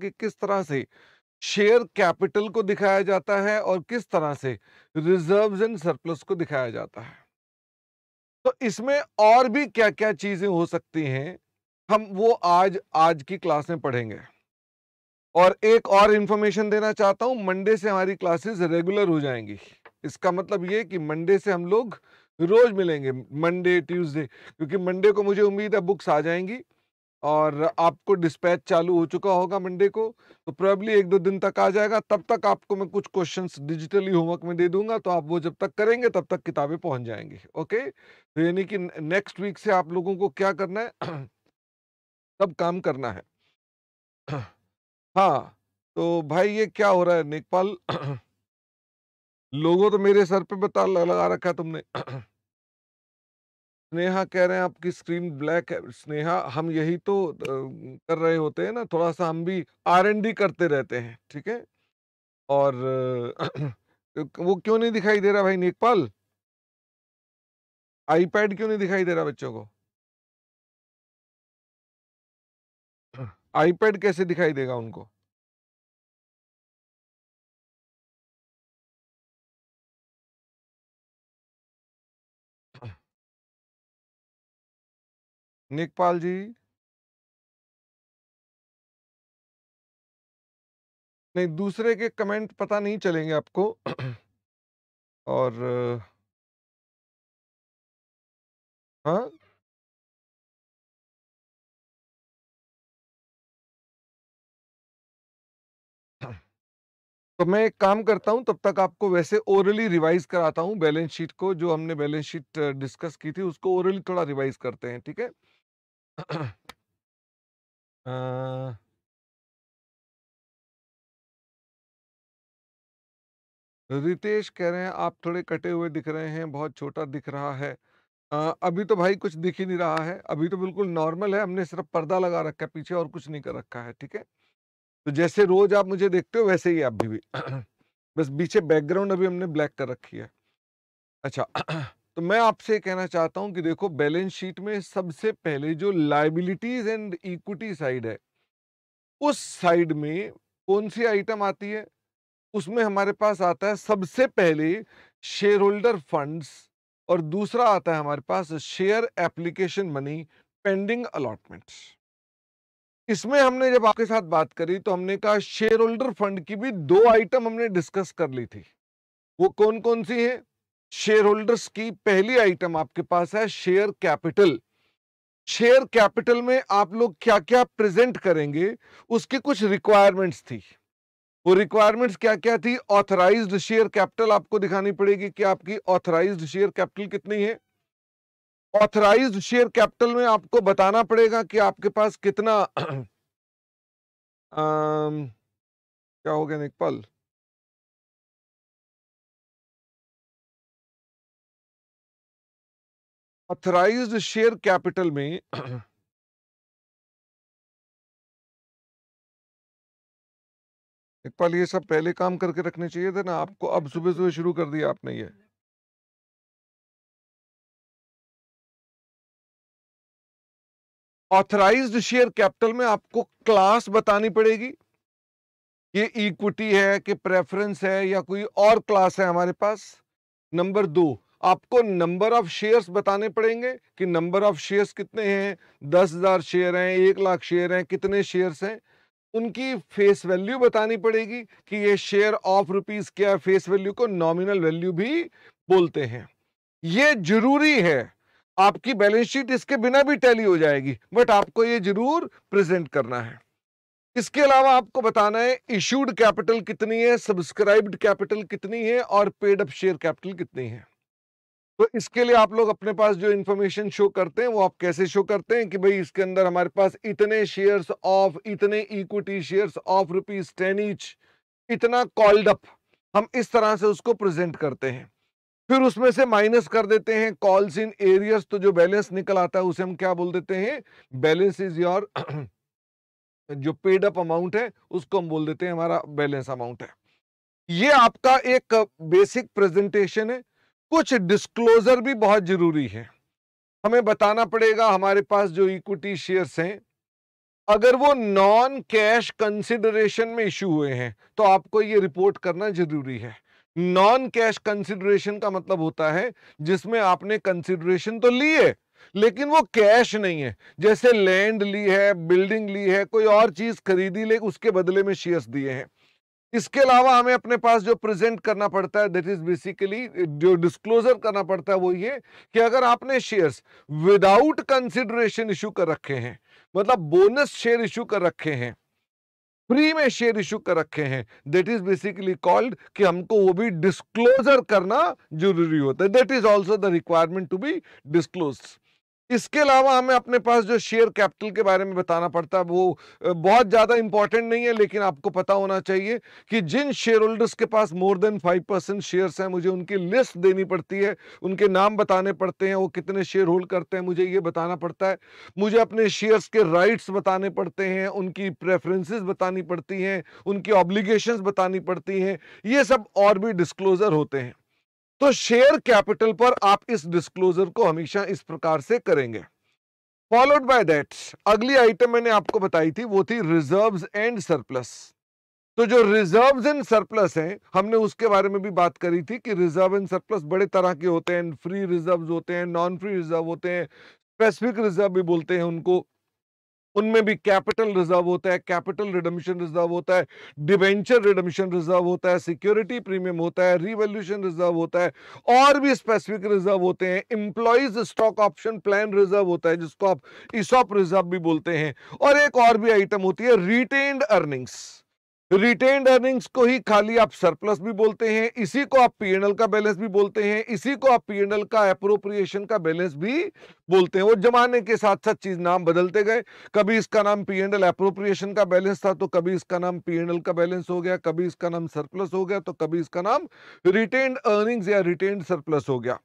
कि किस तरह से शेयर कैपिटल को दिखाया जाता है और किस तरह से रिजर्व्स एंड सरप्लस को दिखाया जाता है तो इसमें और भी क्या क्या चीजें हो सकती हैं हम वो आज आज की क्लास में पढ़ेंगे और एक और इंफॉर्मेशन देना चाहता हूं मंडे से हमारी क्लासेस रेगुलर हो जाएंगी इसका मतलब ये कि मंडे से हम लोग रोज मिलेंगे मंडे ट्यूसडे क्योंकि मंडे को मुझे उम्मीद है बुक्स आ जाएंगी और आपको डिस्पैच चालू हो चुका होगा मंडे को तो प्रॉब्ली एक दो दिन तक आ जाएगा तब तक आपको मैं कुछ क्वेश्चंस डिजिटली होमवर्क में दे दूंगा तो आप वो जब तक करेंगे तब तक किताबें पहुंच जाएंगी ओके तो यानी कि नेक्स्ट वीक से आप लोगों को क्या करना है सब काम करना है हाँ तो भाई ये क्या हो रहा है नेकपाल लोगों तो मेरे सर पर बता लगा रखा तुमने स्नेहा कह रहे हैं आपकी स्क्रीन ब्लैक है स्नेहा हम यही तो कर रहे होते हैं ना थोड़ा सा हम भी आर एन डी करते रहते हैं ठीक है और वो क्यों नहीं दिखाई दे रहा भाई नेकपाल आईपैड क्यों नहीं दिखाई दे रहा बच्चों को आईपैड कैसे दिखाई देगा उनको निकपाल जी नहीं दूसरे के कमेंट पता नहीं चलेंगे आपको और हाँ तो मैं एक काम करता हूं तब तक आपको वैसे ओरली रिवाइज कराता हूं बैलेंस शीट को जो हमने बैलेंस शीट डिस्कस की थी उसको ओरली थोड़ा रिवाइज करते हैं ठीक है uh, रितेश कह रहे हैं आप थोड़े कटे हुए दिख रहे हैं बहुत छोटा दिख रहा है आ, अभी तो भाई कुछ दिख ही नहीं रहा है अभी तो बिल्कुल नॉर्मल है हमने सिर्फ पर्दा लगा रखा है पीछे और कुछ नहीं कर रखा है ठीक है तो जैसे रोज आप मुझे देखते हो वैसे ही आप भी। बस पीछे बैकग्राउंड अभी हमने ब्लैक कर रखी है अच्छा तो मैं आपसे कहना चाहता हूं कि देखो बैलेंस शीट में सबसे पहले जो लाइबिलिटीज एंड इक्विटी साइड है उस साइड में कौन सी आइटम आती है उसमें हमारे पास आता है सबसे पहले शेयर होल्डर फंड्स और दूसरा आता है हमारे पास share application money pending allotments इसमें हमने जब आपके साथ बात करी तो हमने कहा शेयर होल्डर फंड की भी दो आइटम हमने डिस्कस कर ली थी वो कौन कौन सी है शेयर होल्डर्स की पहली आइटम आपके पास है शेयर कैपिटल शेयर कैपिटल में आप लोग क्या क्या प्रेजेंट करेंगे उसकी कुछ रिक्वायरमेंट्स थी वो रिक्वायरमेंट्स क्या क्या थी ऑथराइज्ड शेयर कैपिटल आपको दिखानी पड़ेगी कि आपकी ऑथराइज्ड शेयर कैपिटल कितनी है ऑथराइज्ड शेयर कैपिटल में आपको बताना पड़ेगा कि आपके पास कितना आ, क्या हो गया निकपाल ऑथराइज्ड शेयर कैपिटल में इकबाल ये सब पहले काम करके रखने चाहिए थे ना आपको अब सुबह सुबह शुरू कर दिया आपने ये ऑथराइज्ड शेयर कैपिटल में आपको क्लास बतानी पड़ेगी ये इक्विटी है कि प्रेफरेंस है या कोई और क्लास है हमारे पास नंबर दो आपको नंबर ऑफ शेयर्स बताने पड़ेंगे कि नंबर ऑफ शेयर्स कितने हैं दस हज़ार शेयर हैं एक लाख शेयर हैं कितने शेयर्स हैं उनकी फेस वैल्यू बतानी पड़ेगी कि ये शेयर ऑफ रुपीज़ क्या फेस वैल्यू को नॉमिनल वैल्यू भी बोलते हैं ये जरूरी है आपकी बैलेंस शीट इसके बिना भी टैली हो जाएगी बट आपको ये जरूर प्रेजेंट करना है इसके अलावा आपको बताना है इशूड कैपिटल कितनी है सब्सक्राइब्ड कैपिटल कितनी है और पेड अप शेयर कैपिटल कितनी है तो इसके लिए आप लोग अपने पास जो इन्फॉर्मेशन शो करते हैं वो आप कैसे शो करते हैं कि भाई इसके अंदर हमारे पास इतने शेयर्स ऑफ इतने equity shares of rupees ten each इतना कॉल्ड अप हम इस तरह से उसको प्रेजेंट करते हैं फिर उसमें से माइनस कर देते हैं कॉल्स इन एरियस तो जो बैलेंस निकल आता है उसे हम क्या बोल देते हैं बैलेंस इज योर जो पेड अप अमाउंट है उसको हम बोल देते हैं हमारा बैलेंस अमाउंट है ये आपका एक बेसिक प्रेजेंटेशन है कुछ डिस्क्लोजर भी बहुत ज़रूरी है हमें बताना पड़ेगा हमारे पास जो इक्विटी शेयर्स हैं अगर वो नॉन कैश कंसिडरेशन में इशू हुए हैं तो आपको ये रिपोर्ट करना ज़रूरी है नॉन कैश कंसिडरेशन का मतलब होता है जिसमें आपने कंसिडरेशन तो लिए लेकिन वो कैश नहीं है जैसे लैंड ली है बिल्डिंग ली है कोई और चीज़ खरीदी ले उसके बदले में शेयर्स दिए हैं इसके अलावा हमें अपने पास जो प्रेजेंट करना पड़ता है दैट इज बेसिकली जो डिस्क्लोजर करना पड़ता है वो ये कि अगर आपने शेयर्स विदाउट कंसिडरेशन इशू कर रखे हैं मतलब बोनस शेयर इशू कर रखे हैं फ्री में शेयर इशू कर रखे हैं दैट इज बेसिकली कॉल्ड कि हमको वो भी डिस्क्लोजर करना जरूरी होता है that is also the requirement to be disclose इसके अलावा हमें अपने पास जो शेयर कैपिटल के बारे में बताना पड़ता है वो बहुत ज़्यादा इंपॉर्टेंट नहीं है लेकिन आपको पता होना चाहिए कि जिन शेयर होल्डर्स के पास more than five percent shares हैं मुझे उनकी लिस्ट देनी पड़ती है उनके नाम बताने पड़ते हैं वो कितने शेयर होल्ड करते हैं मुझे ये बताना पड़ता है मुझे अपने शेयर्स के राइट्स बताने पड़ते हैं उनकी प्रेफरेंसेस बतानी पड़ती हैं उनकी ऑब्लिगेशन बतानी पड़ती हैं ये सब और भी डिस्क्लोज़र होते हैं तो शेयर कैपिटल पर आप इस डिस्क्लोजर को हमेशा इस प्रकार से करेंगे फॉलोड बाय दैट अगली आइटम मैंने आपको बताई थी वो थी रिजर्व्स एंड सरप्लस तो जो रिजर्व्स एंड सरप्लस हैं हमने उसके बारे में भी बात करी थी कि रिजर्व एंड सरप्लस बड़े तरह के होते हैं फ्री रिजर्व होते हैं नॉन फ्री रिजर्व होते हैं स्पेसिफिक रिजर्व भी बोलते हैं उनको उनमें भी कैपिटल रिजर्व होता है कैपिटल रिडमिशन रिजर्व होता है डिवेंचर रिडम्शन रिजर्व होता है सिक्योरिटी प्रीमियम होता है रिवोल्यूशन रिजर्व होता है और भी स्पेसिफिक रिजर्व होते हैं employees stock option plan reserve होता है जिसको आप इसॉप रिजर्व भी बोलते हैं और एक और भी आइटम होती है रिटेन्ड अर्निंग्स रिटेन अर्निंग्स को ही खाली आप सरप्लस भी बोलते हैं इसी को आप पीएनएल का बैलेंस भी बोलते हैं इसी को आप पीएनएल का अप्रोप्रिएशन का बैलेंस भी बोलते हैं वो जमाने के साथ साथ चीज नाम बदलते गए कभी इसका नाम पीएनएल अप्रोप्रिएशन का बैलेंस था तो कभी इसका नाम पीएनएल का बैलेंस हो गया कभी इसका नाम सरप्लस हो गया तो कभी इसका नाम रिटेन अर्निंग्स या रिटेन सरप्लस हो गया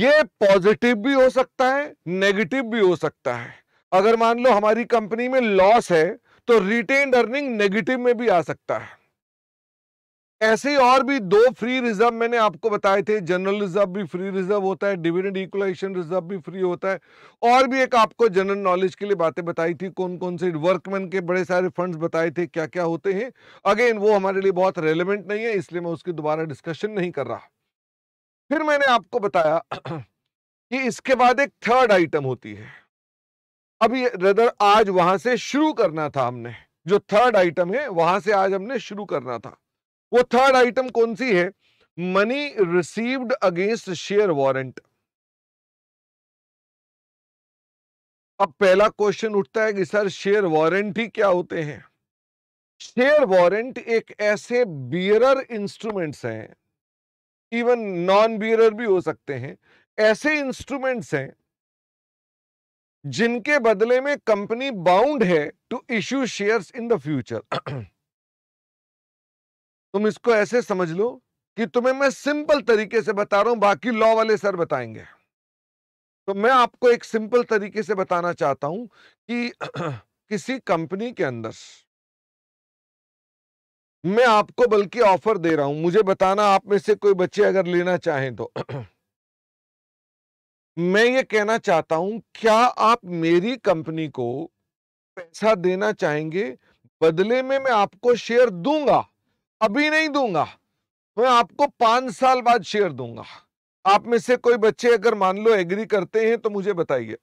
ये पॉजिटिव भी हो सकता है नेगेटिव भी हो सकता है अगर मान लो हमारी कंपनी में लॉस है तो रिटेन अर्निंग नेगेटिव में भी आ सकता है ऐसे और भी दो फ्री रिजर्व मैंने आपको बताए थे जनरल रिजर्व भी फ्री रिजर्व होता है डिविडेंड इक्वलाइजेशन रिजर्व भी फ्री होता है और भी एक आपको जनरल नॉलेज के लिए बातें बताई थी कौन कौन से वर्कमैन के बड़े सारे फंड्स बताए थे क्या क्या होते हैं अगेन वो हमारे लिए बहुत रेलिवेंट नहीं है इसलिए मैं उसकी दोबारा डिस्कशन नहीं कर रहा फिर मैंने आपको बताया कि इसके बाद एक थर्ड आइटम होती है अभी रदर आज वहां से शुरू करना था हमने जो थर्ड आइटम है वहां से आज हमने शुरू करना था वो थर्ड आइटम कौन सी है money received against share warrant अब पहला क्वेश्चन उठता है कि सर शेयर वारंट ही क्या होते हैं शेयर वारंट एक ऐसे बियरर इंस्ट्रूमेंट्स हैं इवन नॉन बियरर भी हो सकते हैं ऐसे इंस्ट्रूमेंट्स हैं जिनके बदले में कंपनी बाउंड है to issue shares in the future तुम इसको ऐसे समझ लो कि तुम्हें मैं सिंपल तरीके से बता रहा हूं बाकी लॉ वाले सर बताएंगे तो मैं आपको एक सिंपल तरीके से बताना चाहता हूं कि किसी कंपनी के अंदर मैं आपको बल्कि ऑफर दे रहा हूं मुझे बताना आप में से कोई बच्चे अगर लेना चाहें तो मैं ये कहना चाहता हूं क्या आप मेरी कंपनी को पैसा देना चाहेंगे बदले में मैं आपको शेयर दूंगा अभी नहीं दूंगा मैं आपको पांच साल बाद शेयर दूंगा आप में से कोई बच्चे अगर मान लो एग्री करते हैं तो मुझे बताइए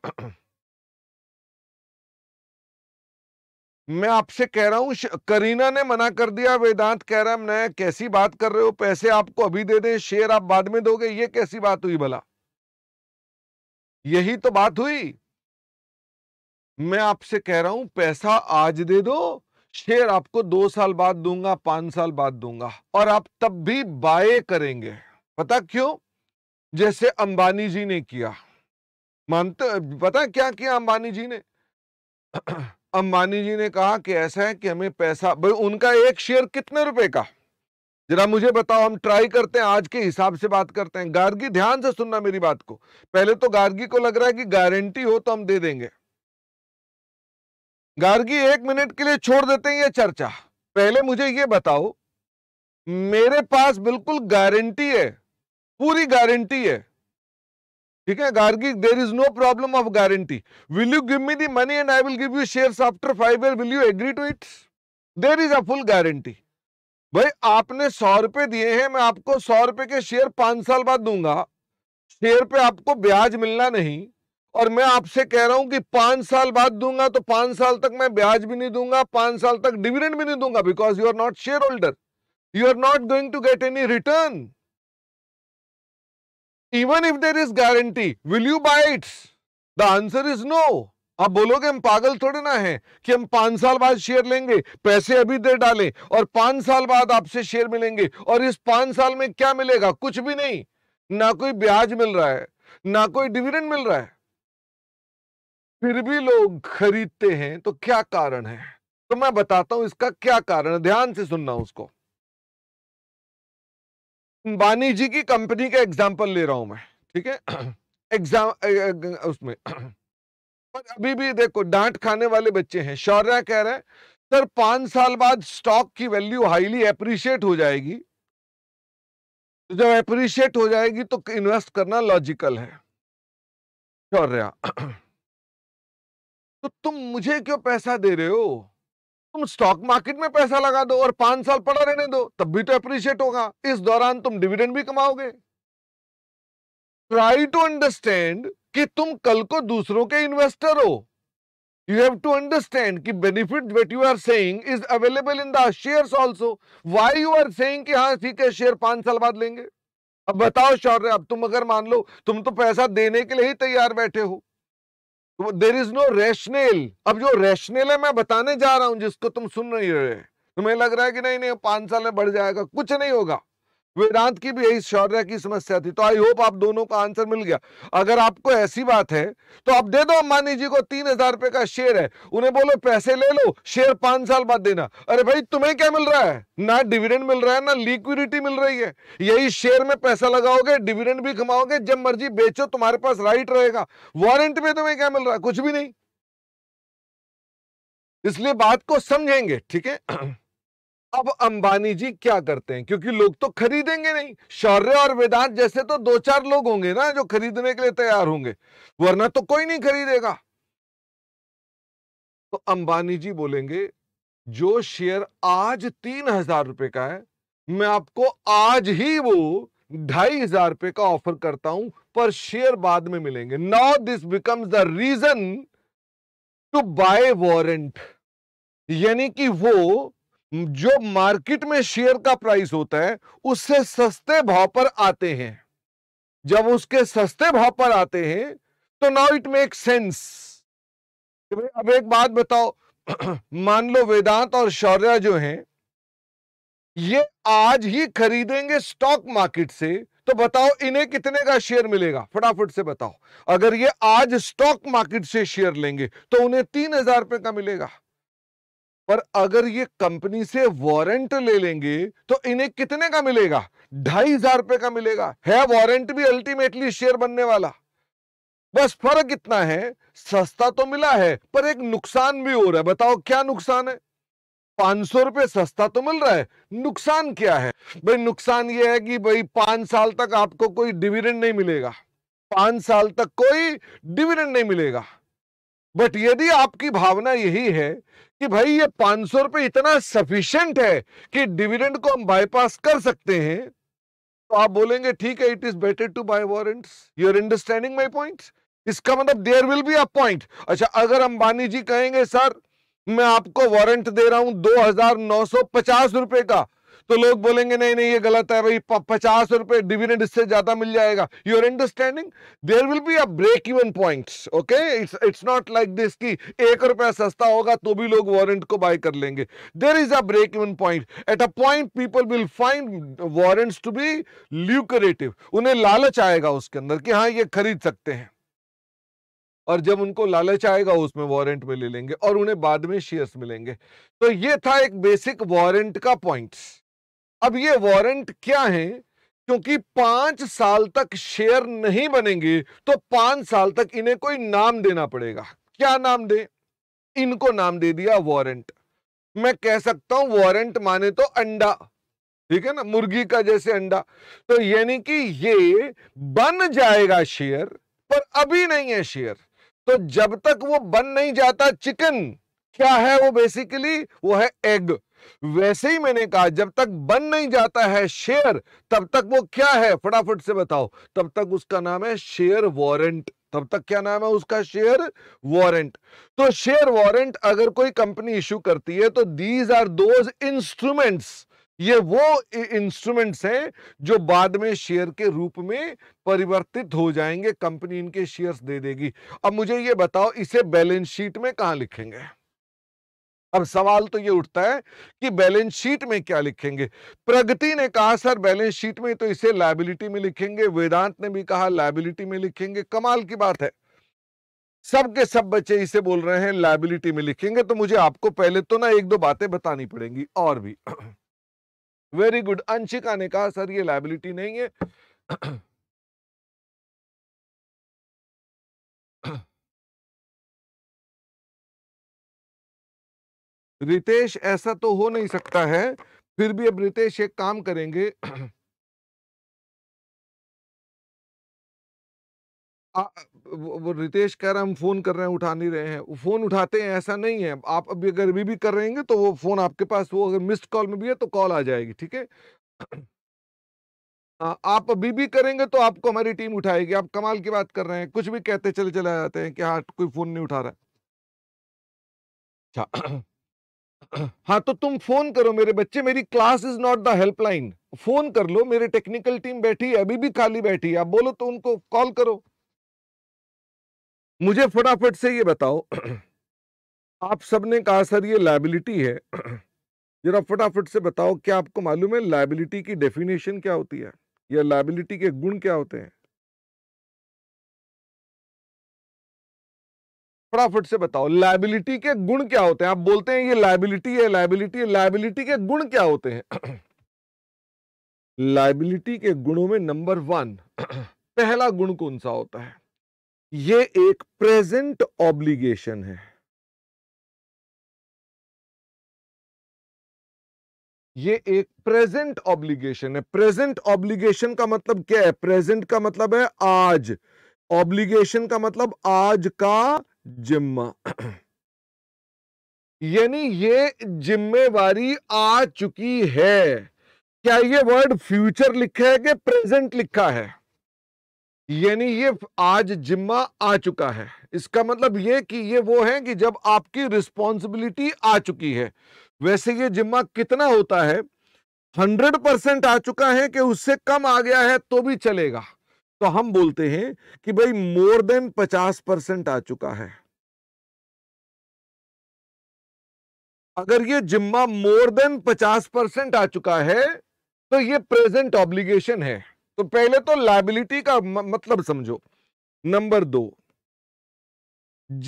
मैं आपसे कह रहा हूं करीना ने मना कर दिया वेदांत कह रहा है मैं कैसी बात कर रहे हो पैसे आपको अभी दे दें शेयर आप बाद में दोगे ये कैसी बात हुई भला यही तो बात हुई मैं आपसे कह रहा हूं पैसा आज दे दो शेयर आपको दो साल बाद दूंगा पांच साल बाद दूंगा और आप तब भी बाय करेंगे पता क्यों जैसे अंबानी जी ने किया मानते पता क्या किया अंबानी जी ने अंबानी जी ने कहा कि ऐसा है कि हमें पैसा भाई उनका एक शेयर कितने रुपए का जरा मुझे बताओ हम ट्राई करते हैं आज के हिसाब से बात करते हैं गार्गी ध्यान से सुनना मेरी बात को पहले तो गार्गी को लग रहा है कि गारंटी हो तो हम दे देंगे गार्गी एक मिनट के लिए छोड़ देते हैं ये चर्चा पहले मुझे ये बताओ मेरे पास बिल्कुल गारंटी है पूरी गारंटी है ठीक है Gargi there is no problem of guarantee will you give me the money and I will give you share after five year will you agree to it there is a full guarantee भाई आपने सौ रुपए दिए हैं मैं आपको सौ रुपए के शेयर पांच साल बाद दूंगा शेयर पे आपको ब्याज मिलना नहीं और मैं आपसे कह रहा हूं कि पांच साल बाद दूंगा तो पांच साल तक मैं ब्याज भी नहीं दूंगा पांच साल तक डिविडेंड भी नहीं दूंगा because you are not share holder you are not going to get any return even if there is guarantee will you buy it the answer is no आप बोलोगे हम पागल थोड़े ना हैं कि हम पांच साल बाद शेयर लेंगे पैसे अभी दे डालें और पांच साल बाद आपसे शेयर मिलेंगे और इस पांच साल में क्या मिलेगा कुछ भी नहीं ना कोई ब्याज मिल रहा है ना कोई डिविडेंड मिल रहा है फिर भी लोग खरीदते हैं तो क्या कारण है तो मैं बताता हूं इसका क्या कारण है ध्यान से सुनना उसको अंबानी जी की कंपनी का एग्जाम्पल ले रहा हूं मैं ठीक है एग्जाम उसमें और अभी भी देखो डांट खाने वाले बच्चे हैं शौर्या कह रहे हैं सर पांच साल बाद स्टॉक की वैल्यू हाईली अप्रिशिएट हो जाएगी तो जब अप्रिशिएट हो जाएगी तो इन्वेस्ट करना लॉजिकल है शौर्या तो तुम मुझे क्यों पैसा दे रहे हो तुम स्टॉक मार्केट में पैसा लगा दो और पांच साल पड़ा रहने दो तब भी तो अप्रिशिएट होगा इस दौरान तुम डिविडेंड भी कमाओगे ट्राई टू अंडरस्टैंड कि तुम कल को दूसरों के इन्वेस्टर हो यू हैव टू अंडरस्टैंड कि benefit what you are saying is available in the share also why you are saying कि हाँ ठीक है शेयर पांच साल बाद लेंगे अब बताओ शौर्य अब तुम अगर मान लो तुम तो पैसा देने के लिए ही तैयार बैठे हो देर इज नो रैशनेल अब जो रैशनेल है मैं बताने जा रहा हूं जिसको तुम सुन नहीं रहे तुम्हें लग रहा है कि नहीं नहीं पांच साल में बढ़ जाएगा कुछ नहीं होगा वेदांत की भी यही शौर्य की समस्या थी तो आई होप आप दोनों का आंसर मिल गया अगर आपको ऐसी बात है तो आप दे दो अंबानी जी को तीन हजार रुपए का शेयर है उन्हें बोलो पैसे ले लो शेयर पांच साल बाद देना अरे भाई तुम्हें क्या मिल रहा है ना डिविडेंड मिल रहा है ना लिक्विडिटी मिल रही है यही शेयर में पैसा लगाओगे डिविडेंड भी कमाओगे जब मर्जी बेचो तुम्हारे पास राइट रहेगा वारंट में तुम्हें क्या मिल रहा है कुछ भी नहीं इसलिए बात को समझेंगे ठीक है अब अंबानी जी क्या करते हैं क्योंकि लोग तो खरीदेंगे नहीं शौर्य और वेदांत जैसे तो दो चार लोग होंगे ना जो खरीदने के लिए तैयार होंगे वरना तो कोई नहीं खरीदेगा तो अंबानी जी बोलेंगे जो शेयर आज तीन हजार रुपए का है मैं आपको आज ही वो ढाई हजार रुपए का ऑफर करता हूं पर शेयर बाद में मिलेंगे now this becomes the reason to buy warrant यानी कि वो जो मार्केट में शेयर का प्राइस होता है उससे सस्ते भाव पर आते हैं जब उसके सस्ते भाव पर आते हैं तो नाउ इट मेक सेंस अब एक बात बताओ मान लो वेदांत और शौर्य जो हैं ये आज ही खरीदेंगे स्टॉक मार्केट से तो बताओ इन्हें कितने का शेयर मिलेगा फटाफट से बताओ अगर ये आज स्टॉक मार्केट से शेयर लेंगे तो उन्हें तीन हजार रुपए का मिलेगा पर अगर ये कंपनी से वारंट ले लेंगे तो इन्हें कितने का मिलेगा ढाई हजार रुपए का मिलेगा है वारंट भी अल्टीमेटली शेयर बनने वाला बस फर्क इतना है सस्ता तो मिला है पर एक नुकसान भी हो रहा है बताओ क्या नुकसान है पांच सौ रुपये सस्ता तो मिल रहा है नुकसान क्या है भाई नुकसान ये है कि भाई पांच साल तक आपको कोई डिविडेंड नहीं मिलेगा पांच साल तक कोई डिविडेंड नहीं मिलेगा बट यदि आपकी भावना यही है कि भाई ये पांच सौ रुपए इतना सफिशियंट है कि डिविडेंड को हम बाईपास कर सकते हैं तो आप बोलेंगे ठीक है it is better to buy warrants your understanding my point इसका मतलब there will be a point अच्छा अगर अंबानी जी कहेंगे सर मैं आपको वारंट दे रहा हूं दो हजार नौ सौ पचास रुपए का तो लोग बोलेंगे नहीं नहीं ये गलत है भाई पचास रुपए डिविडेंड इससे ज्यादा मिल जाएगा your understanding there will be a break even point okay it's it's not like this की एक रुपया सस्ता होगा तो भी लोग वॉरेंट को बाय कर लेंगे there is a break even point at a point people will find warrants to be lucrative उन्हें लालच आएगा उसके अंदर कि हाँ ये खरीद सकते हैं और जब उनको लालच आएगा उसमें वारंट में ले लेंगे और उन्हें बाद में शेयर्स मिलेंगे तो ये था एक बेसिक वारंट का पॉइंट्स अब ये वारंट क्या है क्योंकि पांच साल तक शेयर नहीं बनेंगे तो पांच साल तक इन्हें कोई नाम देना पड़ेगा क्या नाम दे इनको नाम दे दिया वारंट मैं कह सकता हूं वारंट माने तो अंडा ठीक है ना मुर्गी का जैसे अंडा तो यानी कि ये बन जाएगा शेयर पर अभी नहीं है शेयर तो जब तक वो बन नहीं जाता चिकन क्या है वो बेसिकली वो है एग वैसे ही मैंने कहा जब तक बन नहीं जाता है शेयर तब तक वो क्या है फटाफट से बताओ तब तक उसका नाम है शेयर वारंट तब तक क्या नाम है उसका शेयर वारंट तो शेयर वारंट अगर कोई कंपनी इश्यू करती है तो दीज आर दोज इंस्ट्रूमेंट्स ये वो इंस्ट्रूमेंट्स हैं जो बाद में शेयर के रूप में परिवर्तित हो जाएंगे कंपनी इनके शेयर्स दे देगी अब मुझे ये बताओ इसे बैलेंस शीट में कहा लिखेंगे अब सवाल तो ये उठता है कि बैलेंस शीट में क्या लिखेंगे प्रगति ने कहा सर बैलेंस शीट में तो इसे लाइबिलिटी में लिखेंगे वेदांत ने भी कहा लाइबिलिटी में लिखेंगे कमाल की बात है सबके सब बच्चे इसे बोल रहे हैं लाइबिलिटी में लिखेंगे तो मुझे आपको पहले तो ना एक दो बातें बतानी पड़ेंगी और भी वेरी गुड अंशिका ने कहा सर ये लाइबिलिटी नहीं है रितेश ऐसा तो हो नहीं सकता है फिर भी अब रितेश एक काम करेंगे आ, वो रितेश कह रहा है हम फोन कर रहे हैं उठा नहीं रहे हैं वो फोन उठाते हैं ऐसा नहीं है आप अभी अगर अभी भी कर रहे हैं तो वो फोन आपके पास वो अगर मिस्ड कॉल में भी है तो कॉल आ जाएगी ठीक है आप अभी भी करेंगे तो आपको हमारी टीम उठाएगी आप कमाल की बात कर रहे हैं कुछ भी कहते चले चले जाते हैं कि हाँ कोई फोन नहीं उठा रहा है अच्छा हाँ तो तुम फोन करो मेरे बच्चे मेरी class is not the helpline phone कर लो मेरी टेक्निकल टीम बैठी है अभी भी खाली बैठी है आप बोलो तो उनको कॉल करो मुझे फटाफट से ये बताओ आप सबने कहा सर ये लाइबिलिटी है जरा फटाफट से बताओ क्या आपको मालूम है लाइबिलिटी की डेफिनेशन क्या होती है या लाइबिलिटी के गुण क्या होते हैं फटाफट से बताओ लाइबिलिटी के गुण क्या होते हैं आप बोलते हैं ये लाइबिलिटी है लाइबिलिटी है लाइबिलिटी के गुण क्या होते हैं लाइबिलिटी के गुणों में नंबर वन पहला गुण कौन सा होता है ये एक प्रेजेंट ऑब्लिगेशन है ये एक प्रेजेंट ऑब्लिगेशन है प्रेजेंट ऑब्लिगेशन का मतलब क्या है प्रेजेंट का मतलब है आज ऑब्लिगेशन का मतलब आज का जिम्मा यानी ये जिम्मेवारी आ चुकी है क्या ये वर्ड फ्यूचर लिखा है कि प्रेजेंट लिखा है यानी ये आज जिम्मा आ चुका है इसका मतलब ये कि ये वो है कि जब आपकी रिस्पॉन्सिबिलिटी आ चुकी है वैसे ये जिम्मा कितना होता है हंड्रेड परसेंट आ चुका है कि उससे कम आ गया है तो भी चलेगा तो हम बोलते हैं कि भाई मोर देन पचास परसेंट आ चुका है अगर ये जिम्मा मोर देन पचास परसेंट आ चुका है तो ये प्रेजेंट ऑब्लिगेशन है तो पहले तो लाइबिलिटी का मतलब समझो नंबर दो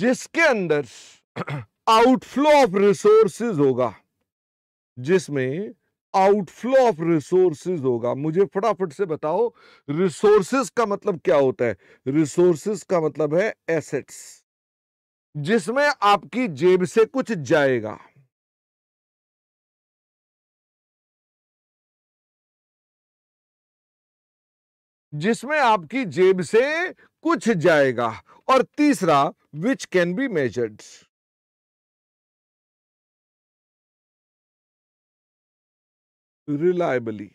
जिसके अंदर आउटफ्लो ऑफ रिसोर्सेज होगा जिसमें आउटफ्लो ऑफ रिसोर्सेज होगा मुझे फटाफट से बताओ रिसोर्सिस का मतलब क्या होता है रिसोर्सिस का मतलब है एसेट्स जिसमें आपकी जेब से कुछ जाएगा जिसमें आपकी जेब से कुछ जाएगा और तीसरा which can be measured reliably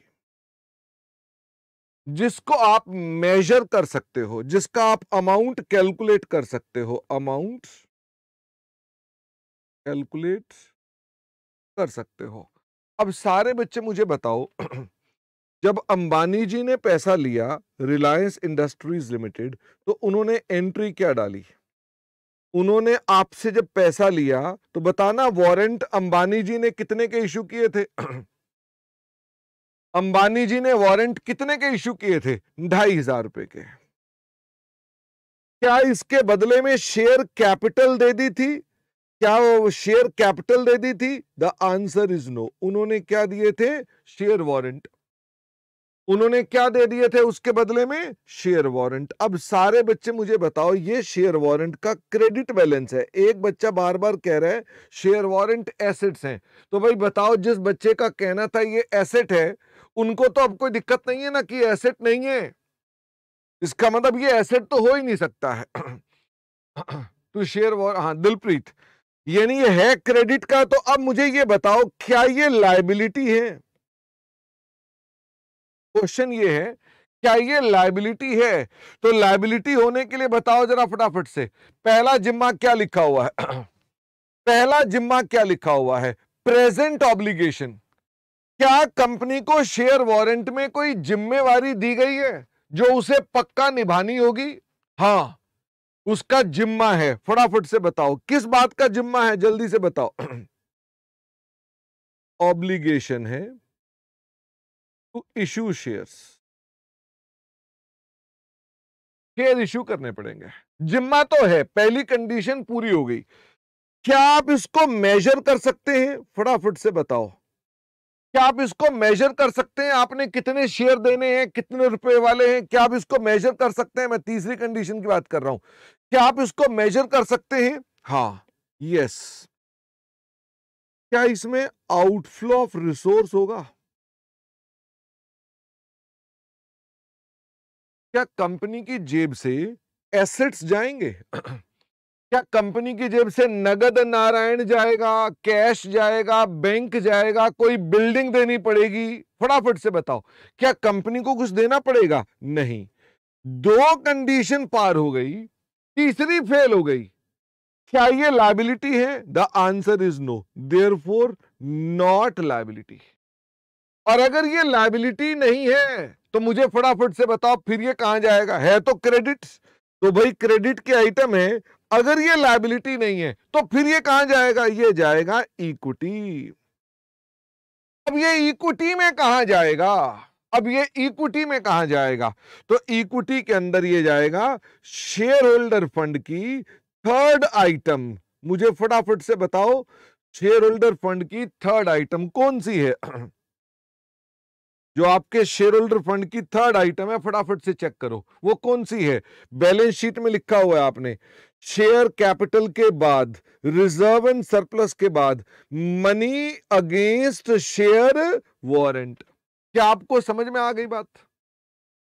जिसको आप मेजर कर सकते हो जिसका आप अमाउंट कैलकुलेट कर सकते हो अमाउंट कैलकुलेट कर सकते हो अब सारे बच्चे मुझे बताओ जब अंबानी जी ने पैसा लिया रिलायंस इंडस्ट्रीज लिमिटेड तो उन्होंने एंट्री क्या डाली उन्होंने आपसे जब पैसा लिया तो बताना वारंट अंबानी जी ने कितने के इशू किए थे अंबानी जी ने वारंट कितने के इश्यू किए थे ढाई हजार रुपए के क्या इसके बदले में शेयर कैपिटल दे दी थी क्या वो शेयर कैपिटल दे दी थी द आंसर इज नो उन्होंने क्या दिए थे शेयर वारंट उन्होंने क्या दे दिए थे उसके बदले में शेयर वारंट अब सारे बच्चे मुझे बताओ ये शेयर वारंट का क्रेडिट बैलेंस है एक बच्चा बार बार कह रहा है शेयर वारंट एसेट्स हैं तो भाई बताओ जिस बच्चे का कहना था ये एसेट है उनको तो अब कोई दिक्कत नहीं है ना कि एसेट नहीं है इसका मतलब ये एसेट तो हो ही नहीं सकता है तो शेयर वॉर हाँ दिलप्रीत यानी ये है क्रेडिट का तो अब मुझे ये बताओ क्या ये लाइबिलिटी है क्वेश्चन ये है क्या ये लाइबिलिटी है तो लाइबिलिटी होने के लिए बताओ जरा फटाफट से पहला जिम्मा क्या लिखा हुआ है पहला जिम्मा क्या लिखा हुआ है प्रेजेंट ऑब्लिगेशन क्या कंपनी को शेयर वारंट में कोई जिम्मेवारी दी गई है जो उसे पक्का निभानी होगी हाँ उसका जिम्मा है फटाफट से बताओ किस बात का जिम्मा है जल्दी से बताओ ऑब्लिगेशन है to issue shares. Share issue करने पड़ेंगे जिम्मा तो है पहली कंडीशन पूरी हो गई क्या आप इसको मेजर कर सकते हैं फटाफट से बताओ क्या आप इसको मेजर कर सकते हैं आपने कितने शेयर देने हैं कितने रुपए वाले हैं क्या आप इसको मेजर कर सकते हैं मैं तीसरी कंडीशन की बात कर रहा हूं क्या आप इसको मेजर कर सकते हैं हाँ यस क्या इसमें आउटफ्लो ऑफ रिसोर्स होगा क्या कंपनी की जेब से एसेट्स जाएंगे क्या कंपनी की जेब से नगद नारायण जाएगा कैश जाएगा बैंक जाएगा कोई बिल्डिंग देनी पड़ेगी फटाफट से बताओ क्या कंपनी को कुछ देना पड़ेगा नहीं दो कंडीशन पार हो गई तीसरी फेल हो गई क्या ये लाइबिलिटी है the answer is no therefore not liability और अगर ये लाइबिलिटी नहीं है तो मुझे फटाफट से बताओ फिर ये कहा जाएगा है तो क्रेडिट तो भाई क्रेडिट के आइटम है अगर ये लाइबिलिटी नहीं है तो फिर ये कहा जाएगा ये जाएगा इक्विटी अब ये इक्विटी में कहा जाएगा अब ये इक्विटी में कहा जाएगा तो इक्विटी के अंदर ये जाएगा शेयर होल्डर फंड की थर्ड आइटम मुझे फटाफट से बताओ शेयर होल्डर फंड की थर्ड आइटम कौन सी है जो आपके शेयर होल्डर फंड की थर्ड आइटम है फटाफट से चेक करो वो कौन सी है बैलेंस शीट में लिखा हुआ है आपने शेयर कैपिटल के बाद रिजर्व एंड सरप्लस के बाद मनी अगेंस्ट शेयर वॉरेंट क्या आपको समझ में आ गई बात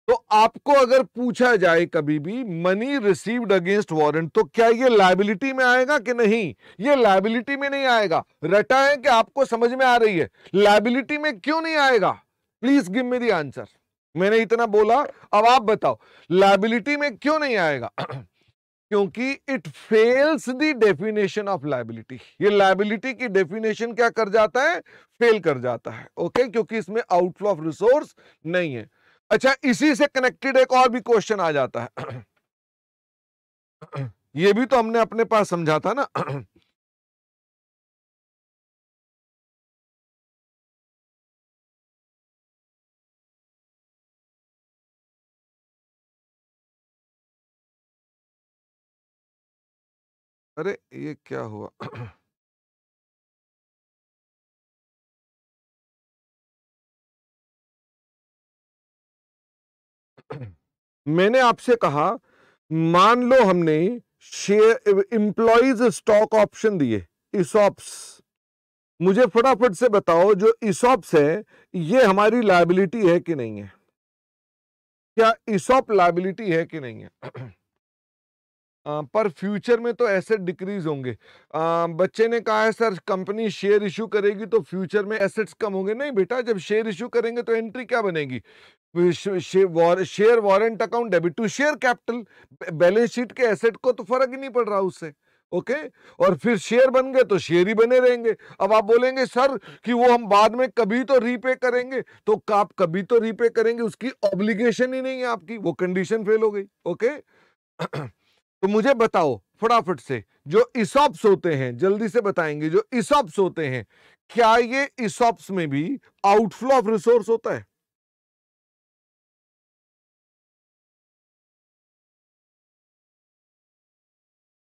तो आपको अगर पूछा जाए कभी भी मनी रिसीव्ड अगेंस्ट वारंट तो क्या ये लाइबिलिटी में आएगा कि नहीं ये लाइबिलिटी में नहीं आएगा रटा है कि आपको समझ में आ रही है लाइबिलिटी में क्यों नहीं आएगा please give me the answer मैंने इतना बोला अब आप बताओ लाइबिलिटी में क्यों नहीं आएगा क्योंकि it fails definition of liability ये लाइबिलिटी की डेफिनेशन क्या कर जाता है फेल कर जाता है ओके okay? क्योंकि इसमें आउटफ्लो ऑफ रिसोर्स नहीं है अच्छा इसी से कनेक्टेड एक और भी क्वेश्चन आ जाता है ये भी तो हमने अपने पास समझा था ना अरे ये क्या हुआ मैंने आपसे कहा मान लो हमने शेयर इम्प्लॉइज स्टॉक ऑप्शन दिए इसॉप्स मुझे फटाफट से बताओ जो इसॉप्स है ये हमारी लाइबिलिटी है कि नहीं है क्या इसॉप लाइबिलिटी है कि नहीं है पर फ्यूचर में तो ऐसे डिक्रीज होंगे आ, बच्चे ने कहा है सर कंपनी शेयर इशू करेगी तो फ्यूचर में एसेट्स कम होंगे नहीं बेटा जब शेयर इशू करेंगे तो एंट्री क्या बनेगी share warrant account debit to share capital balance sheet के एसेट को तो फर्क ही नहीं पड़ रहा उससे ओके और फिर शेयर बन गए तो शेयर ही बने रहेंगे अब आप बोलेंगे सर कि वो हम बाद में कभी तो रीपे करेंगे तो आप कभी तो रीपे करेंगे उसकी ऑब्लिगेशन ही नहीं है आपकी वो कंडीशन फेल हो गई ओके तो मुझे बताओ फटाफट से जो इसॉप्स होते हैं जल्दी से बताएंगे जो इसॉप्स होते हैं क्या ये इसॉप्स में भी आउटफ्लो ऑफ रिसोर्स होता है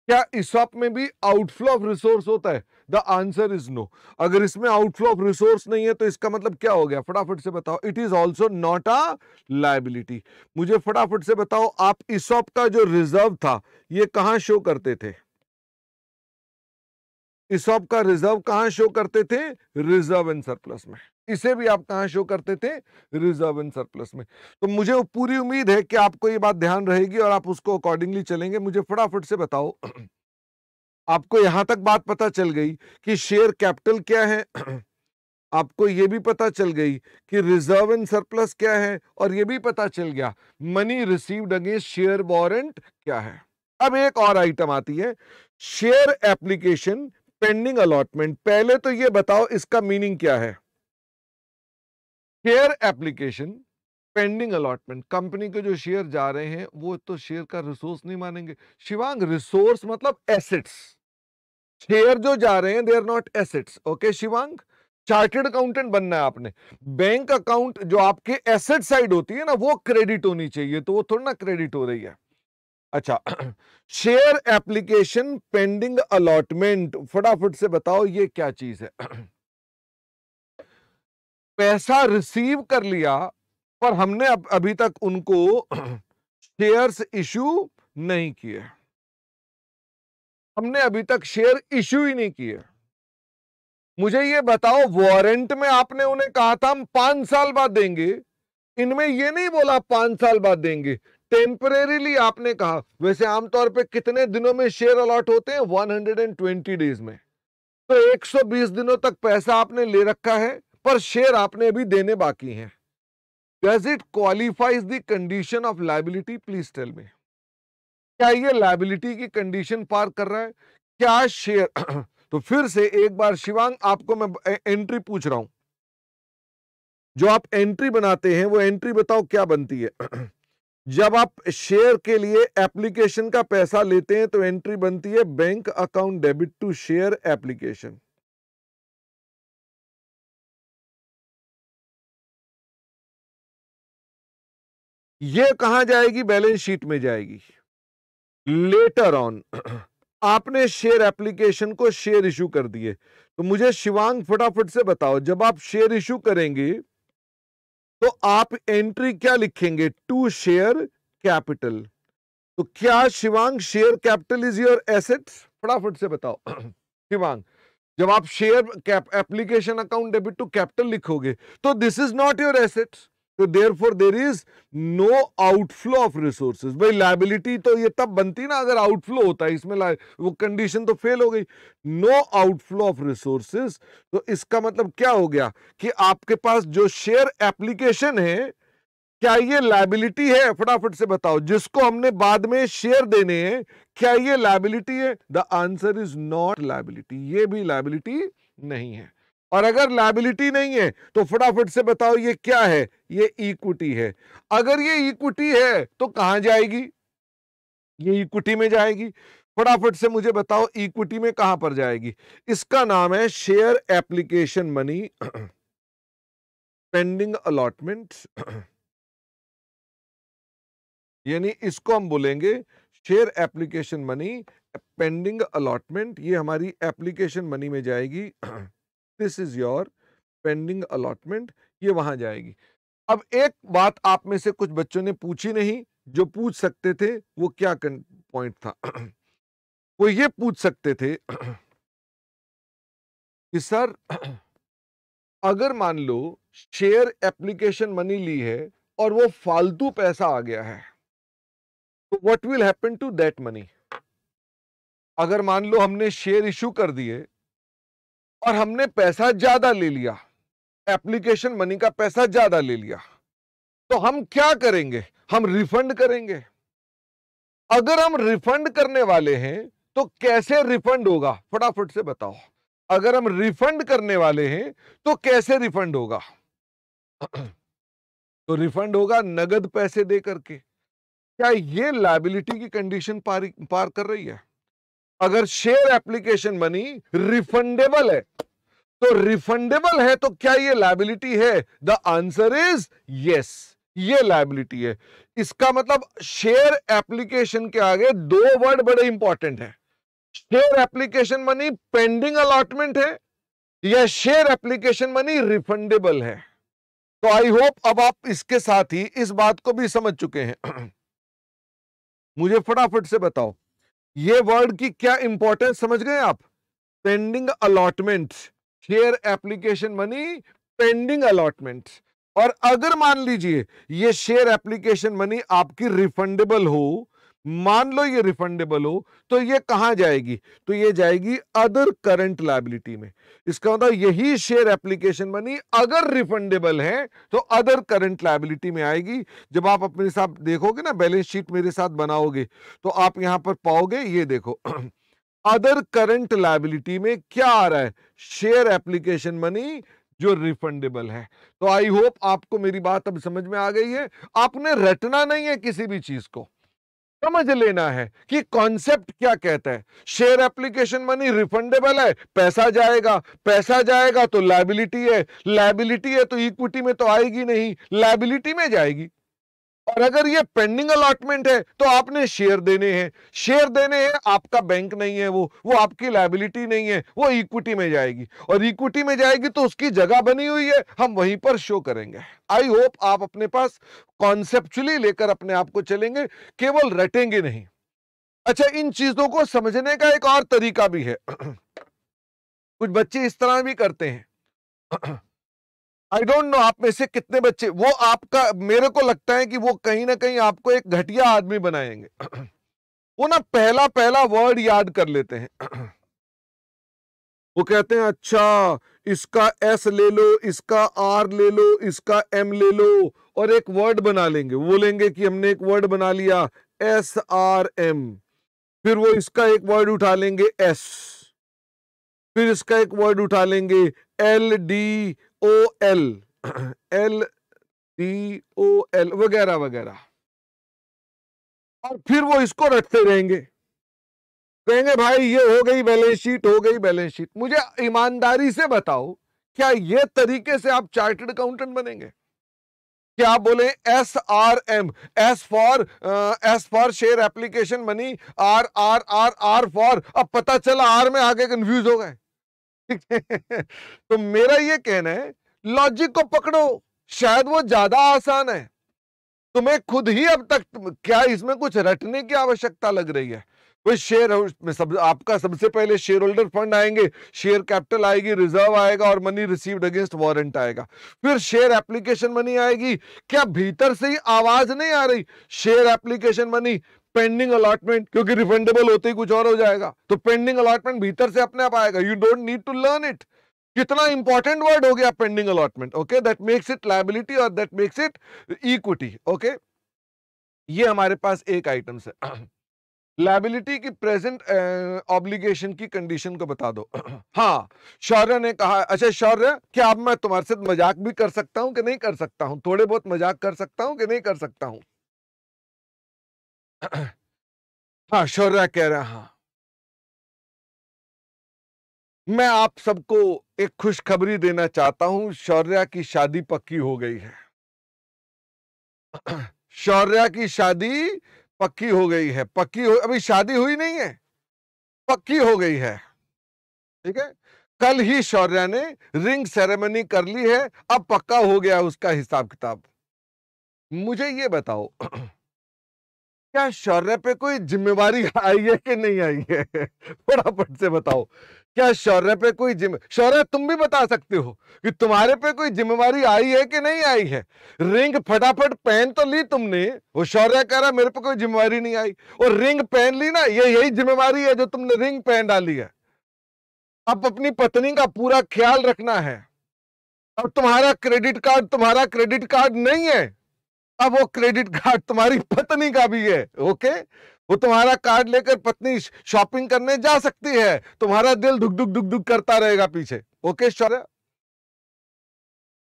क्या इसॉप में भी आउटफ्लो ऑफ रिसोर्स होता है द आंसर इज नो अगर इसमें आउटफ्लो ऑफ रिसोर्स नहीं है तो इसका मतलब क्या हो गया फटाफट से बताओ it is also not a liability मुझे फटाफट से बताओ आप इसॉप का जो रिजर्व था ये कहां शो करते थे इसॉप का रिजर्व कहां शो करते थे रिजर्व इन सरप्लस में इसे भी आप कहां शो करते थे रिजर्व इन सरप्लस में तो मुझे पूरी उम्मीद है कि आपको ये बात ध्यान रहेगी और आप उसको अकॉर्डिंगली चलेंगे मुझे फटाफट से बताओ आपको यहां तक बात पता चल गई कि शेयर कैपिटल क्या है आपको यह भी पता चल गई कि रिजर्व इन सरप्लस क्या है और यह भी पता चल गया money received against share warrant क्या है अब एक और आइटम आती है शेयर एप्लीकेशन पेंडिंग अलॉटमेंट पहले तो ये बताओ इसका मीनिंग क्या है share application pending allotment company के जो शेयर जा रहे हैं वो तो शेयर का रिसोर्स नहीं मानेंगे शिवांग रिसोर्स मतलब एसेट्स शेयर जो जा रहे हैं they are not assets okay Shivang chartered accountant बनना है आपने बैंक अकाउंट जो आपके एसेट साइड होती है ना वो क्रेडिट होनी चाहिए तो वो थोड़ा ना क्रेडिट हो रही है अच्छा शेयर एप्लीकेशन पेंडिंग अलॉटमेंट फटाफट से बताओ ये क्या चीज है पैसा रिसीव कर लिया पर हमने अब अभी तक उनको शेयर्स इशू नहीं किए हमने अभी तक शेयर इशू ही नहीं किए मुझे ये बताओ वारंट में आपने उन्हें कहा था हम पांच साल बाद देंगे इनमें ये नहीं बोला पांच साल बाद देंगे टेम्परेली आपने कहा वैसे आमतौर पे कितने दिनों में शेयर अलॉट होते हैं 120 डेज में तो 120 दिनों तक पैसा आपने ले रखा है पर शेयर आपने अभी देने बाकी हैं does it qualifies the condition of liability please tell me क्या ये लाइबिलिटी की कंडीशन पार कर रहा है क्या शेयर तो फिर से एक बार शिवांग आपको मैं एंट्री पूछ रहा हूं जो आप एंट्री बनाते हैं वो एंट्री बताओ क्या बनती है जब आप शेयर के लिए एप्लीकेशन का पैसा लेते हैं तो एंट्री बनती है bank account debit to share application ये कहां जाएगी बैलेंस शीट में जाएगी लेटर ऑन आपने शेयर एप्लीकेशन को शेयर इशू कर दिए तो मुझे शिवांग फटाफट से बताओ जब आप शेयर इशू करेंगे तो आप एंट्री क्या लिखेंगे टू शेयर कैपिटल तो क्या Shivang share capital is your asset फटाफट से बताओ शिवांग जब आप share application account debit to capital लिखोगे तो this is not your assets तो therefore there is no outflow of resources भाई लाइबिलिटी तो ये तब बनती ना अगर आउटफ्लो होता है इसमें वो कंडीशन तो फेल हो गई नो आउटफ्लो ऑफ रिसोर्सेज तो इसका मतलब क्या हो गया कि आपके पास जो शेयर एप्लीकेशन है क्या ये लाइबिलिटी है फटाफट से बताओ जिसको हमने बाद में शेयर देने हैं क्या ये लाइबिलिटी है the answer is not liability ये भी लाइबिलिटी नहीं है और अगर लाइबिलिटी नहीं है तो फटाफट से बताओ ये क्या है ये इक्विटी है अगर ये इक्विटी है तो कहां जाएगी ये इक्विटी में जाएगी फटाफट से मुझे बताओ इक्विटी में कहां पर जाएगी इसका नाम है share application money pending allotment यानी इसको हम बोलेंगे share application money pending allotment ये हमारी एप्लीकेशन मनी में जाएगी this is your pending allotment ये वहां जाएगी अब एक बात आप में से कुछ बच्चों ने पूछी नहीं जो पूछ सकते थे वो क्या पॉइंट था वो ये पूछ सकते थे कि सर अगर मान लो शेयर एप्लीकेशन मनी ली है और वो फालतू पैसा आ गया है तो what will happen to that money अगर मान लो हमने शेयर इश्यू कर दिए और हमने पैसा ज्यादा ले लिया एप्लीकेशन मनी का पैसा ज्यादा ले लिया तो हम क्या करेंगे हम रिफंड करेंगे अगर हम रिफंड करने वाले हैं तो कैसे रिफंड होगा फटाफट से बताओ अगर हम रिफंड करने वाले हैं तो कैसे रिफंड होगा तो रिफंड होगा नगद पैसे दे करके क्या ये लाइबिलिटी की कंडीशन पार, पार कर रही है अगर शेयर एप्लीकेशन बनी रिफंडेबल है तो रिफंडेबल है तो क्या ये लाइबिलिटी है द आंसर इज यस ये लाइबिलिटी है इसका मतलब शेयर एप्लीकेशन के आगे दो वर्ड बड़े इंपॉर्टेंट है share application money pending allotment है या शेयर एप्लीकेशन मनी रिफंडेबल है तो आई होप अब आप इसके साथ ही इस बात को भी समझ चुके हैं मुझे फटाफट से बताओ ये वर्ड की क्या इंपॉर्टेंस समझ गए आप pending allotment share application money pending allotment और अगर मान लीजिए ये शेयर एप्लीकेशन मनी आपकी रिफंडेबल हो मान लो ये रिफंडेबल हो तो ये कहां जाएगी तो ये जाएगी अदर करंट लाइबिलिटी में इसका मतलब यही शेयर एप्लीकेशन बनी अगर रिफंडेबल है तो अदर करंट लाइबिलिटी में आएगी जब आप अपने साथ देखोगे ना बैलेंस शीट मेरे साथ बनाओगे तो आप यहां पर पाओगे ये देखो अदर करंट लाइबिलिटी में क्या आ रहा है शेयर एप्लीकेशन मनी जो रिफंडेबल है तो आई होप आपको मेरी बात अब समझ में आ गई है आपने रटना नहीं है किसी भी चीज को समझ लेना है कि कॉन्सेप्ट क्या कहता है शेयर एप्लीकेशन मनी रिफंडेबल है पैसा जाएगा पैसा जाएगा तो लाइबिलिटी है लाइबिलिटी है तो इक्विटी में तो आएगी नहीं लाइबिलिटी में जाएगी और अगर ये पेंडिंग अलॉटमेंट है तो आपने शेयर देने हैं शेयर देने हैं आपका बैंक नहीं है वो वो आपकी लाइबिलिटी नहीं है वो इक्विटी में जाएगी और इक्विटी में जाएगी तो उसकी जगह बनी हुई है हम वहीं पर शो करेंगे आई होप आप अपने पास कॉन्सेप्चुअली लेकर अपने आप को चलेंगे केवल रटेंगे नहीं अच्छा इन चीजों को समझने का एक और तरीका भी है कुछ बच्चे इस तरह भी करते हैं आई डोंट नो आप में से कितने बच्चे वो आपका मेरे को लगता है कि वो कहीं ना कहीं आपको एक घटिया आदमी बनाएंगे वो ना पहला पहला वर्ड याद कर लेते हैं वो कहते हैं अच्छा इसका एस ले लो इसका आर ले लो इसका एम ले लो और एक वर्ड बना लेंगे वो लेंगे कि हमने एक वर्ड बना लिया एस आर एम फिर वो इसका एक वर्ड उठा लेंगे एस फिर इसका एक वर्ड उठा लेंगे L D O L L D O L वगैरह वगैरह और फिर वो इसको रखते रहेंगे कहेंगे भाई ये हो गई बैलेंस शीट हो गई बैलेंस शीट मुझे ईमानदारी से बताओ क्या ये तरीके से आप चार्टर्ड अकाउंटेंट बनेंगे क्या आप बोले S R M S for S for share application money R R R R for अब पता चला आर में आगे कंफ्यूज हो गए तो मेरा ये कहना है लॉजिक को पकड़ो शायद वो ज्यादा आसान है तुम्हें खुद ही अब तक क्या इसमें कुछ रटने की आवश्यकता लग रही है कोई शेयर में सब आपका सबसे पहले शेयर होल्डर फंड आएंगे शेयर कैपिटल आएगी रिजर्व आएगा और मनी रिसीव्ड अगेंस्ट वारंट आएगा फिर शेयर एप्लीकेशन मनी आएगी क्या भीतर से ही आवाज नहीं आ रही share application money pending allotment क्योंकि रिफंडेबल होते ही कुछ और हो जाएगा तो पेंडिंग अलॉटमेंट भीतर से अपने आप आएगा you don't need to learn it कितना इंपॉर्टेंट वर्ड हो गया pending allotment okay that makes it liability और that makes it equity okay ये हमारे पास एक आइटम है लाइबिलिटी की प्रेजेंट ऑब्लिगेशन uh, की कंडीशन को बता दो हाँ शौर्य ने कहा अच्छा शौर्य क्या अब मैं तुम्हारे साथ मजाक भी कर सकता हूँ कि नहीं कर सकता हूँ थोड़े बहुत मजाक कर सकता हूँ कि नहीं कर सकता हूँ हाँ शौर्या कह रहा हाँ मैं आप सबको एक खुशखबरी देना चाहता हूं शौर्या की शादी पक्की हो गई है शौर्या की शादी पक्की हो गई है पक्की हो अभी शादी हुई नहीं है पक्की हो गई है ठीक है कल ही शौर्या ने रिंग सेरेमनी कर ली है अब पक्का हो गया उसका हिसाब किताब मुझे ये बताओ क्या शौर्य पे कोई जिम्मेवारी आई है कि नहीं आई है फटाफट से बताओ क्या शौर्य पे कोई जिम्मे शौर्य तुम भी बता सकते हो कि तुम्हारे पे कोई जिम्मेवारी आई है कि नहीं आई है रिंग फटाफट पहन तो ली तुमने वो शौर्य कह रहा मेरे पे कोई जिम्मेवारी नहीं आई और रिंग पहन ली ना ये यही जिम्मेवारी है जो तुमने रिंग पहन डाली है अब अपनी पत्नी का पूरा ख्याल रखना है अब तुम्हारा क्रेडिट कार्ड तुम्हारा क्रेडिट कार्ड नहीं है अब वो क्रेडिट कार्ड तुम्हारी पत्नी का भी है ओके वो तुम्हारा कार्ड लेकर पत्नी शॉपिंग करने जा सकती है तुम्हारा दिल धुक धुक धुक धुक करता रहेगा पीछे ओके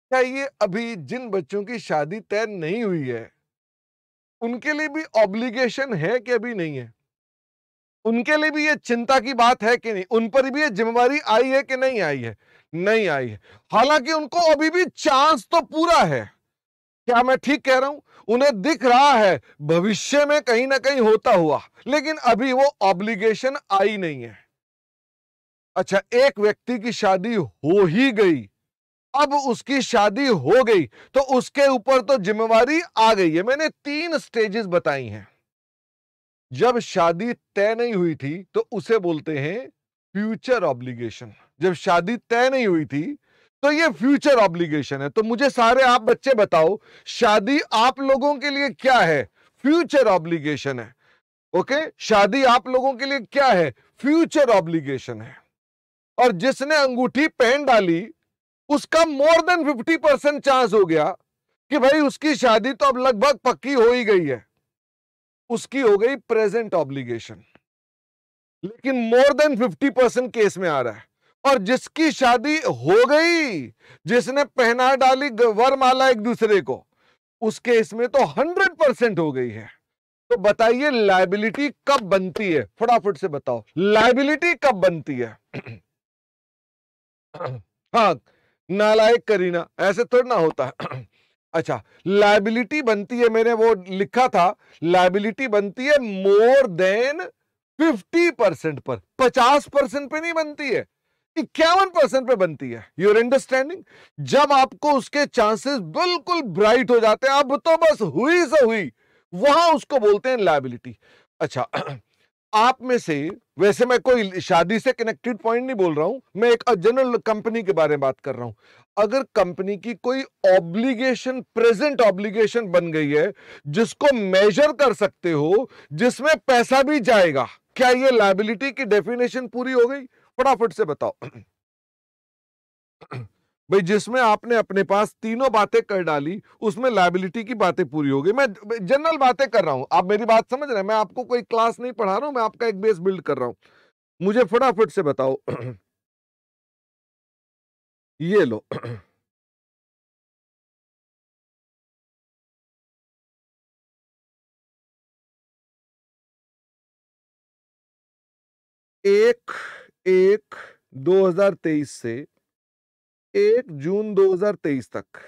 क्या ये अभी जिन बच्चों की शादी तय नहीं हुई है उनके लिए भी ऑब्लिगेशन है कि अभी नहीं है उनके लिए भी ये चिंता की बात है कि नहीं उन पर भी ये जिम्मेवारी आई है कि नहीं आई है नहीं आई है हालांकि उनको अभी भी चांस तो पूरा है क्या मैं ठीक कह रहा हूं उन्हें दिख रहा है भविष्य में कहीं ना कहीं होता हुआ लेकिन अभी वो ऑब्लिगेशन आई नहीं है अच्छा एक व्यक्ति की शादी हो ही गई अब उसकी शादी हो गई तो उसके ऊपर तो जिम्मेवारी आ गई है मैंने तीन स्टेजेस बताई हैं जब शादी तय नहीं हुई थी तो उसे बोलते हैं फ्यूचर ऑब्लिगेशन जब शादी तय नहीं हुई थी तो ये फ्यूचर ऑब्लिगेशन है तो मुझे सारे आप बच्चे बताओ शादी आप लोगों के लिए क्या है फ्यूचर ऑब्लिगेशन है ओके okay? शादी आप लोगों के लिए क्या है फ्यूचर ऑब्लिगेशन है और जिसने अंगूठी पहन डाली उसका more than fifty percent chance हो गया कि भाई उसकी शादी तो अब लगभग पक्की हो ही गई है उसकी हो गई प्रेजेंट ऑब्लिगेशन लेकिन more than fifty percent case में आ रहा है और जिसकी शादी हो गई जिसने पहना डाली वरमाला एक दूसरे को उसके इसमें तो हंड्रेड परसेंट हो गई है तो बताइए लाइबिलिटी कब बनती है फटाफट से बताओ लाइबिलिटी कब बनती है हाँ नालायक करीना ऐसे थोड़ा ना होता है अच्छा लाइबिलिटी बनती है मैंने वो लिखा था लाइबिलिटी बनती है मोर देन फिफ्टी परसेंट पर पचास परसेंट पे नहीं बनती है इक्यावन परसेंट पे बनती है यूर अंडरस्टैंडिंग जब आपको उसके चांसेस बिल्कुल ब्राइट हो जाते हैं अब तो बस हुई से हुई वहां उसको बोलते हैं लाइबिलिटी अच्छा आप में से वैसे मैं कोई शादी से कनेक्टेड पॉइंट नहीं बोल रहा हूं मैं एक जनरल कंपनी के बारे में बात कर रहा हूं अगर कंपनी की कोई ऑब्लिगेशन प्रेजेंट ऑब्लिगेशन बन गई है जिसको मेजर कर सकते हो जिसमें पैसा भी जाएगा क्या ये लाइबिलिटी की डेफिनेशन पूरी हो गई फटाफट से बताओ भाई जिसमें आपने अपने पास तीनों बातें कर डाली उसमें लाइबिलिटी की बातें पूरी हो गई मैं जनरल बातें कर रहा हूं आप मेरी बात समझ रहे हैं मैं आपको कोई क्लास नहीं पढ़ा रहा हूं मैं आपका एक बेस बिल्ड कर रहा हूं मुझे फटाफट से बताओ ये लो एक एक 2023 से एक जून 2023 तक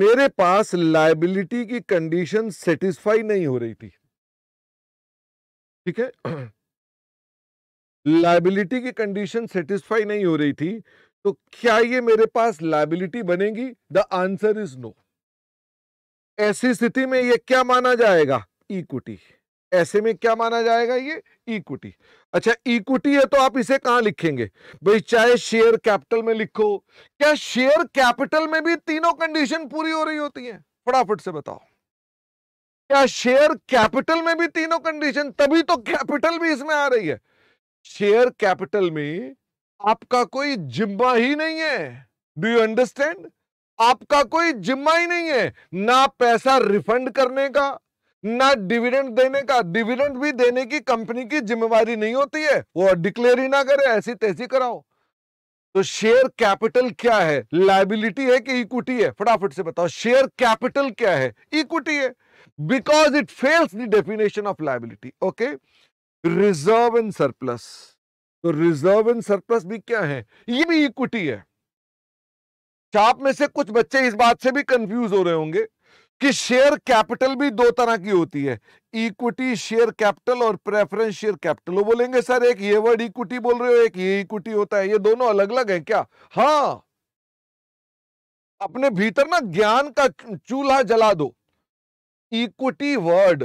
मेरे पास लाइबिलिटी की कंडीशन सेटिस्फाई नहीं हो रही थी ठीक है लाइबिलिटी की कंडीशन सेटिस्फाई नहीं हो रही थी तो क्या ये मेरे पास लाइबिलिटी बनेगी द आंसर इज नो ऐसी स्थिति में ये क्या माना जाएगा इक्विटी ऐसे में क्या माना जाएगा ये इक्विटी अच्छा इक्विटी है तो आप इसे कहां लिखेंगे भाई चाहे शेयर कैपिटल में लिखो क्या शेयर कैपिटल में भी तीनों कंडीशन पूरी हो रही होती है फटाफट से बताओ क्या शेयर कैपिटल में भी तीनों कंडीशन तभी तो कैपिटल भी इसमें आ रही है शेयर कैपिटल में आपका कोई जिम्मा ही नहीं है डू यू अंडरस्टैंड आपका कोई जिम्मा ही नहीं है ना पैसा रिफंड करने का ना डिविडेंड देने का डिविडेंड भी देने की कंपनी की जिम्मेवारी नहीं होती है वो डिक्लेयर ही ना करे ऐसी तैसी कराओ तो शेयर कैपिटल क्या है लाइबिलिटी है कि इक्विटी है फटाफट से बताओ शेयर कैपिटल क्या है इक्विटी है because it fails the definition of liability okay reserve and surplus तो रिजर्व एंड सरप्लस भी क्या है ये भी इक्विटी है आप में से कुछ बच्चे इस बात से भी कंफ्यूज हो रहे होंगे कि शेयर कैपिटल भी दो तरह की होती है इक्विटी शेयर कैपिटल और प्रेफरेंस शेयर कैपिटल वो बोलेंगे सर एक ये वर्ड इक्विटी बोल रहे हो एक ये इक्विटी होता है ये दोनों अलग अलग है क्या हाँ अपने भीतर ना ज्ञान का चूल्हा जला दो इक्विटी वर्ड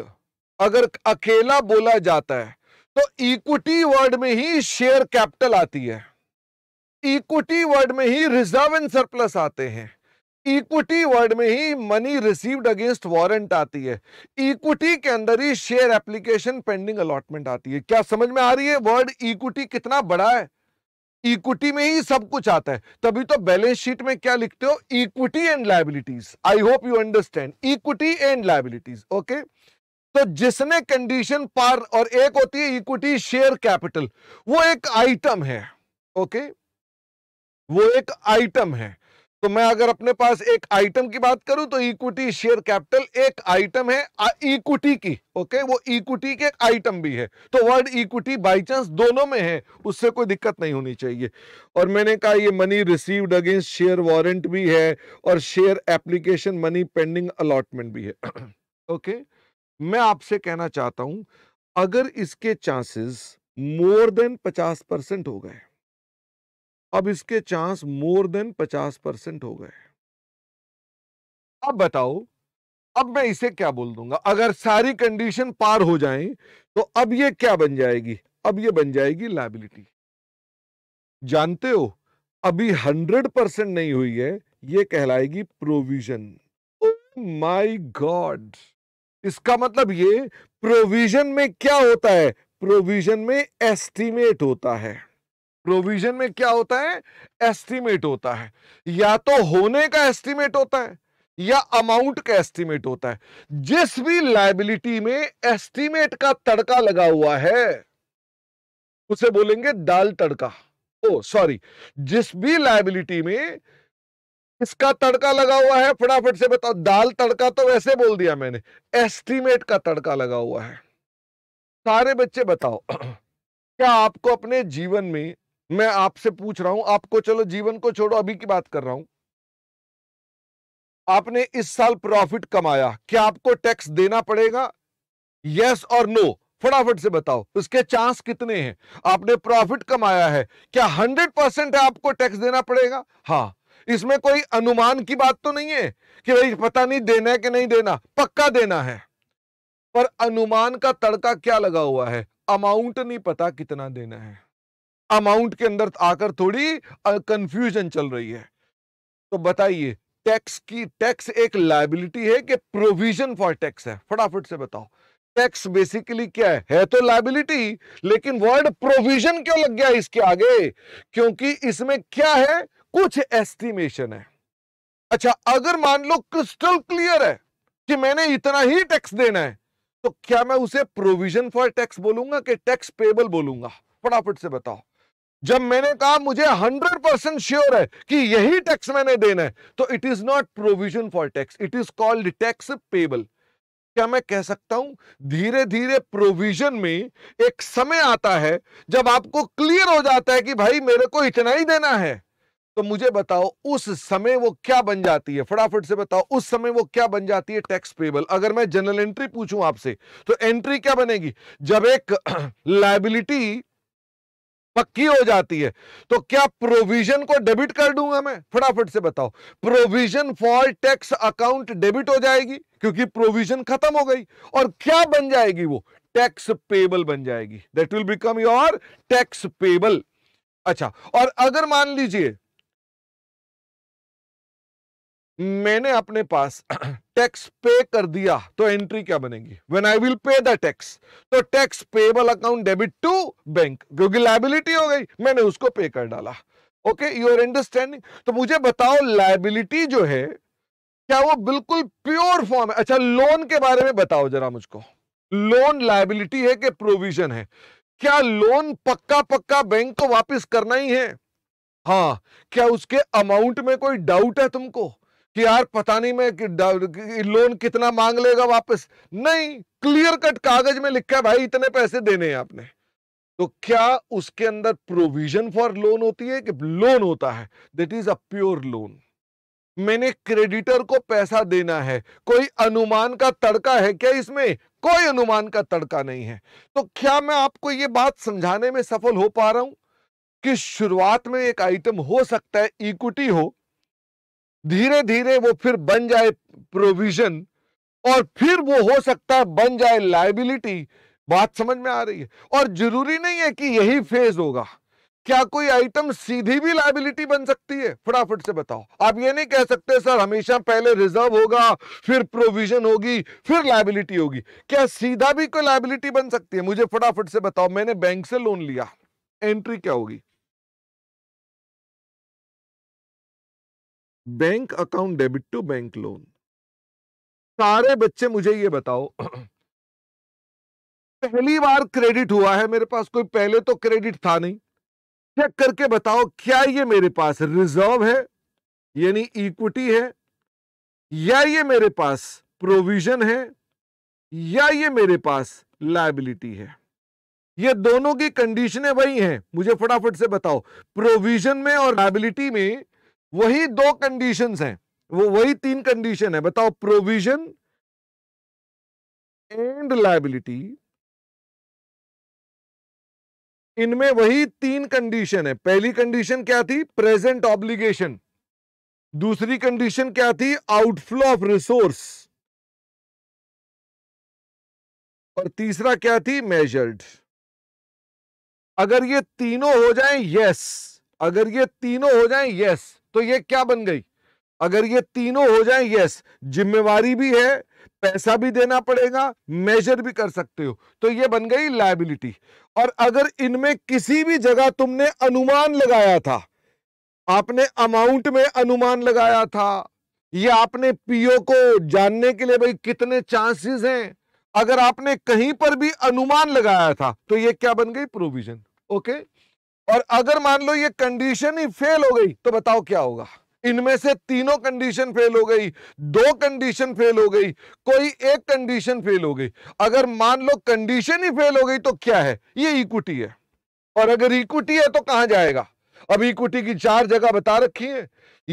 अगर अकेला बोला जाता है तो इक्विटी वर्ड में ही शेयर कैपिटल आती है इक्विटी वर्ड में ही रिजर्व एंड सरप्लस आते हैं इक्विटी वर्ड में ही मनी रिसीव्ड अगेंस्ट वारंट आती है इक्विटी के अंदर ही शेयर एप्लीकेशन पेंडिंग अलॉटमेंट आती है क्या समझ में आ रही है वर्ड इक्विटी कितना बड़ा है इक्विटी में ही सब कुछ आता है तभी तो बैलेंस शीट में क्या लिखते हो equity and liabilities I hope you understand equity and liabilities okay तो जिसने कंडीशन पार और एक होती है इक्विटी शेयर कैपिटल वो एक आइटम है ओके okay? वो एक आइटम है तो मैं अगर अपने पास एक आइटम की बात करूं तो इक्विटी शेयर कैपिटल एक आइटम है इक्विटी की ओके वो इक्विटी के आइटम भी है तो वर्ड इक्विटी बाई चांस दोनों में है उससे कोई दिक्कत नहीं होनी चाहिए और मैंने कहा ये money received against share warrant भी है और share application money pending allotment भी है ओके मैं आपसे कहना चाहता हूं अगर इसके चांसेस मोर देन पचास परसेंट हो गए अब इसके चांस मोर देन पचास परसेंट हो गए अब बताओ अब मैं इसे क्या बोल दूंगा अगर सारी कंडीशन पार हो जाए तो अब ये क्या बन जाएगी अब ये बन जाएगी लाइबिलिटी जानते हो अभी हंड्रेड परसेंट नहीं हुई है ये कहलाएगी प्रोविजन oh गॉड इसका मतलब ये प्रोविजन में क्या होता है प्रोविजन में एस्टिमेट होता है प्रोविजन में क्या होता है एस्टीमेट होता है या तो होने का एस्टीमेट होता है या अमाउंट का एस्टीमेट होता है जिस भी लाइबिलिटी में एस्टीमेट का तड़का लगा हुआ है उसे बोलेंगे दाल तड़का ओ सॉरी जिस भी लाइबिलिटी में इसका तड़का लगा हुआ है फटाफट से बताओ दाल तड़का तो वैसे बोल दिया मैंने एस्टीमेट का तड़का लगा हुआ है सारे बच्चे बताओ क्या आपको अपने जीवन में मैं आपसे पूछ रहा हूं आपको चलो जीवन को छोड़ो अभी की बात कर रहा हूं आपने इस साल प्रॉफिट कमाया क्या आपको टैक्स देना पड़ेगा यस और नो फटाफट से बताओ उसके चांस कितने हैं आपने प्रॉफिट कमाया है क्या हंड्रेड परसेंट है आपको टैक्स देना पड़ेगा हाँ इसमें कोई अनुमान की बात तो नहीं है कि भाई पता नहीं देना है कि नहीं देना पक्का देना है पर अनुमान का तड़का क्या लगा हुआ है अमाउंट नहीं पता कितना देना है अमाउंट के अंदर आकर थोड़ी कंफ्यूजन चल रही है तो बताइए टैक्स की टैक्स एक लाइबिलिटी है कि प्रोविजन फॉर टैक्स है फटाफट से बताओ टैक्स बेसिकली क्या है है तो लाइबिलिटी लेकिन वर्ड प्रोविजन क्यों लग गया इसके आगे क्योंकि इसमें क्या है कुछ एस्टिमेशन है अच्छा अगर मान लो क्रिस्टल क्लियर है कि मैंने इतना ही टैक्स देना है तो क्या मैं उसे प्रोविजन फॉर टैक्स बोलूंगा कि टैक्स पेबल बोलूंगा फटाफट से बताओ जब मैंने कहा मुझे 100 परसेंट श्योर है कि यही टैक्स मैंने देना है तो it is not provision for tax it is called tax payable क्या मैं कह सकता हूं धीरे धीरे प्रोविजन में एक समय आता है जब आपको क्लियर हो जाता है कि भाई मेरे को इतना ही देना है तो मुझे बताओ उस समय वो क्या बन जाती है फटाफट से बताओ उस समय वो क्या बन जाती है टैक्स पेबल अगर मैं जनरल एंट्री पूछूं आपसे तो एंट्री क्या बनेगी जब एक लाइबिलिटी पक्की हो जाती है तो क्या प्रोविजन को डेबिट कर दूंगा मैं फटाफट से बताओ provision for tax account debit हो जाएगी क्योंकि प्रोविजन खत्म हो गई और क्या बन जाएगी वो टैक्स पेबल बन जाएगी that will become your tax payable अच्छा और अगर मान लीजिए मैंने अपने पास टैक्स पे कर दिया तो एंट्री क्या बनेगी when I will pay the tax तो tax payable account debit to bank क्योंकि लाइबिलिटी हो गई मैंने उसको पे कर डाला ओके यू आर अंडरस्टैंडिंग तो मुझे बताओ लाइबिलिटी जो है क्या वो बिल्कुल प्योर फॉर्म है अच्छा लोन के बारे में बताओ जरा मुझको लोन लाइबिलिटी है कि प्रोविजन है क्या लोन पक्का पक्का बैंक को वापस करना ही है हाँ क्या उसके अमाउंट में कोई डाउट है तुमको कि यार पता नहीं मैं कि लोन कितना मांग लेगा वापस नहीं क्लियर कट कागज में लिखा है भाई इतने पैसे देने हैं आपने तो क्या उसके अंदर प्रोविजन फॉर लोन होती है कि लोन होता है that is a pure loan मैंने क्रेडिटर को पैसा देना है कोई अनुमान का तड़का है क्या इसमें कोई अनुमान का तड़का नहीं है तो क्या मैं आपको ये बात समझाने में सफल हो पा रहा हूं कि शुरुआत में एक आइटम हो सकता है इक्विटी हो धीरे धीरे वो फिर बन जाए प्रोविजन और फिर वो हो सकता है बन जाए लाइबिलिटी बात समझ में आ रही है और जरूरी नहीं है कि यही फेज होगा क्या कोई आइटम सीधी भी लाइबिलिटी बन सकती है फटाफट से बताओ आप ये नहीं कह सकते सर हमेशा पहले रिजर्व होगा फिर प्रोविजन होगी फिर लाइबिलिटी होगी क्या सीधा भी कोई लाइबिलिटी बन सकती है मुझे फटाफट से बताओ मैंने बैंक से लोन लिया एंट्री क्या होगी bank account debit to bank loan सारे बच्चे मुझे ये बताओ पहली बार क्रेडिट हुआ है मेरे पास कोई पहले तो क्रेडिट था नहीं चेक करके बताओ क्या ये मेरे पास रिजर्व है यानी इक्विटी है या ये मेरे पास प्रोविजन है या ये मेरे पास लाइबिलिटी है ये दोनों की कंडीशनें वही हैं मुझे फटाफट से बताओ प्रोविजन में और लाइबिलिटी में वही दो कंडीशन हैं वो वही तीन कंडीशन है बताओ प्रोविजन एंड लाइबिलिटी इनमें वही तीन कंडीशन है पहली कंडीशन क्या थी प्रेजेंट ऑब्लिगेशन दूसरी कंडीशन क्या थी आउटफ्लो ऑफ रिसोर्स और तीसरा क्या थी मेजर्ड अगर ये तीनों हो जाएं यस अगर ये तीनों हो जाएं यस तो ये क्या बन गई अगर ये तीनों हो जाए यस जिम्मेवारी भी है पैसा भी देना पड़ेगा मेजर भी कर सकते हो तो ये बन गई लाइबिलिटी और अगर इनमें किसी भी जगह तुमने अनुमान लगाया था आपने अमाउंट में अनुमान लगाया था या आपने पीओ को जानने के लिए भाई कितने चांसेस हैं अगर आपने कहीं पर भी अनुमान लगाया था तो ये क्या बन गई प्रोविजन ओके और अगर मान लो ये कंडीशन ही फेल हो गई तो बताओ क्या होगा इनमें से तीनों कंडीशन फेल हो गई दो कंडीशन फेल हो गई कोई एक कंडीशन फेल हो गई अगर मान लो कंडीशन ही फेल हो गई तो क्या है ये इक्विटी है और अगर इक्विटी है तो कहां जाएगा अब इक्विटी की चार जगह बता रखी है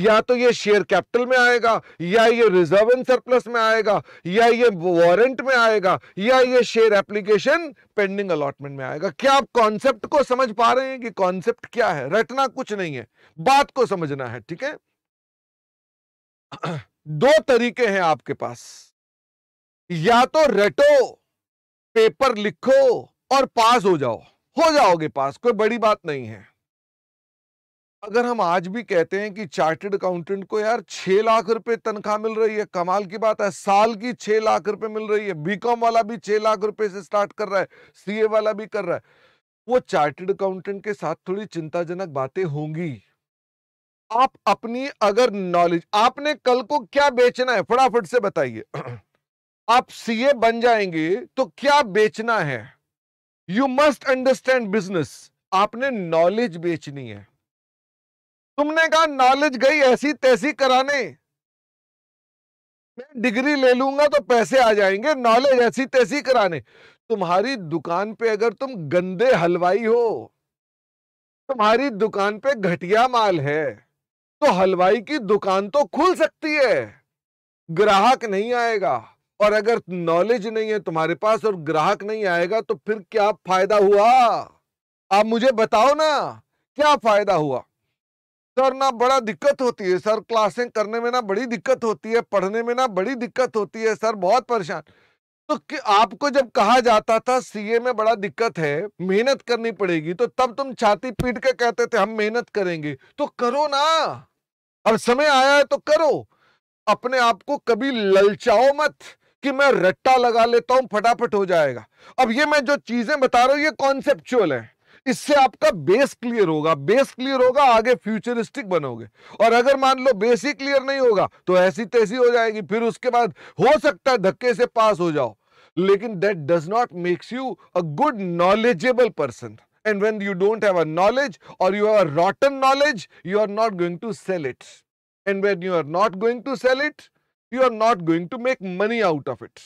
या तो ये शेयर कैपिटल में आएगा या ये रिजर्व एंड सरप्लस में आएगा या ये वारंट में आएगा या ये शेयर एप्लीकेशन पेंडिंग अलॉटमेंट में आएगा क्या आप कॉन्सेप्ट को समझ पा रहे हैं कि कॉन्सेप्ट क्या है रटना कुछ नहीं है बात को समझना है ठीक है दो तरीके हैं आपके पास या तो रटो पेपर लिखो और पास हो जाओ हो जाओगे पास कोई बड़ी बात नहीं है अगर हम आज भी कहते हैं कि चार्टेड अकाउंटेंट को यार छह लाख रुपए तनख्वाह मिल रही है कमाल की बात है साल की छह लाख रुपए मिल रही है बीकॉम वाला भी छह लाख रुपए से स्टार्ट कर रहा है सीए वाला भी कर रहा है वो चार्टेड अकाउंटेंट के साथ थोड़ी चिंताजनक बातें होंगी आप अपनी अगर नॉलेज आपने कल को क्या बेचना है फटाफट से बताइए आप सीए बन जाएंगे तो क्या बेचना है यू मस्ट अंडरस्टैंड बिजनेस आपने नॉलेज बेचनी है तुमने कहा नॉलेज गई ऐसी तैसी कराने मैं डिग्री ले लूंगा तो पैसे आ जाएंगे नॉलेज ऐसी तैसी कराने तुम्हारी दुकान पे अगर तुम गंदे हलवाई हो तुम्हारी दुकान पे घटिया माल है तो हलवाई की दुकान तो खुल सकती है ग्राहक नहीं आएगा और अगर नॉलेज नहीं है तुम्हारे पास और ग्राहक नहीं आएगा तो फिर क्या फायदा हुआ आप मुझे बताओ ना क्या फायदा हुआ सर ना बड़ा दिक्कत होती है सर क्लासें करने में ना बड़ी दिक्कत होती है पढ़ने में ना बड़ी दिक्कत होती है सर बहुत परेशान तो कि आपको जब कहा जाता था सीए में बड़ा दिक्कत है मेहनत करनी पड़ेगी तो तब तुम छाती पीट के कहते थे हम मेहनत करेंगे तो करो ना अब समय आया है तो करो अपने आप को कभी ललचाओ मत कि मैं रट्टा लगा लेता हूं फटाफट हो जाएगा अब ये मैं जो चीजें बता रहा हूं ये कॉन्सेप्चुअल है इससे आपका बेस क्लियर होगा बेस क्लियर होगा आगे फ्यूचरिस्टिक बनोगे और अगर मान लो बेस ही क्लियर नहीं होगा तो ऐसी तैसी हो जाएगी फिर उसके बाद हो सकता है धक्के से पास हो जाओ लेकिन that does not makes you a good knowledgeable person and when you don't have a knowledge और you have a rotten knowledge you are not going to sell it and when you are not going to sell it you are not going to make money out of it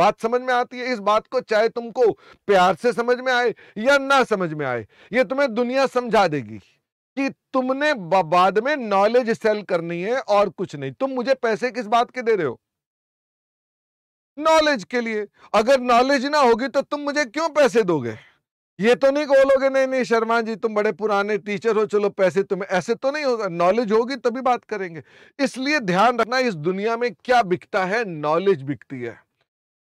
बात समझ में आती है इस बात को चाहे तुमको प्यार से समझ में आए या ना समझ में आए ये तुम्हें दुनिया समझा देगी कि तुमने बाद में नॉलेज सेल करनी है और कुछ नहीं तुम मुझे पैसे किस बात के दे रहे हो नॉलेज के लिए अगर नॉलेज ना होगी तो तुम मुझे क्यों पैसे दोगे ये तो नहीं बोलोगे नहीं नहीं शर्मा जी तुम बड़े पुराने टीचर हो चलो पैसे तुम्हें ऐसे तो नहीं होगा नॉलेज होगी तभी बात करेंगे इसलिए ध्यान रखना इस दुनिया में क्या बिकता है नॉलेज बिकती है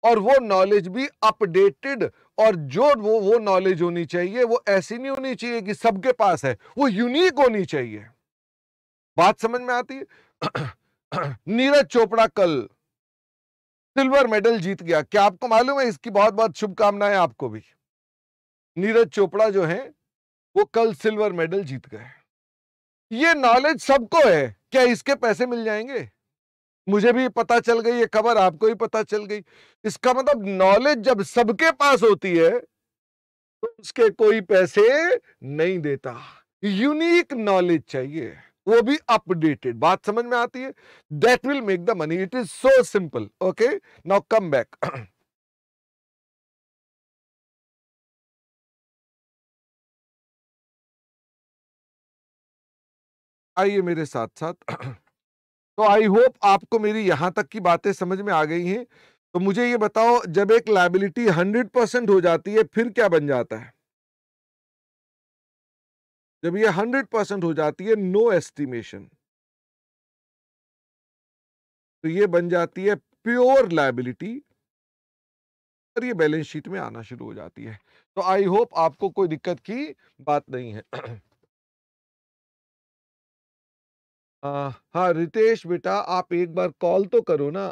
और वो नॉलेज भी अपडेटेड और जो वो वो नॉलेज होनी चाहिए वो ऐसी नहीं होनी चाहिए कि सबके पास है वो यूनिक होनी चाहिए बात समझ में आती है नीरज चोपड़ा कल सिल्वर मेडल जीत गया क्या आपको मालूम है इसकी बहुत बहुत शुभकामनाएं आपको भी नीरज चोपड़ा जो है वो कल सिल्वर मेडल जीत गए ये नॉलेज सबको है क्या इसके पैसे मिल जाएंगे मुझे भी पता चल गई ये खबर आपको भी पता चल गई इसका मतलब नॉलेज जब सबके पास होती है तो उसके कोई पैसे नहीं देता यूनिक नॉलेज चाहिए वो भी अपडेटेड बात समझ में आती है that will make the money it is so simple okay now come back आइए मेरे साथ साथ तो आई होप आपको मेरी यहां तक की बातें समझ में आ गई हैं तो मुझे ये बताओ जब एक लाइबिलिटी हंड्रेड परसेंट हो जाती है फिर क्या बन जाता है जब ये हंड्रेड परसेंट हो जाती है नो एस्टिमेशन तो ये बन जाती है प्योर लाइबिलिटी और ये बैलेंस शीट में आना शुरू हो जाती है तो आई होप आपको कोई दिक्कत की बात नहीं है हाँ रितेश बेटा आप एक बार कॉल तो करो ना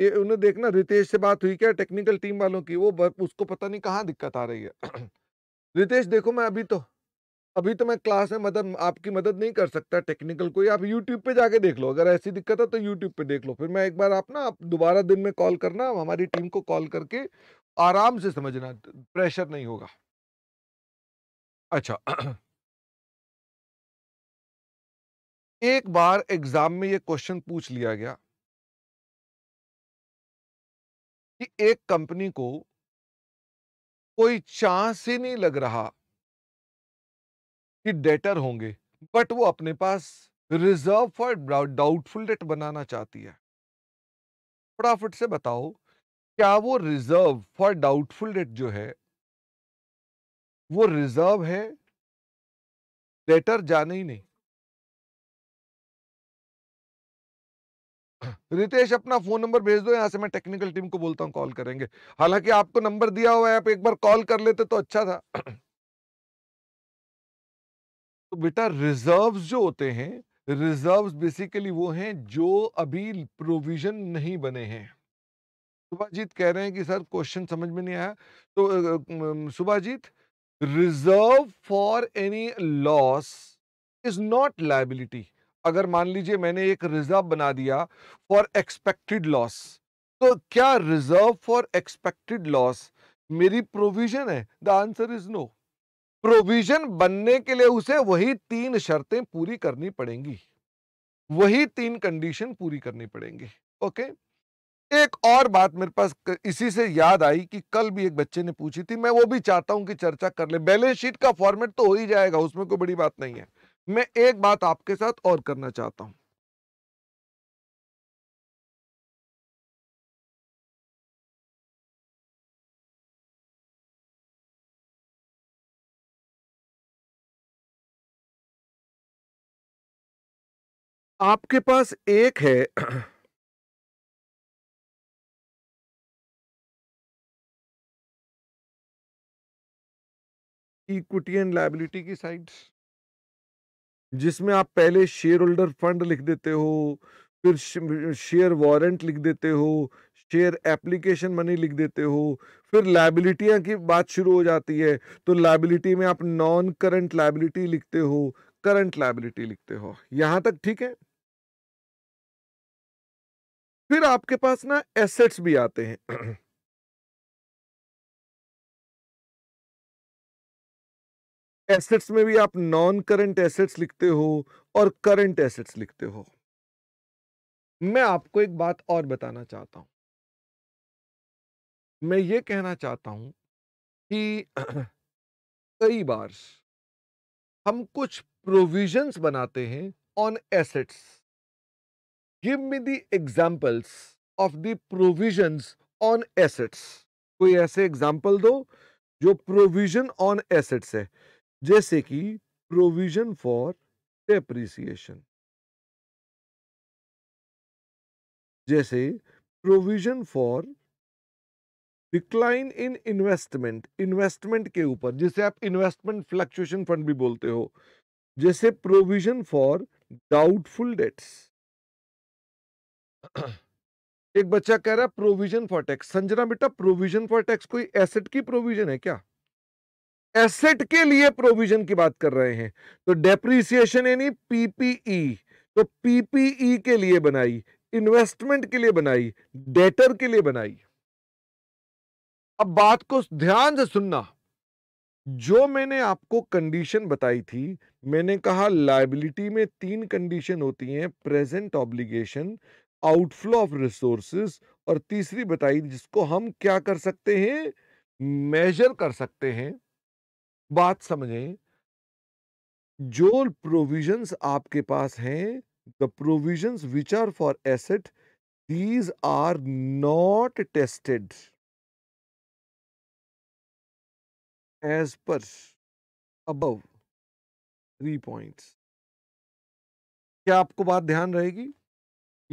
ये उन्हें देखना रितेश से बात हुई क्या टेक्निकल टीम वालों की वो ब- उसको पता नहीं कहाँ दिक्कत आ रही है रितेश देखो मैं अभी तो अभी तो मैं क्लास में मदद आपकी मदद नहीं कर सकता टेक्निकल कोई आप यूट्यूब पे जाके देख लो अगर ऐसी दिक्कत है तो यूट्यूब पे देख लो फिर मैं एक बार आप ना आप दोबारा दिन में कॉल करना हमारी टीम को कॉल करके आराम से समझना प्रेशर नहीं होगा अच्छा एक बार एग्जाम में ये क्वेश्चन पूछ लिया गया कि एक कंपनी को कोई चांस ही नहीं लग रहा कि डेटर होंगे बट वो अपने पास रिजर्व फॉर डाउटफुल डेट बनाना चाहती है फटाफट से बताओ क्या वो रिजर्व फॉर डाउटफुल डेट जो है वो रिजर्व है डेटर जाने ही नहीं रितेश अपना फोन नंबर भेज दो यहाँ से मैं टेक्निकल टीम को बोलता हूँ कॉल करेंगे हालांकि आपको नंबर दिया हुआ है आप एक बार कॉल कर लेते तो अच्छा था तो बेटा रिजर्व्स जो होते हैं रिजर्व्स बेसिकली वो हैं जो अभी प्रोविजन नहीं बने हैं सुभाजीत कह रहे हैं कि सर क्वेश्चन समझ में नहीं आया तो Subhajit reserve for any loss is not liability अगर मान लीजिए मैंने एक रिजर्व बना दिया फॉर एक्सपेक्टेड लॉस तो क्या रिजर्व फॉर एक्सपेक्टेड लॉस मेरी प्रोविजन है the answer is no provision बनने के लिए उसे वही तीन शर्तें पूरी करनी पड़ेंगी वही तीन कंडीशन पूरी करनी पड़ेंगी ओके एक और बात मेरे पास इसी से याद आई कि कल भी एक बच्चे ने पूछी थी मैं वो भी चाहता हूं कि चर्चा कर ले बैलेंस शीट का फॉर्मेट तो हो ही जाएगा उसमें कोई बड़ी बात नहीं है मैं एक बात आपके साथ और करना चाहता हूं आपके पास एक है इक्विटी एंड लाइबिलिटी की साइड्स जिसमें आप पहले शेयर होल्डर फंड लिख देते हो फिर शेयर वारंट लिख देते हो शेयर एप्लीकेशन मनी लिख देते हो फिर लाइबिलिटियाँ की बात शुरू हो जाती है तो लाइबिलिटी में आप नॉन करंट लाइबिलिटी लिखते हो करंट लाइबिलिटी लिखते हो यहाँ तक ठीक है फिर आपके पास ना एसेट्स भी आते हैं एसेट्स में भी आप नॉन करंट एसेट्स लिखते हो और करंट एसेट्स लिखते हो मैं आपको एक बात और बताना चाहता हूं मैं ये कहना चाहता हूं कि कई बार हम कुछ प्रोविजंस बनाते हैं on assets give me the examples of the provisions on assets कोई ऐसे एग्जांपल दो जो प्रोविजन ऑन एसेट्स है जैसे कि प्रोविजन फॉर डेप्रिसिएशन जैसे provision for decline in investment investment के ऊपर जिसे आप इन्वेस्टमेंट फ्लक्चुएशन फंड भी बोलते हो जैसे प्रोविजन फॉर डाउटफुल डेट्स एक बच्चा कह रहा है प्रोविजन फॉर टैक्स संजना बेटा प्रोविजन फॉर टैक्स कोई एसेट की प्रोविजन है क्या एसेट के लिए प्रोविजन की बात कर रहे हैं तो डेप्रीसिएशन यानी पीपीई तो पीपीई के लिए बनाई इन्वेस्टमेंट के लिए बनाई डेटर के लिए बनाई अब बात को ध्यान से सुनना जो मैंने आपको कंडीशन बताई थी मैंने कहा लाइबिलिटी में तीन कंडीशन होती हैं present obligation outflow of resources और तीसरी बताई जिसको हम क्या कर सकते हैं मेजर कर सकते हैं बात समझें जो प्रोविजंस आपके पास हैं the provisions which are for asset these are not tested as per above three points क्या आपको बात ध्यान रहेगी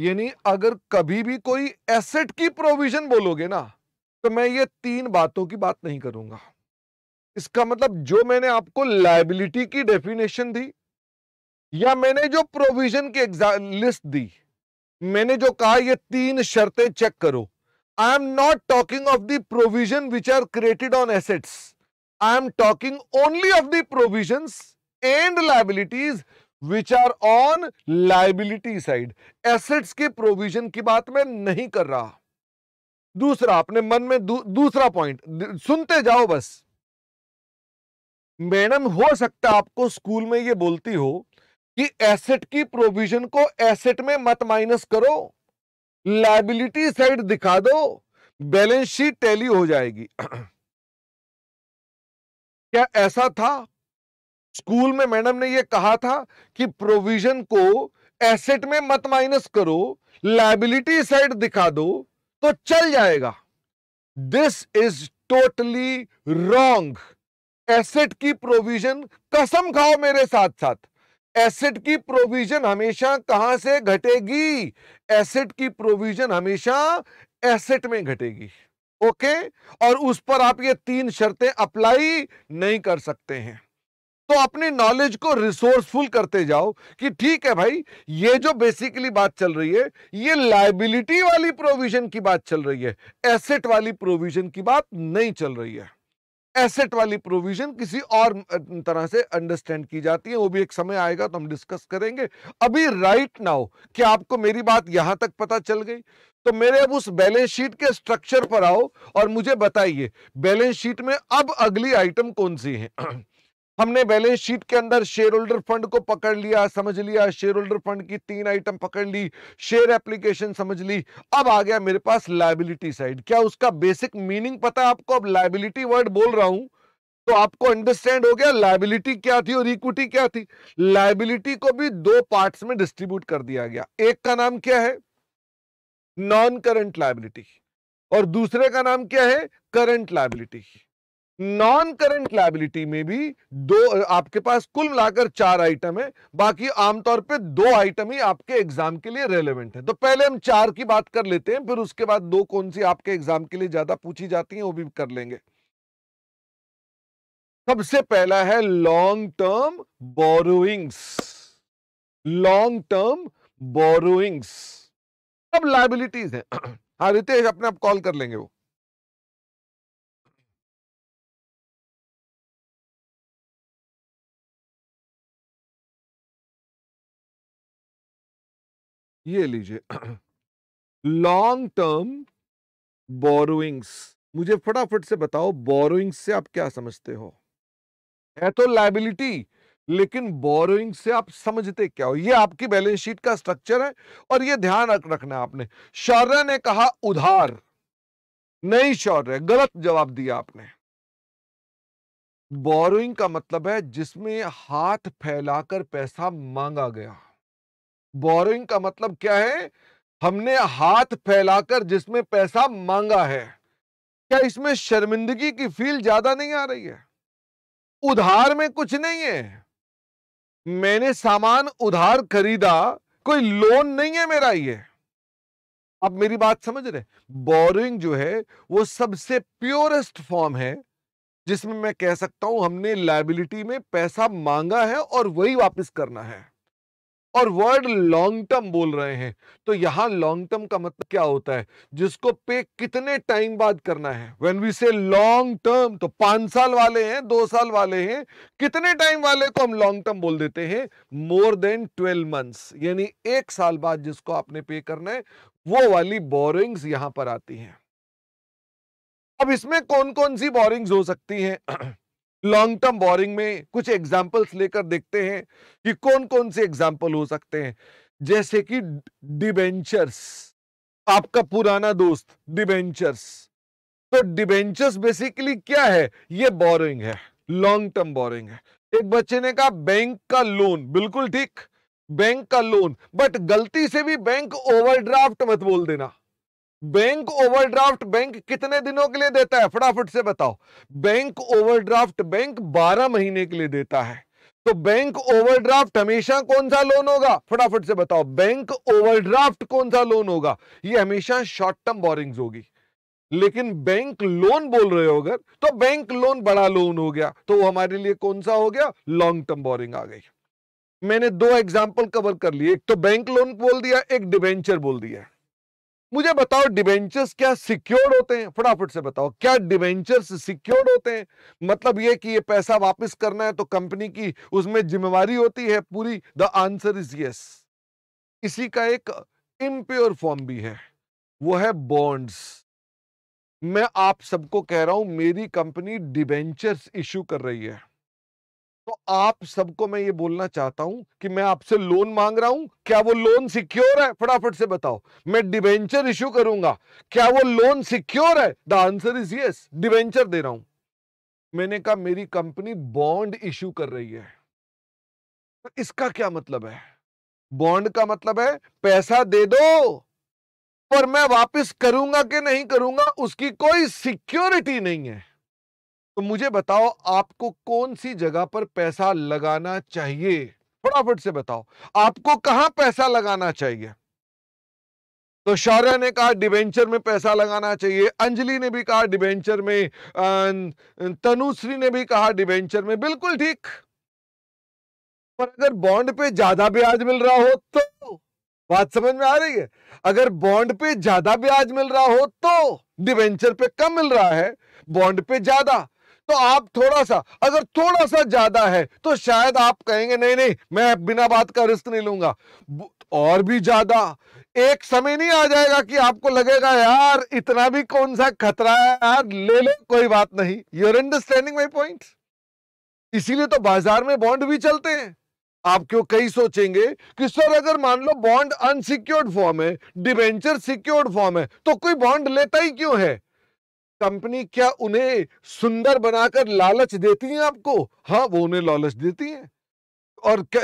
यानी अगर कभी भी कोई एसेट की प्रोविजन बोलोगे ना तो मैं ये तीन बातों की बात नहीं करूंगा इसका मतलब जो मैंने आपको लाइबिलिटी की डेफिनेशन दी या मैंने जो प्रोविजन की लिस्ट दी मैंने जो कहा ये तीन शर्तें चेक करो I am not talking of the provision which are created on assets I am talking only of the provision and liabilities which are on liability side assets के प्रोविजन की बात मैं नहीं कर रहा दूसरा अपने मन में दू, दूसरा पॉइंट सुनते जाओ बस मैडम हो सकता आपको स्कूल में ये बोलती हो कि एसेट की प्रोविजन को एसेट में मत माइनस करो लाइबिलिटी साइड दिखा दो बैलेंस शीट टैली हो जाएगी क्या ऐसा था स्कूल में मैडम ने यह कहा था कि प्रोविजन को एसेट में मत माइनस करो लाइबिलिटी साइड दिखा दो तो चल जाएगा this is totally wrong asset की प्रोविजन कसम खाओ मेरे साथ साथ एसेट की प्रोविजन हमेशा कहां से घटेगी एसेट की प्रोविजन हमेशा एसेट में घटेगी ओके और उस पर आप ये तीन शर्तें अप्लाई नहीं कर सकते हैं तो अपनी नॉलेज को रिसोर्सफुल करते जाओ कि ठीक है भाई ये जो बेसिकली बात चल रही है ये लाइबिलिटी वाली प्रोविजन की बात चल रही है एसेट वाली प्रोविजन की बात नहीं चल रही है एसेट वाली प्रोविजन किसी और तरह से अंडरस्टैंड की जाती है वो भी एक समय आएगा तो हम डिस्कस करेंगे अभी राइट नाउ क्या आपको मेरी बात यहां तक पता चल गई तो मेरे अब उस बैलेंस शीट के स्ट्रक्चर पर आओ और मुझे बताइए बैलेंस शीट में अब अगली आइटम कौन सी है हमने बैलेंस शीट के अंदर शेयर होल्डर फंड को पकड़ लिया समझ लिया शेयर होल्डर फंड की तीन आइटम पकड़ ली शेयर एप्लीकेशन समझ ली अब आ गया मेरे पास लाइबिलिटी साइड क्या उसका बेसिक मीनिंग पता है आपको अब लाइबिलिटी वर्ड बोल रहा हूं तो आपको अंडरस्टैंड हो गया लाइबिलिटी क्या थी और इक्विटी क्या थी लाइबिलिटी को भी दो पार्ट में डिस्ट्रीब्यूट कर दिया गया एक का नाम क्या है नॉन करंट लाइबिलिटी और दूसरे का नाम क्या है current liability non current liability में भी दो आपके पास कुल मिलाकर चार आइटम है बाकी आमतौर पे दो आइटम ही आपके एग्जाम के लिए रेलेवेंट है तो पहले हम चार की बात कर लेते हैं फिर उसके बाद दो कौन सी आपके एग्जाम के लिए ज्यादा पूछी जाती है वो भी कर लेंगे सबसे पहला है long term borrowings long term borrowings सब लाइबिलिटीज है हाँ रितेश अपने आप कॉल कर लेंगे वो ये लीजिए लॉन्ग टर्म बोरोइंग्स मुझे फटाफट से बताओ बोरोइंग्स से आप क्या समझते हो है तो लाइबिलिटी लेकिन बोरोइंग से आप समझते क्या हो ये आपकी बैलेंस शीट का स्ट्रक्चर है और ये ध्यान रख रखना आपने शौर्य ने कहा उधार नहीं शौर्य गलत जवाब दिया आपने बोरोइंग का मतलब है जिसमें हाथ फैलाकर पैसा मांगा गया बोरोइंग का मतलब क्या है हमने हाथ फैलाकर जिसमें पैसा मांगा है क्या इसमें शर्मिंदगी की फील ज्यादा नहीं आ रही है उधार में कुछ नहीं है मैंने सामान उधार खरीदा कोई लोन नहीं है मेरा ये आप मेरी बात समझ रहे बोरिंग जो है वो सबसे प्योरेस्ट फॉर्म है जिसमें मैं कह सकता हूं हमने लाइबिलिटी में पैसा मांगा है और वही वापस करना है और वर्ड लॉन्ग टर्म बोल रहे हैं तो यहां लॉन्ग टर्म का मतलब क्या होता है जिसको पे कितने टाइम बाद करना है when we say long term तो पांच साल वाले हैं दो साल वाले हैं कितने टाइम वाले को हम लॉन्ग टर्म बोल देते हैं मोर देन ट्वेल्व मंथ्स यानी एक साल बाद जिसको आपने पे करना है वो वाली बोरिंग्स यहां पर आती हैं अब इसमें कौन कौन सी बोरिंग्स हो सकती हैं लॉन्ग टर्म बोरिंग में कुछ एग्जाम्पल्स लेकर देखते हैं कि कौन कौन से एग्जाम्पल हो सकते हैं जैसे कि डिबेंचर्स आपका पुराना दोस्त डिबेंचर्स तो डिबेंचर्स बेसिकली क्या है ये बोरिंग है लॉन्ग टर्म बोरिंग है एक बच्चे ने कहा बैंक का लोन बिल्कुल ठीक बैंक का लोन बट गलती से भी बैंक ओवरड्राफ्ट मत बोल देना बैंक ओवरड्राफ्ट बैंक कितने दिनों के लिए देता है फटाफट से बताओ बैंक ओवरड्राफ्ट बैंक 12 महीने के लिए देता है तो बैंक ओवरड्राफ्ट हमेशा कौन सा लोन होगा फटाफट से बताओ बैंक ओवरड्राफ्ट कौन सा लोन होगा ये हमेशा शॉर्ट टर्म बोरिंग्स होगी लेकिन बैंक लोन बोल रहे हो अगर तो बैंक लोन बड़ा लोन हो गया तो हमारे लिए कौन सा हो गया लॉन्ग टर्म बोरिंग आ गई मैंने दो एग्जाम्पल कवर कर लिए एक तो बैंक लोन बोल दिया एक डिवेंचर बोल दिया मुझे बताओ डिवेंचर्स क्या सिक्योर्ड होते हैं फटाफट से बताओ क्या डिवेंचर्स सिक्योर्ड होते हैं मतलब ये कि ये पैसा वापस करना है तो कंपनी की उसमें जिम्मेवारी होती है पूरी द आंसर इज यस इसी का एक इम्प्योर फॉर्म भी है वो है बॉन्ड्स मैं आप सबको कह रहा हूं मेरी कंपनी डिवेंचर्स इश्यू कर रही है तो आप सबको मैं ये बोलना चाहता हूं कि मैं आपसे लोन मांग रहा हूं क्या वो लोन सिक्योर है फटाफट से बताओ मैं डिवेंचर इश्यू करूंगा क्या वो लोन सिक्योर है the answer is yes debenture दे रहा हूं मैंने कहा मेरी कंपनी बॉन्ड इश्यू कर रही है तो इसका क्या मतलब है बॉन्ड का मतलब है पैसा दे दो पर मैं वापस करूंगा कि नहीं करूंगा उसकी कोई सिक्योरिटी नहीं है तो मुझे बताओ आपको कौन सी जगह पर पैसा लगाना चाहिए फटाफट से बताओ आपको कहां पैसा लगाना चाहिए तो शौर्य ने कहा डिवेंचर में पैसा लगाना चाहिए अंजलि ने भी कहा डिवेंचर में तनुश्री ने भी कहा डिवेंचर में बिल्कुल ठीक पर अगर बॉन्ड पे ज्यादा ब्याज मिल रहा हो तो बात समझ में आ रही है अगर बॉन्ड पे ज्यादा ब्याज मिल रहा हो तो डिवेंचर पे कम मिल रहा है बॉन्ड पे ज्यादा तो आप थोड़ा सा अगर थोड़ा सा ज्यादा है तो शायद आप कहेंगे नहीं नहीं मैं बिना बात का रिस्क नहीं लूंगा और भी ज्यादा एक समय नहीं आ जाएगा कि आपको लगेगा यार इतना भी कौन सा खतरा है यार ले लो कोई बात नहीं यूर अंडरस्टैंडिंग माई पॉइंट इसीलिए तो बाजार में बॉन्ड भी चलते हैं आप क्यों कई सोचेंगे कि सर अगर मान लो बॉन्ड अनसिक्योर्ड फॉर्म है डिवेंचर सिक्योर्ड फॉर्म है तो कोई बॉन्ड लेता ही क्यों है कंपनी क्या उन्हें सुंदर बनाकर लालच देती है आपको हाँ वो उन्हें लालच देती है और क्या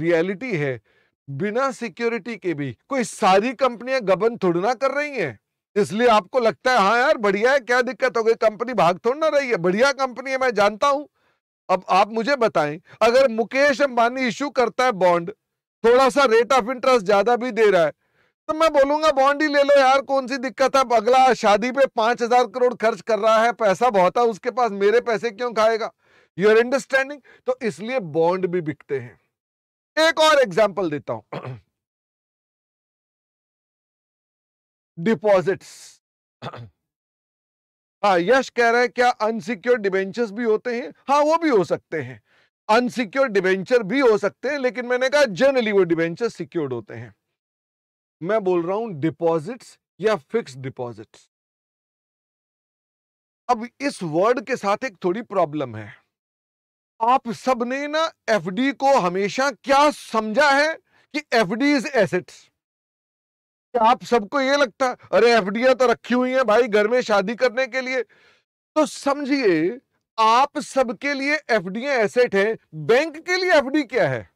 रियलिटी है बिना सिक्योरिटी के भी कोई सारी कंपनियां गबन थोड़ी ना कर रही हैं इसलिए आपको लगता है हाँ यार बढ़िया है क्या दिक्कत हो गई कंपनी भाग थोड़ ना रही है बढ़िया कंपनी है मैं जानता हूं अब आप मुझे बताएं अगर मुकेश अंबानी इश्यू करता है बॉन्ड थोड़ा सा रेट ऑफ इंटरेस्ट ज्यादा भी दे रहा है तो मैं बोलूंगा बॉन्ड ही ले लो यार कौन सी दिक्कत है अगला शादी पे पांच हजार करोड़ खर्च कर रहा है पैसा बहुत है उसके पास मेरे पैसे क्यों खाएगा यूर अंडरस्टैंडिंग तो इसलिए बॉन्ड भी बिकते हैं एक और एग्जाम्पल देता हूं डिपॉजिट्स हाँ यश कह रहे हैं क्या अनसिक्योर डिबेंचर्स भी होते हैं हाँ वो भी हो सकते हैं अनसिक्योर डिवेंचर भी हो सकते हैं लेकिन मैंने कहा जनरली वो डिवेंचर सिक्योर्ड होते हैं मैं बोल रहा हूं डिपॉजिट्स या फिक्स डिपॉजिट्स अब इस वर्ड के साथ एक थोड़ी प्रॉब्लम है आप सबने ना एफडी को हमेशा क्या समझा है कि एफडी इज एसेट्स आप सबको ये लगता अरे एफडीआर तो रखी हुई है भाई घर में शादी करने के लिए तो समझिए आप सबके लिए एफडीए एसेट है बैंक के लिए एफडी क्या है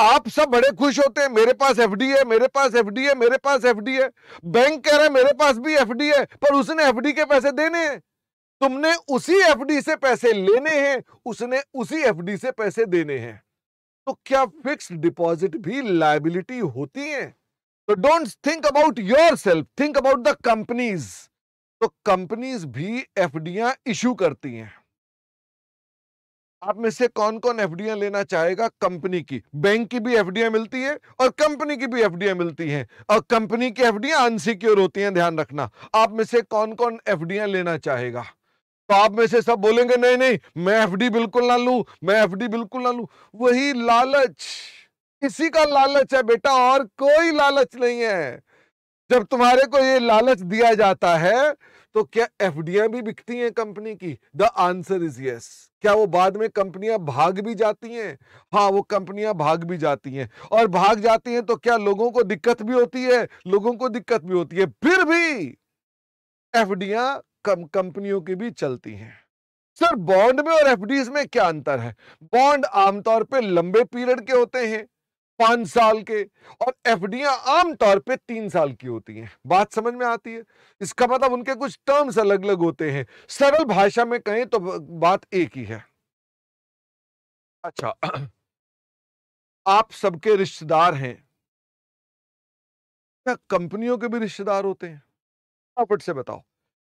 आप सब बड़े खुश होते हैं मेरे पास एफडी है मेरे पास एफडी है मेरे पास एफडी है बैंक कह रहा है मेरे पास भी एफडी है पर उसने एफडी के पैसे देने हैं तुमने उसी एफडी से पैसे लेने हैं उसने उसी एफडी से पैसे देने हैं तो क्या फिक्स डिपॉजिट भी लाइबिलिटी होती है तो don't think about your self think about the companies तो कंपनीज भी एफडियां इशू करती हैं आप में से कौन कौन एफ लेना चाहेगा कंपनी की बैंक की भी एफ मिलती है और कंपनी की भी एफ मिलती है और कंपनी की एफ अनसिक्योर होती हैं ध्यान रखना आप में से कौन कौन एफ लेना चाहेगा तो आप में से सब बोलेंगे नहीं नहीं मैं एफ बिल्कुल ना लू मैं एफ बिल्कुल ना लू वही लालच किसी का लालच है बेटा और कोई लालच नहीं है जब तुम्हारे को ये लालच दिया जाता है तो क्या एफ भी बिकती हैं कंपनी की द आंसर इज यस क्या वो बाद में कंपनियां भाग भी जाती हैं हाँ वो कंपनियां भाग भी जाती हैं और भाग जाती हैं तो क्या लोगों को दिक्कत भी होती है लोगों को दिक्कत भी होती है फिर भी एफ कम कंपनियों की भी चलती हैं सर बॉन्ड में और एफ में क्या अंतर है बॉन्ड आमतौर पर लंबे पीरियड के होते हैं पांच साल के और एफडियां आमतौर पे तीन साल की होती हैं बात समझ में आती है इसका मतलब उनके कुछ टर्म्स अलग अलग होते हैं सरल भाषा में कहें तो बात एक ही है अच्छा आप सबके रिश्तेदार हैं क्या कंपनियों के भी रिश्तेदार होते हैं फटाफट से बताओ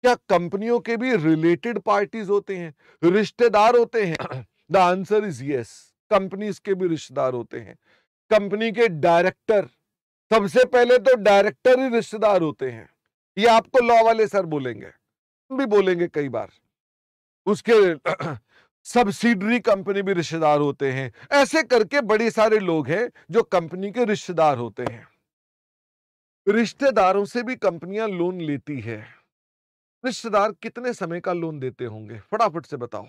क्या कंपनियों के भी रिलेटेड पार्टीज होते हैं रिश्तेदार होते हैं the answer is yes companies के भी रिश्तेदार होते हैं कंपनी के डायरेक्टर सबसे पहले तो डायरेक्टर ही रिश्तेदार होते हैं ये आपको लॉ वाले सर बोलेंगे हम भी बोलेंगे कई बार उसके सब्सिडरी कंपनी भी रिश्तेदार होते हैं ऐसे करके बड़े सारे लोग हैं जो कंपनी के रिश्तेदार होते हैं रिश्तेदारों से भी कंपनियां लोन लेती है रिश्तेदार कितने समय का लोन देते होंगे फटाफट से बताओ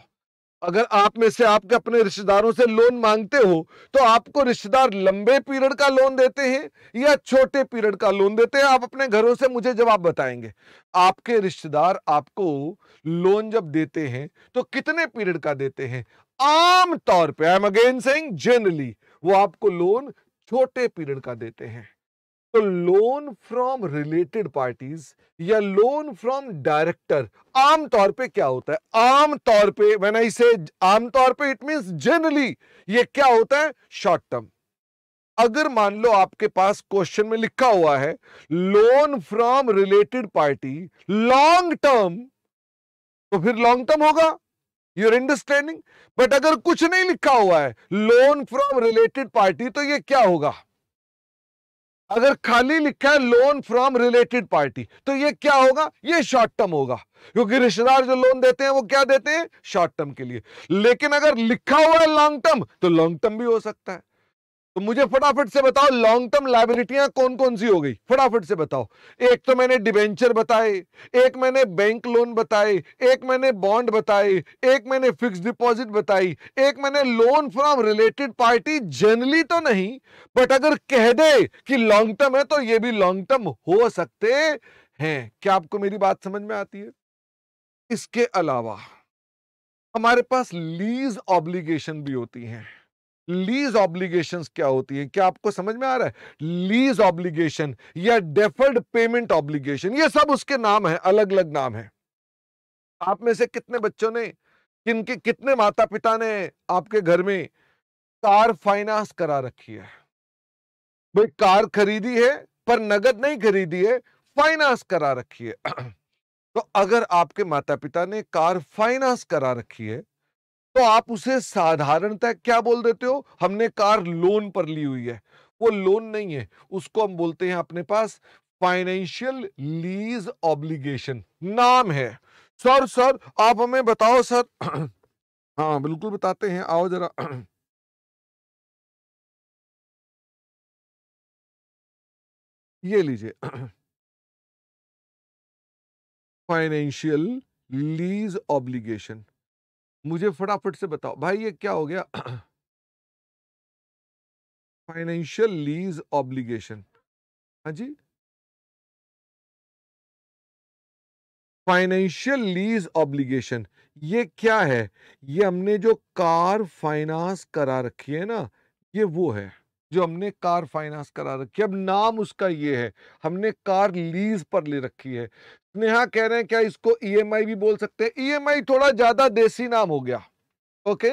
अगर आप में से आपके अपने रिश्तेदारों से लोन मांगते हो तो आपको रिश्तेदार लंबे पीरियड का लोन देते हैं या छोटे पीरियड का लोन देते हैं आप अपने घरों से मुझे जवाब बताएंगे आपके रिश्तेदार आपको लोन जब देते हैं तो कितने पीरियड का देते हैं आम तौर पे I am again saying generally वो आपको लोन छोटे पीरियड का देते हैं तो लोन फ्रॉम रिलेटेड पार्टीज या लोन फ्रॉम डायरेक्टर आमतौर पे क्या होता है आमतौर पे व्हेन आई से आमतौर पे इट मींस जनरली ये क्या होता है शॉर्ट टर्म अगर मान लो आपके पास क्वेश्चन में लिखा हुआ है loan from related party long term तो फिर लॉन्ग टर्म होगा यूर अंडरस्टैंडिंग बट अगर कुछ नहीं लिखा हुआ है लोन फ्रॉम रिलेटेड पार्टी तो ये क्या होगा अगर खाली लिखा है लोन फ्रॉम रिलेटेड पार्टी तो ये क्या होगा ये शॉर्ट टर्म होगा क्योंकि रिश्तेदार जो लोन देते हैं वो क्या देते हैं शॉर्ट टर्म के लिए लेकिन अगर लिखा हुआ है लॉन्ग टर्म तो लॉन्ग टर्म भी हो सकता है तो मुझे फटाफट से बताओ लॉन्ग टर्म लाइबिलिटियां कौन कौन सी हो गई फटाफट से बताओ एक तो मैंने डिबेंचर बताए एक मैंने बैंक लोन बताए एक मैंने बॉन्ड बताए एक मैंने फिक्स डिपॉजिट बताई एक मैंने loan from related party generally तो नहीं बट अगर कह दे कि लॉन्ग टर्म है तो ये भी लॉन्ग टर्म हो सकते हैं क्या आपको मेरी बात समझ में आती है इसके अलावा हमारे पास लीज ऑब्लिगेशन भी होती हैं लीज ऑब्लिगेशन क्या होती है क्या आपको समझ में आ रहा है लीज ऑब्लिगेशन या डेफर्ड पेमेंट ऑब्लिगेशन ये सब उसके नाम है अलग अलग नाम है आप में से कितने बच्चों ने किनके कितने माता पिता ने आपके घर में कार फाइनेंस करा रखी है भाई कार खरीदी है पर नगद नहीं खरीदी है फाइनेंस करा रखी है तो अगर आपके माता पिता ने कार फाइनेंस करा रखी है तो आप उसे साधारणतः क्या बोल देते हो हमने कार लोन पर ली हुई है वो लोन नहीं है उसको हम बोलते हैं अपने पास फाइनेंशियल लीज ऑब्लिगेशन नाम है सर सर आप हमें बताओ सर हाँ बिल्कुल बताते हैं आओ जरा ये लीजिए फाइनेंशियल लीज ऑब्लिगेशन मुझे फटाफट से बताओ भाई ये क्या हो गया फाइनेंशियल लीज ऑब्लिगेशन हाँ जी फाइनेंशियल लीज ऑब्लिगेशन ये क्या है ये हमने जो कार फाइनेंस करा रखी है ना ये वो है जो हमने कार फाइनेंस करा रखी है अब नाम उसका ये है हमने कार लीज पर ले रखी है नेहा कह रहे हैं क्या इसको ईएमआई e भी बोल सकते हैं ईएमआई e थोड़ा ज्यादा देसी नाम हो गया ओके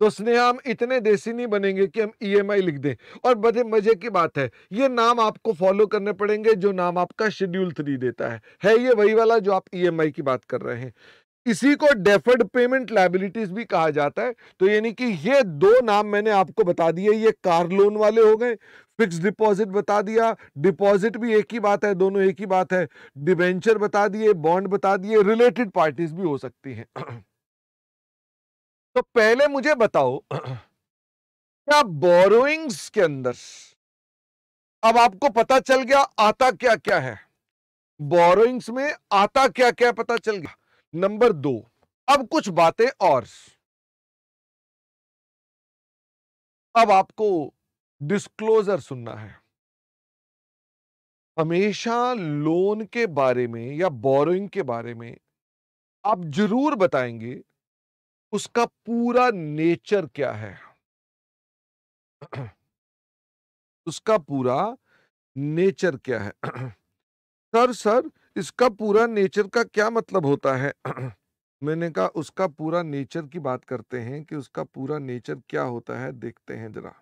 तो स्नेहा हम इतने देसी नहीं बनेंगे कि हम ईएमआई e लिख दें और बड़े मजे की बात है ये नाम आपको फॉलो करने पड़ेंगे जो नाम आपका शेड्यूल थ्री देता है है ये वही वाला जो आप ईएमआई की बात कर रहे हैं इसी को डेफर्ड पेमेंट लाइबिलिटीज भी कहा जाता है तो यानी कि ये दो नाम मैंने आपको बता दिए ये कार लोन वाले हो गए फिक्स डिपॉजिट बता दिया डिपॉजिट भी एक ही बात है दोनों एक ही बात है डिबेंचर बता दिए बॉन्ड बता दिए रिलेटेड पार्टीज भी हो सकती हैं तो पहले मुझे बताओ क्या बोरोइंग्स के अंदर अब आपको पता चल गया आता क्या क्या है बोरोइंग्स में आता क्या क्या पता चल गया नंबर दो अब कुछ बातें और अब आपको डिस्क्लोजर सुनना है हमेशा लोन के बारे में या बोरोइंग के बारे में आप जरूर बताएंगे उसका पूरा नेचर क्या है उसका पूरा नेचर क्या है सर सर इसका पूरा नेचर का क्या मतलब होता है मैंने कहा उसका पूरा नेचर की बात करते हैं कि उसका पूरा नेचर क्या होता है देखते हैं जरा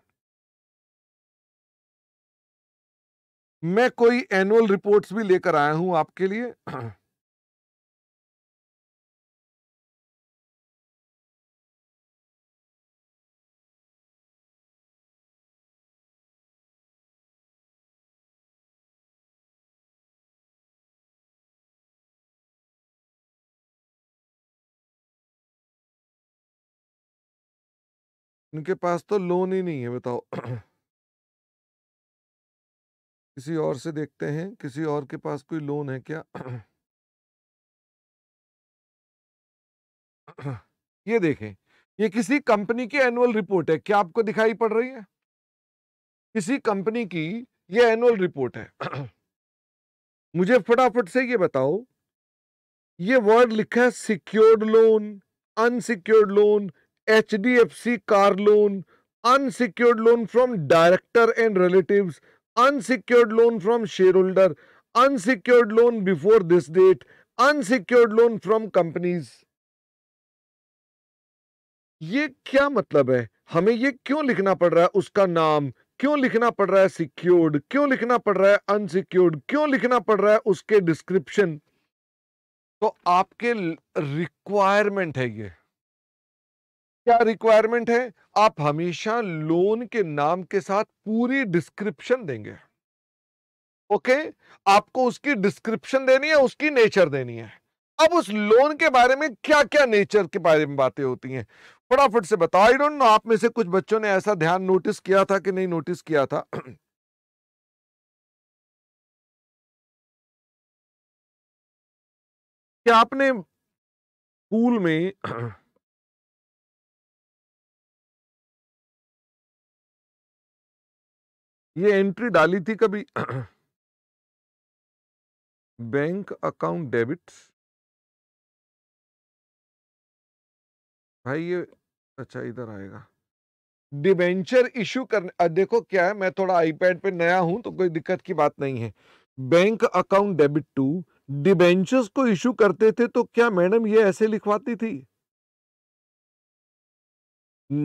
मैं कोई एनुअल रिपोर्ट्स भी लेकर आया हूं आपके लिए उनके पास तो लोन ही नहीं है बताओ किसी और से देखते हैं किसी और के पास कोई लोन है क्या ये देखें ये किसी कंपनी की एनुअल रिपोर्ट है क्या आपको दिखाई पड़ रही है किसी कंपनी की ये एनुअल रिपोर्ट है मुझे फटाफट से ये बताओ ये वर्ड लिखा है secured loan unsecured loan H car loan unsecured loan from director and relatives unsecured loan from share holder unsecured loan before this date unsecured loan from companies ये क्या मतलब है हमें ये क्यों लिखना पड़ रहा है उसका नाम क्यों लिखना पड़ रहा है सिक्योर्ड क्यों लिखना पड़ रहा है अनसिक्योर्ड क्यों लिखना पड़ रहा है उसके डिस्क्रिप्शन तो आपके रिक्वायरमेंट है ये क्या रिक्वायरमेंट है आप हमेशा लोन के नाम के साथ पूरी डिस्क्रिप्शन देंगे ओके okay? आपको उसकी डिस्क्रिप्शन देनी है उसकी नेचर देनी है अब उस लोन के बारे में क्या क्या नेचर के बारे में बातें होती हैं फटाफट से बताओ आई डोंट नो आप में से कुछ बच्चों ने ऐसा ध्यान नोटिस किया था कि नहीं नोटिस किया था क्या आपने स्कूल में ये एंट्री डाली थी कभी बैंक अकाउंट डेबिट भाई ये अच्छा इधर आएगा डिबेंचर इशू करने देखो क्या है मैं थोड़ा आईपैड पे नया हूं तो कोई दिक्कत की बात नहीं है bank account debit to debentures को इशू करते थे तो क्या मैडम ये ऐसे लिखवाती थी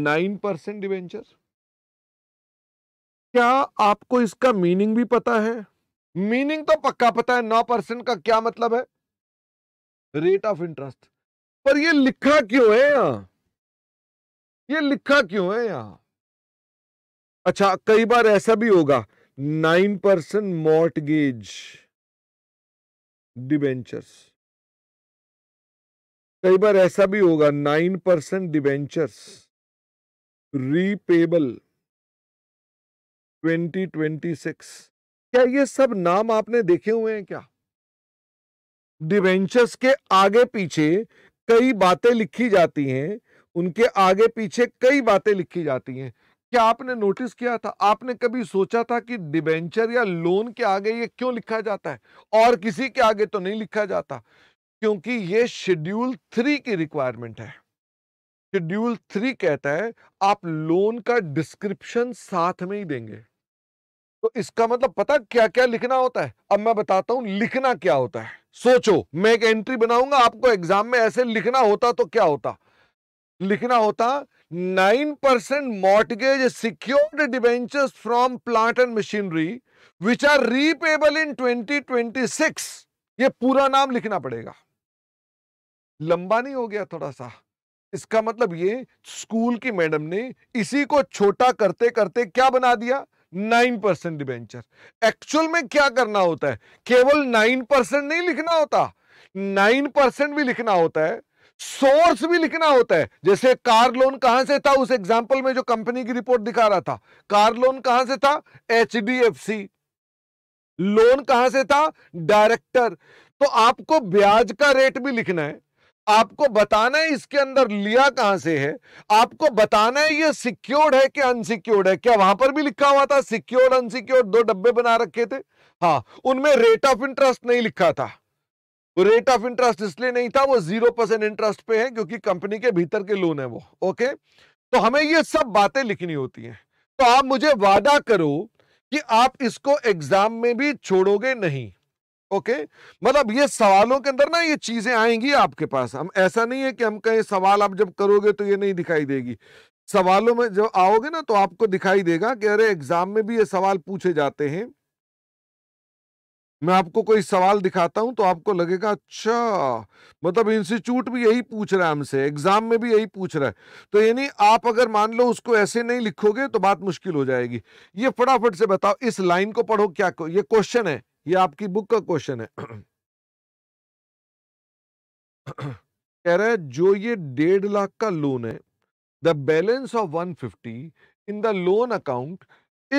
नाइन परसेंट डिबेंचर क्या आपको इसका मीनिंग भी पता है मीनिंग तो पक्का पता है नौ परसेंट का क्या मतलब है रेट ऑफ इंटरेस्ट पर ये लिखा क्यों है यहां ये लिखा क्यों है यहां अच्छा कई बार ऐसा भी होगा नाइन परसेंट मॉर्टगेज डिबेंचर्स कई बार ऐसा भी होगा नाइन परसेंट डिबेंचर्स रीपेबल 2026 क्या ये सब नाम आपने देखे हुए हैं क्या डिवेंचर्स के आगे पीछे कई बातें लिखी जाती हैं उनके आगे पीछे कई बातें लिखी जाती हैं क्या आपने नोटिस किया था आपने कभी सोचा था कि डिवेंचर या लोन के आगे ये क्यों लिखा जाता है और किसी के आगे तो नहीं लिखा जाता क्योंकि ये शेड्यूल थ्री की रिक्वायरमेंट है शेड्यूल थ्री कहता है आप लोन का डिस्क्रिप्शन साथ में ही देंगे तो इसका मतलब पता क्या क्या लिखना होता है अब मैं बताता हूं लिखना क्या होता है सोचो मैं एक एंट्री बनाऊंगा आपको एग्जाम में ऐसे लिखना होता तो क्या होता लिखना होता nine percent mortgage secured debentures from plant and machinery which are repayable in twenty twenty six ये पूरा नाम लिखना पड़ेगा लंबा नहीं हो गया थोड़ा सा इसका मतलब ये स्कूल की मैडम ने इसी को छोटा करते करते क्या बना दिया नाइन परसेंट डिबेंचर एक्चुअल में क्या करना होता है केवल नाइन परसेंट नहीं लिखना होता नाइन परसेंट भी लिखना होता है सोर्स भी लिखना होता है जैसे कार लोन कहां से था उस एग्जाम्पल में जो कंपनी की रिपोर्ट दिखा रहा था कार लोन कहां से था H D F C loan कहां से था डायरेक्टर तो आपको ब्याज का रेट भी लिखना है आपको बताना है इसके अंदर लिया कहां से है आपको बताना है ये सिक्योर्ड है कि अनसिक्योर्ड है क्या वहां पर भी लिखा हुआ था सिक्योर्ड अनसिक्योर्ड दो डब्बे बना रखे थे हाँ उनमें रेट ऑफ इंटरेस्ट नहीं लिखा था रेट ऑफ इंटरेस्ट इसलिए नहीं था वो जीरो परसेंट इंटरेस्ट पे है क्योंकि कंपनी के भीतर के लोन है वो ओके तो हमें ये सब बातें लिखनी होती हैं तो आप मुझे वादा करो कि आप इसको एग्जाम में भी छोड़ोगे नहीं ओके मतलब ये सवालों के अंदर ना ये चीजें आएंगी आपके पास हम ऐसा नहीं है कि हम कहें सवाल आप जब करोगे तो ये नहीं दिखाई देगी सवालों में जब आओगे ना तो आपको दिखाई देगा कि अरे एग्जाम में भी ये सवाल पूछे जाते हैं मैं आपको कोई सवाल दिखाता हूं तो आपको लगेगा अच्छा मतलब इंस्टीट्यूट भी यही पूछ रहा है हमसे एग्जाम में भी यही पूछ रहा है तो यानी आप अगर मान लो उसको ऐसे नहीं लिखोगे तो बात मुश्किल हो जाएगी ये फटाफट से बताओ इस लाइन को पढ़ो क्या को, ये क्वेश्चन है ये आपकी बुक का क्वेश्चन है कह रहा है जो ये डेढ़ लाख का लोन है the balance of 150 in the loan account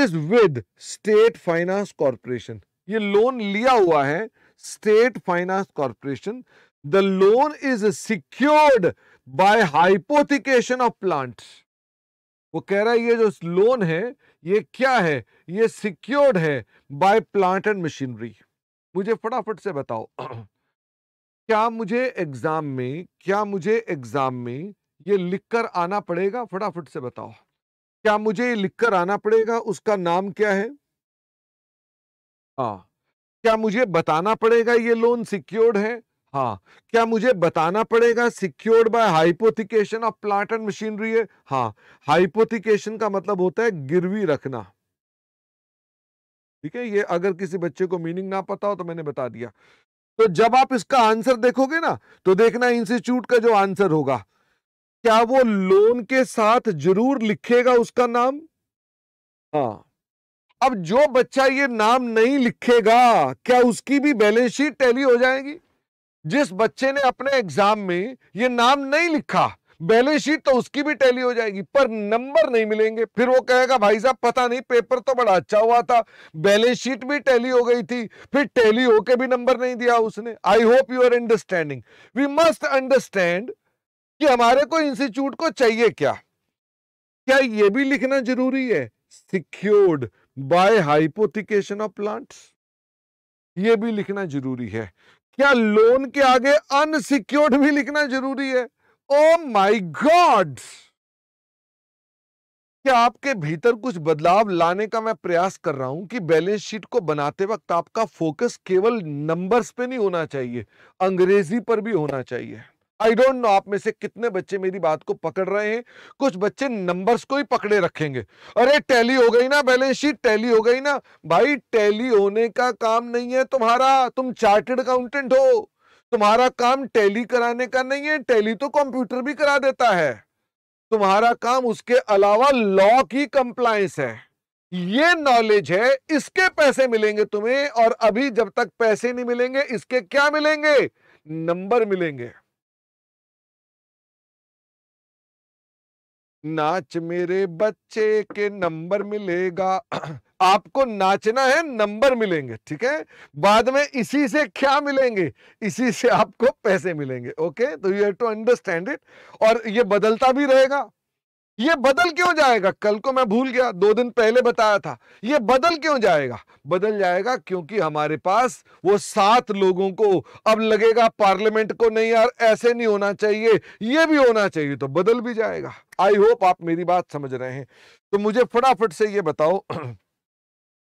is with state finance corporation ये लोन लिया हुआ है state finance corporation the loan is secured by hypothecation of plants वो कह रहा है ये जो लोन है ये क्या है ये सिक्योर्ड है बाय प्लांट एंड मशीनरी मुझे फटाफट से बताओ क्या मुझे एग्जाम में क्या मुझे एग्जाम में ये लिखकर आना पड़ेगा फटाफट से बताओ क्या मुझे ये लिखकर आना पड़ेगा उसका नाम क्या है हाँ क्या मुझे बताना पड़ेगा ये लोन सिक्योर्ड है हाँ क्या मुझे बताना पड़ेगा secured by hypothecation of plant and machinery है हाँ हाइपोथिकेशन का मतलब होता है गिरवी रखना ठीक है ये अगर किसी बच्चे को मीनिंग ना पता हो तो मैंने बता दिया तो जब आप इसका आंसर देखोगे ना तो देखना इंस्टीट्यूट का जो आंसर होगा क्या वो लोन के साथ जरूर लिखेगा उसका नाम हाँ अब जो बच्चा ये नाम नहीं लिखेगा क्या उसकी भी बैलेंस शीट टैली हो जाएगी जिस बच्चे ने अपने एग्जाम में ये नाम नहीं लिखा बैलेंस शीट तो उसकी भी टैली हो जाएगी पर नंबर नहीं मिलेंगे फिर वो कहेगा भाई साहब पता नहीं पेपर तो बड़ा अच्छा हुआ था बैलेंस शीट भी टैली हो गई थी फिर टैली होके भी नंबर नहीं दिया उसने I hope you are understanding we must understand कि हमारे को इंस्टीट्यूट को चाहिए क्या क्या ये भी लिखना जरूरी है secured by hypothecation of plants ये भी लिखना जरूरी है क्या लोन के आगे अनसिक्योर्ड भी लिखना जरूरी है ओ माई गॉड क्या आपके भीतर कुछ बदलाव लाने का मैं प्रयास कर रहा हूं कि बैलेंस शीट को बनाते वक्त आपका फोकस केवल नंबर्स पे नहीं होना चाहिए अंग्रेजी पर भी होना चाहिए आई डोंट नो आप में से कितने बच्चे मेरी बात को पकड़ रहे हैं कुछ बच्चे नंबर्स को ही पकड़े रखेंगे अरे टैली हो गई ना बैलेंस शीट टैली हो गई ना भाई टैली होने का काम नहीं है तुम्हारा तुम चार्टेड अकाउंटेंट हो तुम्हारा काम टैली कराने का नहीं है टैली तो कंप्यूटर भी करा देता है तुम्हारा काम उसके अलावा लॉ की कंप्लायंस है ये नॉलेज है इसके पैसे मिलेंगे तुम्हें और अभी जब तक पैसे नहीं मिलेंगे इसके क्या मिलेंगे नंबर मिलेंगे नाच मेरे बच्चे के नंबर मिलेगा आपको नाचना है नंबर मिलेंगे ठीक है बाद में इसी से क्या मिलेंगे इसी से आपको पैसे मिलेंगे ओके तो you have to understand it और ये बदलता भी रहेगा ये बदल क्यों जाएगा कल को मैं भूल गया दो दिन पहले बताया था ये बदल क्यों जाएगा बदल जाएगा क्योंकि हमारे पास वो सात लोगों को अब लगेगा पार्लियामेंट को नहीं यार ऐसे नहीं होना चाहिए ये भी होना चाहिए तो बदल भी जाएगा आई होप आप मेरी बात समझ रहे हैं तो मुझे फटाफट से ये बताओ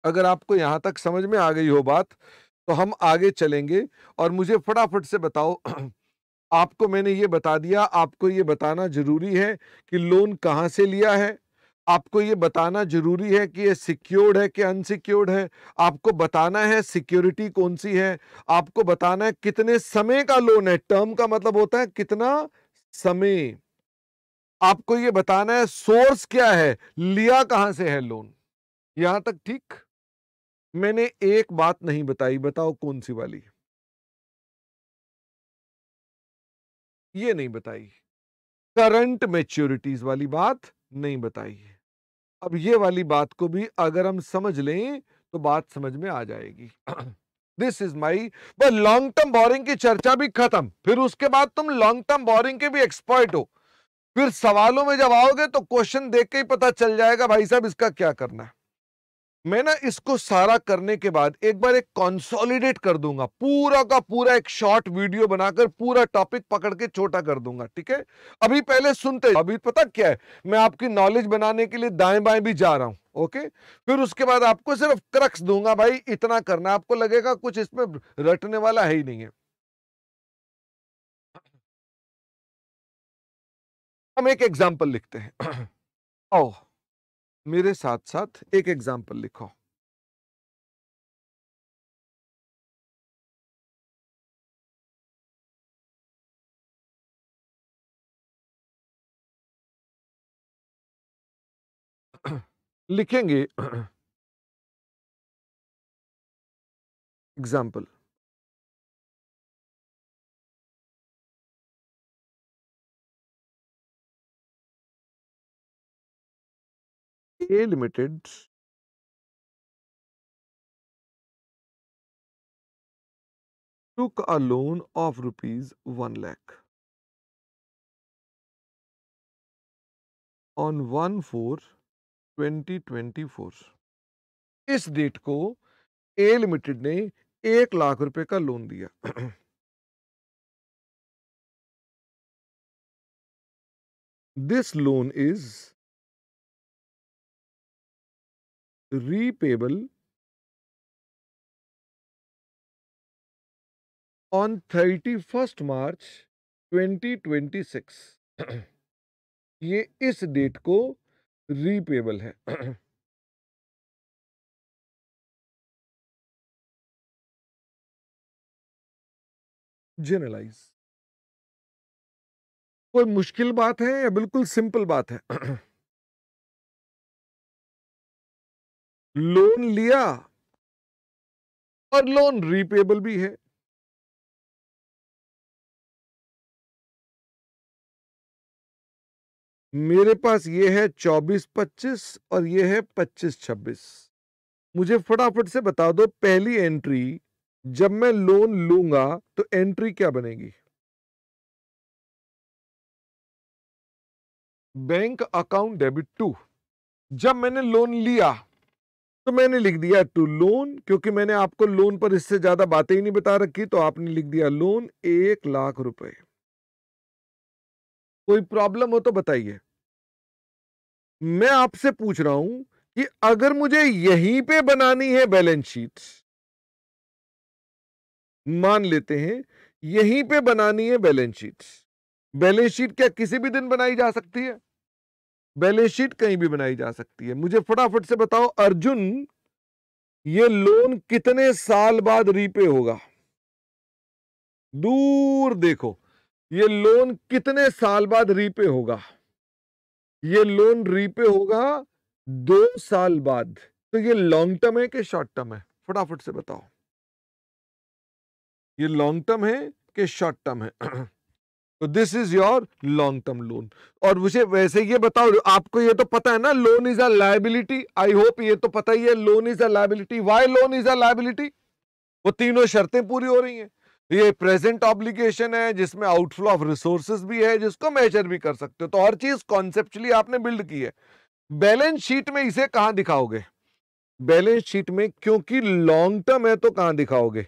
अगर आपको यहां तक समझ में आ गई हो बात तो हम आगे चलेंगे और मुझे फटाफट से बताओ आपको मैंने ये बता दिया आपको ये बताना जरूरी है कि लोन कहाँ से लिया है आपको ये बताना जरूरी है कि ये सिक्योर्ड है कि अनसिक्योर्ड है आपको बताना है सिक्योरिटी कौन सी है आपको बताना है कितने समय का लोन है टर्म का मतलब होता है कितना समय आपको ये बताना है सोर्स क्या है लिया कहां से है लोन यहां तक ठीक मैंने एक बात नहीं बताई बताओ कौन सी वाली है ये नहीं बताई करंट मेच्योरिटीज वाली बात नहीं बताई है अब ये वाली बात को भी अगर हम समझ लें तो बात समझ में आ जाएगी this is my long term borrowing की चर्चा भी खत्म फिर उसके बाद तुम लॉन्ग टर्म बोरिंग के भी एक्सपर्ट हो फिर सवालों में जब आओगे तो क्वेश्चन देख के ही पता चल जाएगा भाई साहब इसका क्या करना है मैं ना इसको सारा करने के बाद एक बार एक कंसोलिडेट कर दूंगा पूरा का पूरा एक शॉर्ट वीडियो बनाकर पूरा टॉपिक पकड़ के छोटा कर दूंगा ठीक है अभी पहले सुनते अभी पता क्या है मैं आपकी नॉलेज बनाने के लिए दाएं बाएं भी जा रहा हूं ओके फिर उसके बाद आपको सिर्फ क्रक्स दूंगा भाई इतना करना आपको लगेगा कुछ इसमें रटने वाला है ही नहीं है हम एक एग्जाम्पल लिखते हैं ओह मेरे साथ साथ एक एग्जाम्पल लिखो लिखेंगे example A limited took a loan of rupees 1 lakh on 1 4 2024 इस डेट को ए लिमिटेड ने एक लाख रुपए का लोन दिया this loan is repayable on 31st March 2026 ये इस डेट को रीपेबल है जनरलाइज कोई मुश्किल बात है या बिल्कुल सिंपल बात है लोन लिया और लोन रीपेबल भी है मेरे पास ये है चौबीस पच्चीस और ये है पच्चीस छब्बीस मुझे फटाफट से बता दो पहली एंट्री जब मैं लोन लूंगा तो एंट्री क्या बनेगी बैंक अकाउंट डेबिट टू जब मैंने लोन लिया तो मैंने लिख दिया टू लोन क्योंकि मैंने आपको लोन पर इससे ज्यादा बातें ही नहीं बता रखी तो आपने लिख दिया लोन एक लाख रुपए कोई प्रॉब्लम हो तो बताइए मैं आपसे पूछ रहा हूं कि अगर मुझे यहीं पे बनानी है बैलेंस शीट मान लेते हैं यहीं पे बनानी है बैलेंस शीट बैलेंस शीट क्या किसी भी दिन बनाई जा सकती है बैलेंस शीट कहीं भी बनाई जा सकती है मुझे फटाफट से बताओ अर्जुन ये लोन कितने साल बाद रीपे होगा दूर देखो ये लोन कितने साल बाद रीपे होगा ये लोन रीपे होगा दो साल बाद तो ये लॉन्ग टर्म है कि शॉर्ट टर्म है फटाफट से बताओ ये लॉन्ग टर्म है कि शॉर्ट टर्म है तो this is your long term loan और मुझे वैसे ये बताओ आपको ये तो पता है ना loan is a liability I hope ये तो पता ही है loan is a liability why loan is a liability वो तीनों शर्तें पूरी हो रही हैं ये प्रेजेंट ऑब्लिगेशन है जिसमें आउटफ्लो ऑफ रिसोर्सेज भी है जिसको मेजर भी कर सकते हो तो हर चीज कॉन्सेप्चुअली आपने बिल्ड की है बैलेंस शीट में इसे कहां दिखाओगे बैलेंस शीट में क्योंकि लॉन्ग टर्म है तो कहां दिखाओगे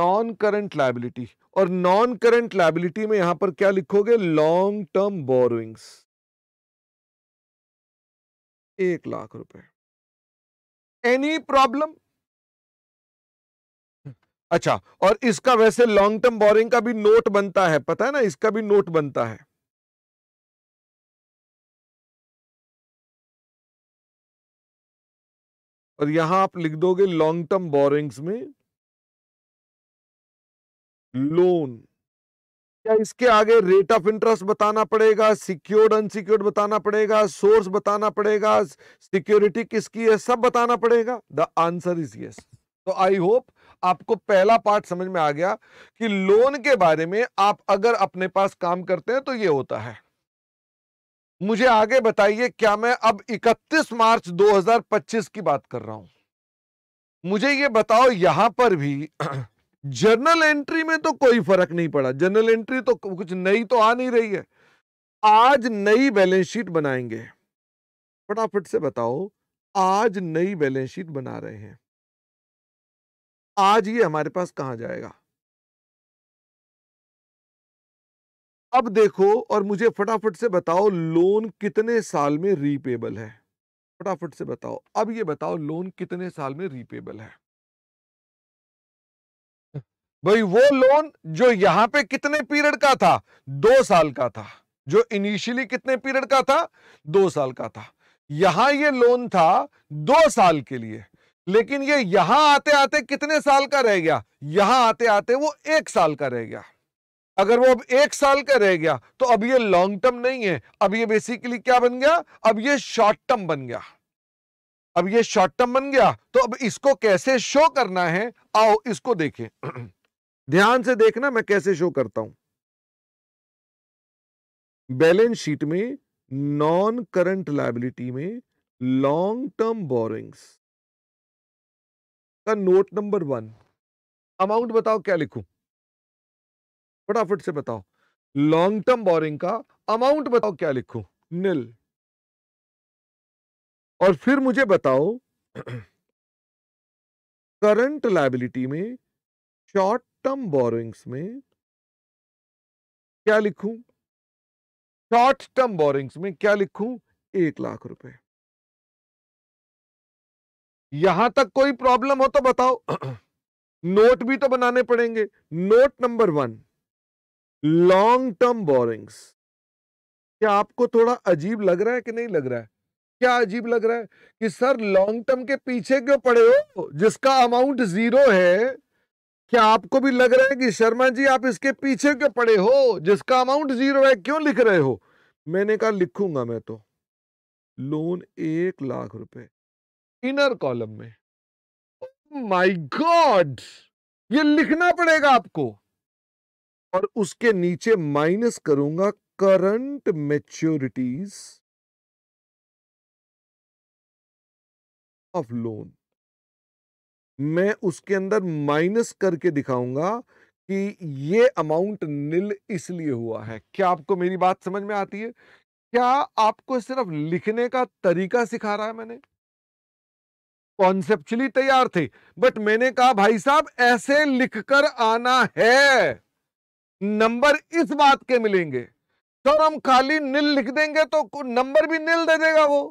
नॉन करंट लाइबिलिटी और नॉन करंट लाइबिलिटी में यहां पर क्या लिखोगे लॉन्ग टर्म बोरोइंग्स एक लाख रुपए एनी प्रॉब्लम अच्छा और इसका वैसे लॉन्ग टर्म बोरिंग का भी नोट बनता है पता है ना इसका भी नोट बनता है और यहां आप लिख दोगे लॉन्ग टर्म बोरिंग्स में लोन क्या इसके आगे रेट ऑफ इंटरेस्ट बताना पड़ेगा सिक्योर्ड अनसिक्योर्ड बताना पड़ेगा सोर्स बताना पड़ेगा सिक्योरिटी किसकी है सब बताना पड़ेगा द आंसर इज यस तो आई होप आपको पहला पार्ट समझ में आ गया कि लोन के बारे में आप अगर अपने पास काम करते हैं तो ये होता है मुझे आगे बताइए क्या मैं अब 31 मार्च 2025 की बात कर रहा हूं मुझे ये बताओ यहां पर भी जर्नल एंट्री में तो कोई फर्क नहीं पड़ा जर्नल एंट्री तो कुछ नई तो आ नहीं रही है आज नई बैलेंस शीट बनाएंगे फटाफट से बताओ आज नई बैलेंस शीट बना रहे हैं आज ये हमारे पास कहां जाएगा अब देखो और मुझे फटाफट से बताओ लोन कितने साल में रीपेबल है फटाफट से बताओ अब ये बताओ लोन कितने साल में रीपेबल है भाई वो लोन जो यहां पे कितने पीरियड का था दो साल का था जो इनिशियली कितने पीरियड का था दो साल का था यहां ये लोन था दो साल के लिए लेकिन ये यहां आते आते कितने साल का रह गया यहां आते आते वो एक साल का रह गया अगर वो अब एक साल का रह गया तो अब ये लॉन्ग टर्म नहीं है अब ये बेसिकली क्या बन गया अब ये शॉर्ट टर्म बन गया अब ये शॉर्ट टर्म बन गया तो अब इसको कैसे शो करना है आओ इसको देखें ध्यान से देखना मैं कैसे शो करता हूं बैलेंस शीट में नॉन करंट लाइबिलिटी में लॉन्ग टर्म बोरिंग्स का नोट नंबर वन अमाउंट बताओ क्या लिखूं फटाफट से बताओ लॉन्ग टर्म बोरिंग का अमाउंट बताओ क्या लिखूं निल और फिर मुझे बताओ करंट लाइबिलिटी में शॉर्ट टर्म बोरिंग्स में क्या लिखूं शॉर्ट टर्म बोरिंग्स में क्या लिखूं एक लाख रुपए यहां तक कोई प्रॉब्लम हो तो बताओ नोट भी तो बनाने पड़ेंगे note number one long term borrowings क्या आपको थोड़ा अजीब लग रहा है कि नहीं लग रहा है क्या अजीब लग रहा है कि सर लॉन्ग टर्म के पीछे क्यों पड़े हो जिसका अमाउंट जीरो है क्या आपको भी लग रहा है कि शर्मा जी आप इसके पीछे क्यों पड़े हो जिसका अमाउंट जीरो है क्यों लिख रहे हो मैंने कहा लिखूंगा मैं तो लोन एक लाख रुपए इनर कॉलम में माय oh गॉड ये लिखना पड़ेगा आपको और उसके नीचे माइनस करूंगा करंट मेच्योरिटीज ऑफ लोन मैं उसके अंदर माइनस करके दिखाऊंगा कि ये अमाउंट नील इसलिए हुआ है क्या आपको मेरी बात समझ में आती है क्या आपको सिर्फ लिखने का तरीका सिखा रहा है मैंने कॉन्सेप्चुअली तैयार थे बट मैंने कहा भाई साहब ऐसे लिखकर आना है नंबर इस बात के मिलेंगे तो हम खाली नील लिख देंगे तो नंबर भी नील दे देगा वो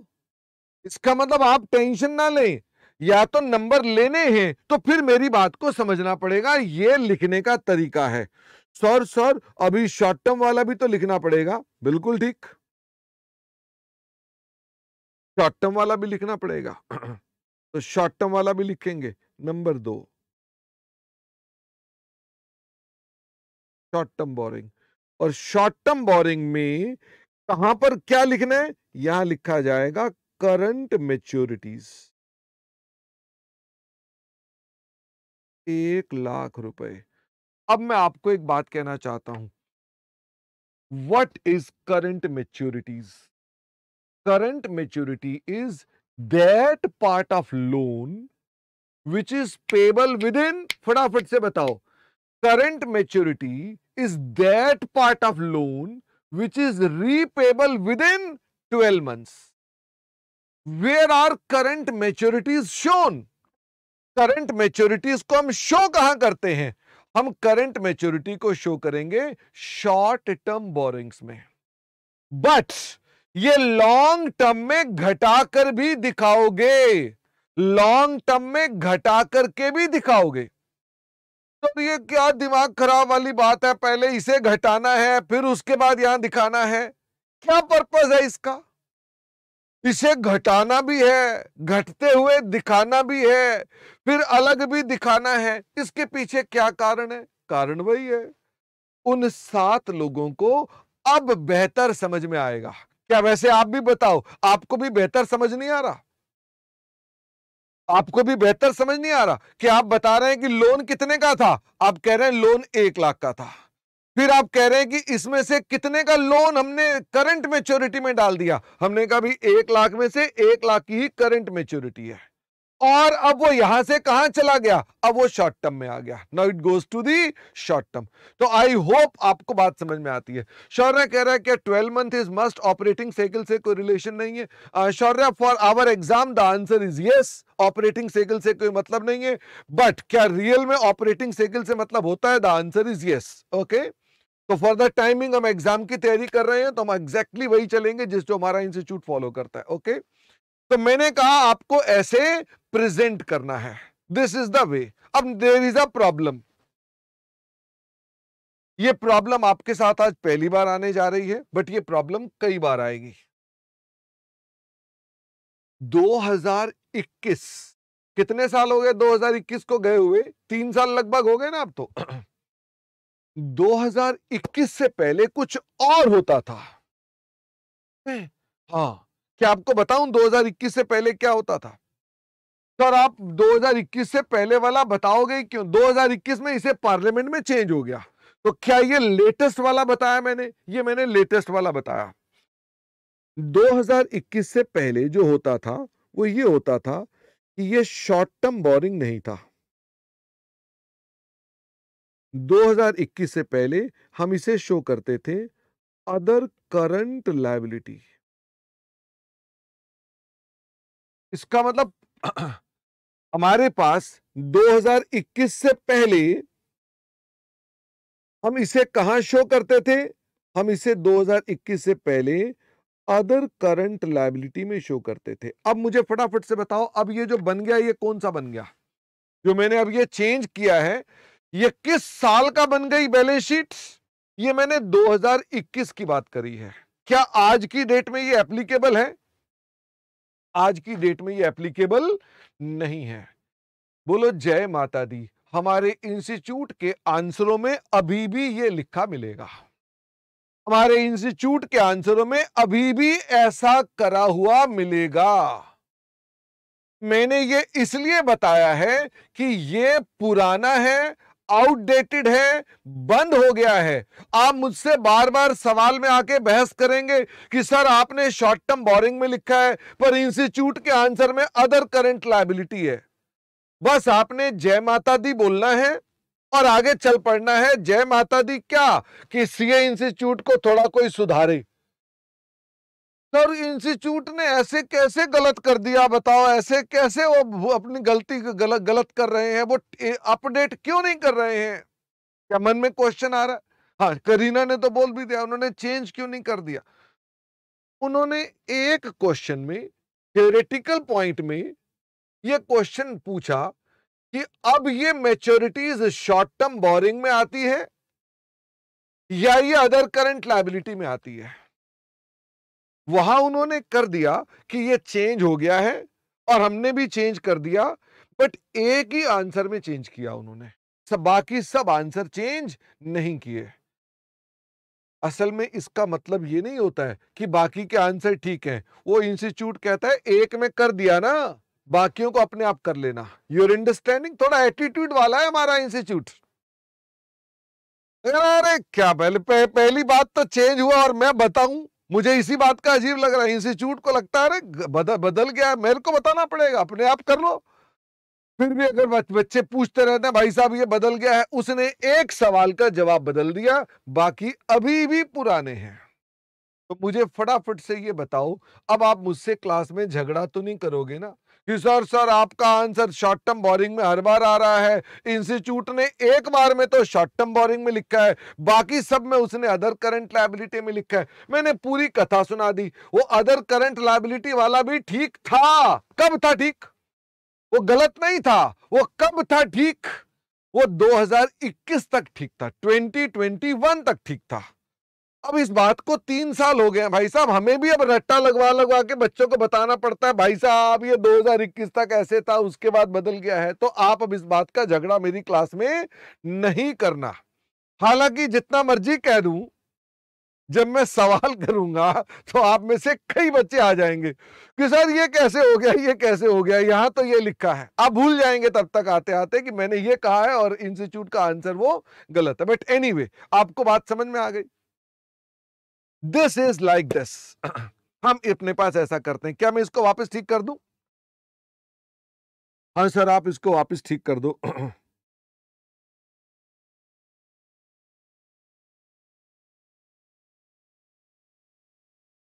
इसका मतलब आप टेंशन ना लें या तो नंबर लेने हैं तो फिर मेरी बात को समझना पड़ेगा ये लिखने का तरीका है सर सर अभी शॉर्ट टर्म वाला भी तो लिखना पड़ेगा बिल्कुल ठीक शॉर्ट टर्म वाला भी लिखना पड़ेगा तो शॉर्ट टर्म वाला भी लिखेंगे नंबर दो शॉर्ट टर्म बोरिंग और शॉर्ट टर्म बोरिंग में कहां पर क्या लिखना है यहां लिखा जाएगा करंट मेच्योरिटीज़ एक लाख रुपए अब मैं आपको एक बात कहना चाहता हूं what is current maturities current maturity is that part of loan which is payable within फटाफट से बताओ current maturity is that part of loan which is repayable within twelve months where are current maturities shown current maturities को हम show कहां करते हैं हम current maturity को शो करेंगे शॉर्ट टर्म बोरिंग्स में बट ये लॉन्ग टर्म में घटाकर भी दिखाओगे लॉन्ग टर्म में घटा करके भी दिखाओगे तो ये क्या दिमाग खराब वाली बात है पहले इसे घटाना है फिर उसके बाद यहां दिखाना है क्या पर्पज है इसका इसे घटाना भी है घटते हुए दिखाना भी है फिर अलग भी दिखाना है इसके पीछे क्या कारण है कारण वही है उन सात लोगों को अब बेहतर समझ में आएगा क्या वैसे आप भी बताओ आपको भी बेहतर समझ नहीं आ रहा आपको भी बेहतर समझ नहीं आ रहा कि आप बता रहे हैं कि लोन कितने का था आप कह रहे हैं लोन एक लाख का था फिर आप कह रहे हैं कि इसमें से कितने का लोन हमने करंट मेच्योरिटी में डाल दिया हमने कहा भी एक लाख में से एक लाख की ही करंट मेच्योरिटी है और अब वो यहां से कहा चला गया अब वो शॉर्ट टर्म में आ गया now it goes to the short term तो आई होप आपको बात समझ में आती है शौर्य कह रहा है क्या twelve month is must operating cycle से कोई रिलेशन नहीं है Shaurya for our exam the answer is yes operating cycle से कोई मतलब नहीं है बट क्या रियल में ऑपरेटिंग साइकिल से मतलब होता है the answer is yes okay तो फॉर द टाइमिंग हम एग्जाम की तैयारी कर रहे हैं तो हम एग्जैक्टली वही चलेंगे जिस जो हमारा इंस्टीट्यूट फॉलो करता है ओके तो मैंने कहा आपको ऐसे प्रेजेंट करना है दिस इज द वे अब देर इज अ प्रॉब्लम ये प्रॉब्लम आपके साथ आज पहली बार आने जा रही है बट ये प्रॉब्लम कई बार आएगी 2021 कितने साल हो गए 2021 को गए हुए तीन साल लगभग हो गए ना आप तो 2021 से पहले कुछ और होता था हाँ क्या आपको बताऊं 2021 से पहले क्या होता था सर आप 2021 से पहले वाला बताओगे क्यों 2021 में इसे पार्लियामेंट में चेंज हो गया तो क्या ये लेटेस्ट वाला बताया मैंने ये मैंने लेटेस्ट वाला बताया 2021 से पहले जो होता था वो ये होता था कि ये शॉर्ट टर्म बोरिंग नहीं था 2021 से पहले हम इसे शो करते थे अदर करंट लाइबिलिटी इसका मतलब हमारे पास 2021 से पहले हम इसे कहा शो करते थे हम इसे 2021 से पहले अदर करंट लाइबिलिटी में शो करते थे अब मुझे फटाफट से बताओ अब ये जो बन गया ये कौन सा बन गया जो मैंने अब ये चेंज किया है ये किस साल का बन गई बैलेंस शीट ये मैंने 2021 की बात करी है क्या आज की डेट में ये एप्लीकेबल है आज की डेट में ये एप्लीकेबल नहीं है बोलो जय माता दी हमारे इंस्टीट्यूट के आंसरों में अभी भी ये लिखा मिलेगा हमारे इंस्टीट्यूट के आंसरों में अभी भी ऐसा करा हुआ मिलेगा मैंने ये इसलिए बताया है कि ये पुराना है आउटडेटेड है बंद हो गया है आप मुझसे बार बार सवाल में आके बहस करेंगे कि सर आपने शॉर्ट टर्म बोरिंग में लिखा है पर इंस्टीट्यूट के आंसर में अदर करंट लाइबिलिटी है बस आपने जय माता दी बोलना है और आगे चल पड़ना है जय माता दी क्या कि सीए इंस्टीट्यूट को थोड़ा कोई सुधारे सर इंस्टीट्यूट ने ऐसे कैसे गलत कर दिया बताओ ऐसे कैसे वो अपनी गलती गलत गलत कर रहे हैं वो अपडेट क्यों नहीं कर रहे हैं क्या मन में क्वेश्चन आ रहा है हाँ करीना ने तो बोल भी दिया उन्होंने चेंज क्यों नहीं कर दिया उन्होंने एक क्वेश्चन में थियोरिटिकल पॉइंट में ये क्वेश्चन पूछा कि अब ये मेच्योरिटीज शॉर्ट टर्म बोरिंग में आती है या ये अदर करंट लाइबिलिटी में आती है वहां उन्होंने कर दिया कि ये चेंज हो गया है और हमने भी चेंज कर दिया बट एक ही आंसर में चेंज किया उन्होंने सब बाकी सब आंसर चेंज नहीं किए असल में इसका मतलब ये नहीं होता है कि बाकी के आंसर ठीक हैं वो इंस्टीट्यूट कहता है एक में कर दिया ना बाकियों को अपने आप कर लेना योर अंडरस्टैंडिंग थोड़ा एटीट्यूड वाला है हमारा इंस्टीट्यूट अरे क्या पहले पह, पहली बात तो चेंज हुआ और मैं बताऊं मुझे इसी बात का अजीब लग रहा है इंस्टीट्यूट को लगता है अरे बदल बदल गया मेरे को बताना पड़ेगा अपने आप कर लो फिर भी अगर बच्चे पूछते रहते हैं भाई साहब ये बदल गया है उसने एक सवाल का जवाब बदल दिया बाकी अभी भी पुराने हैं तो मुझे फटाफट से ये बताओ अब आप मुझसे क्लास में झगड़ा तो नहीं करोगे ना कि सर सर आपका आंसर शॉर्ट टर्म बोरिंग में हर बार आ रहा है इंस्टीट्यूट ने एक बार में तो शॉर्ट टर्म बोरिंग में लिखा है बाकी सब में उसने अदर करंट लाइबिलिटी में लिखा है मैंने पूरी कथा सुना दी वो अदर करंट लाइबिलिटी वाला भी ठीक था कब था ठीक वो गलत नहीं था वो कब था ठीक वो 2021 तक ठीक था 2021 तक ठीक था अब इस बात को तीन साल हो गए भाई साहब हमें भी अब रट्टा लगवा लगवा के बच्चों को बताना पड़ता है भाई साहब ये 2021 तक ऐसे था उसके बाद बदल गया है तो आप अब इस बात का झगड़ा मेरी क्लास में नहीं करना हालांकि जितना मर्जी कह दू जब मैं सवाल करूंगा तो आप में से कई बच्चे आ जाएंगे कि सर ये कैसे हो गया ये कैसे हो गया यहां तो ये लिखा है आप भूल जाएंगे तब तक आते आते कि मैंने ये कहा है और इंस्टीट्यूट का आंसर वो गलत है बट एनीवे anyway, आपको बात समझ में आ गई दिस इज लाइक दिस हम अपने पास ऐसा करते हैं क्या मैं इसको वापस ठीक कर दू हाँ सर आप इसको वापस ठीक कर दो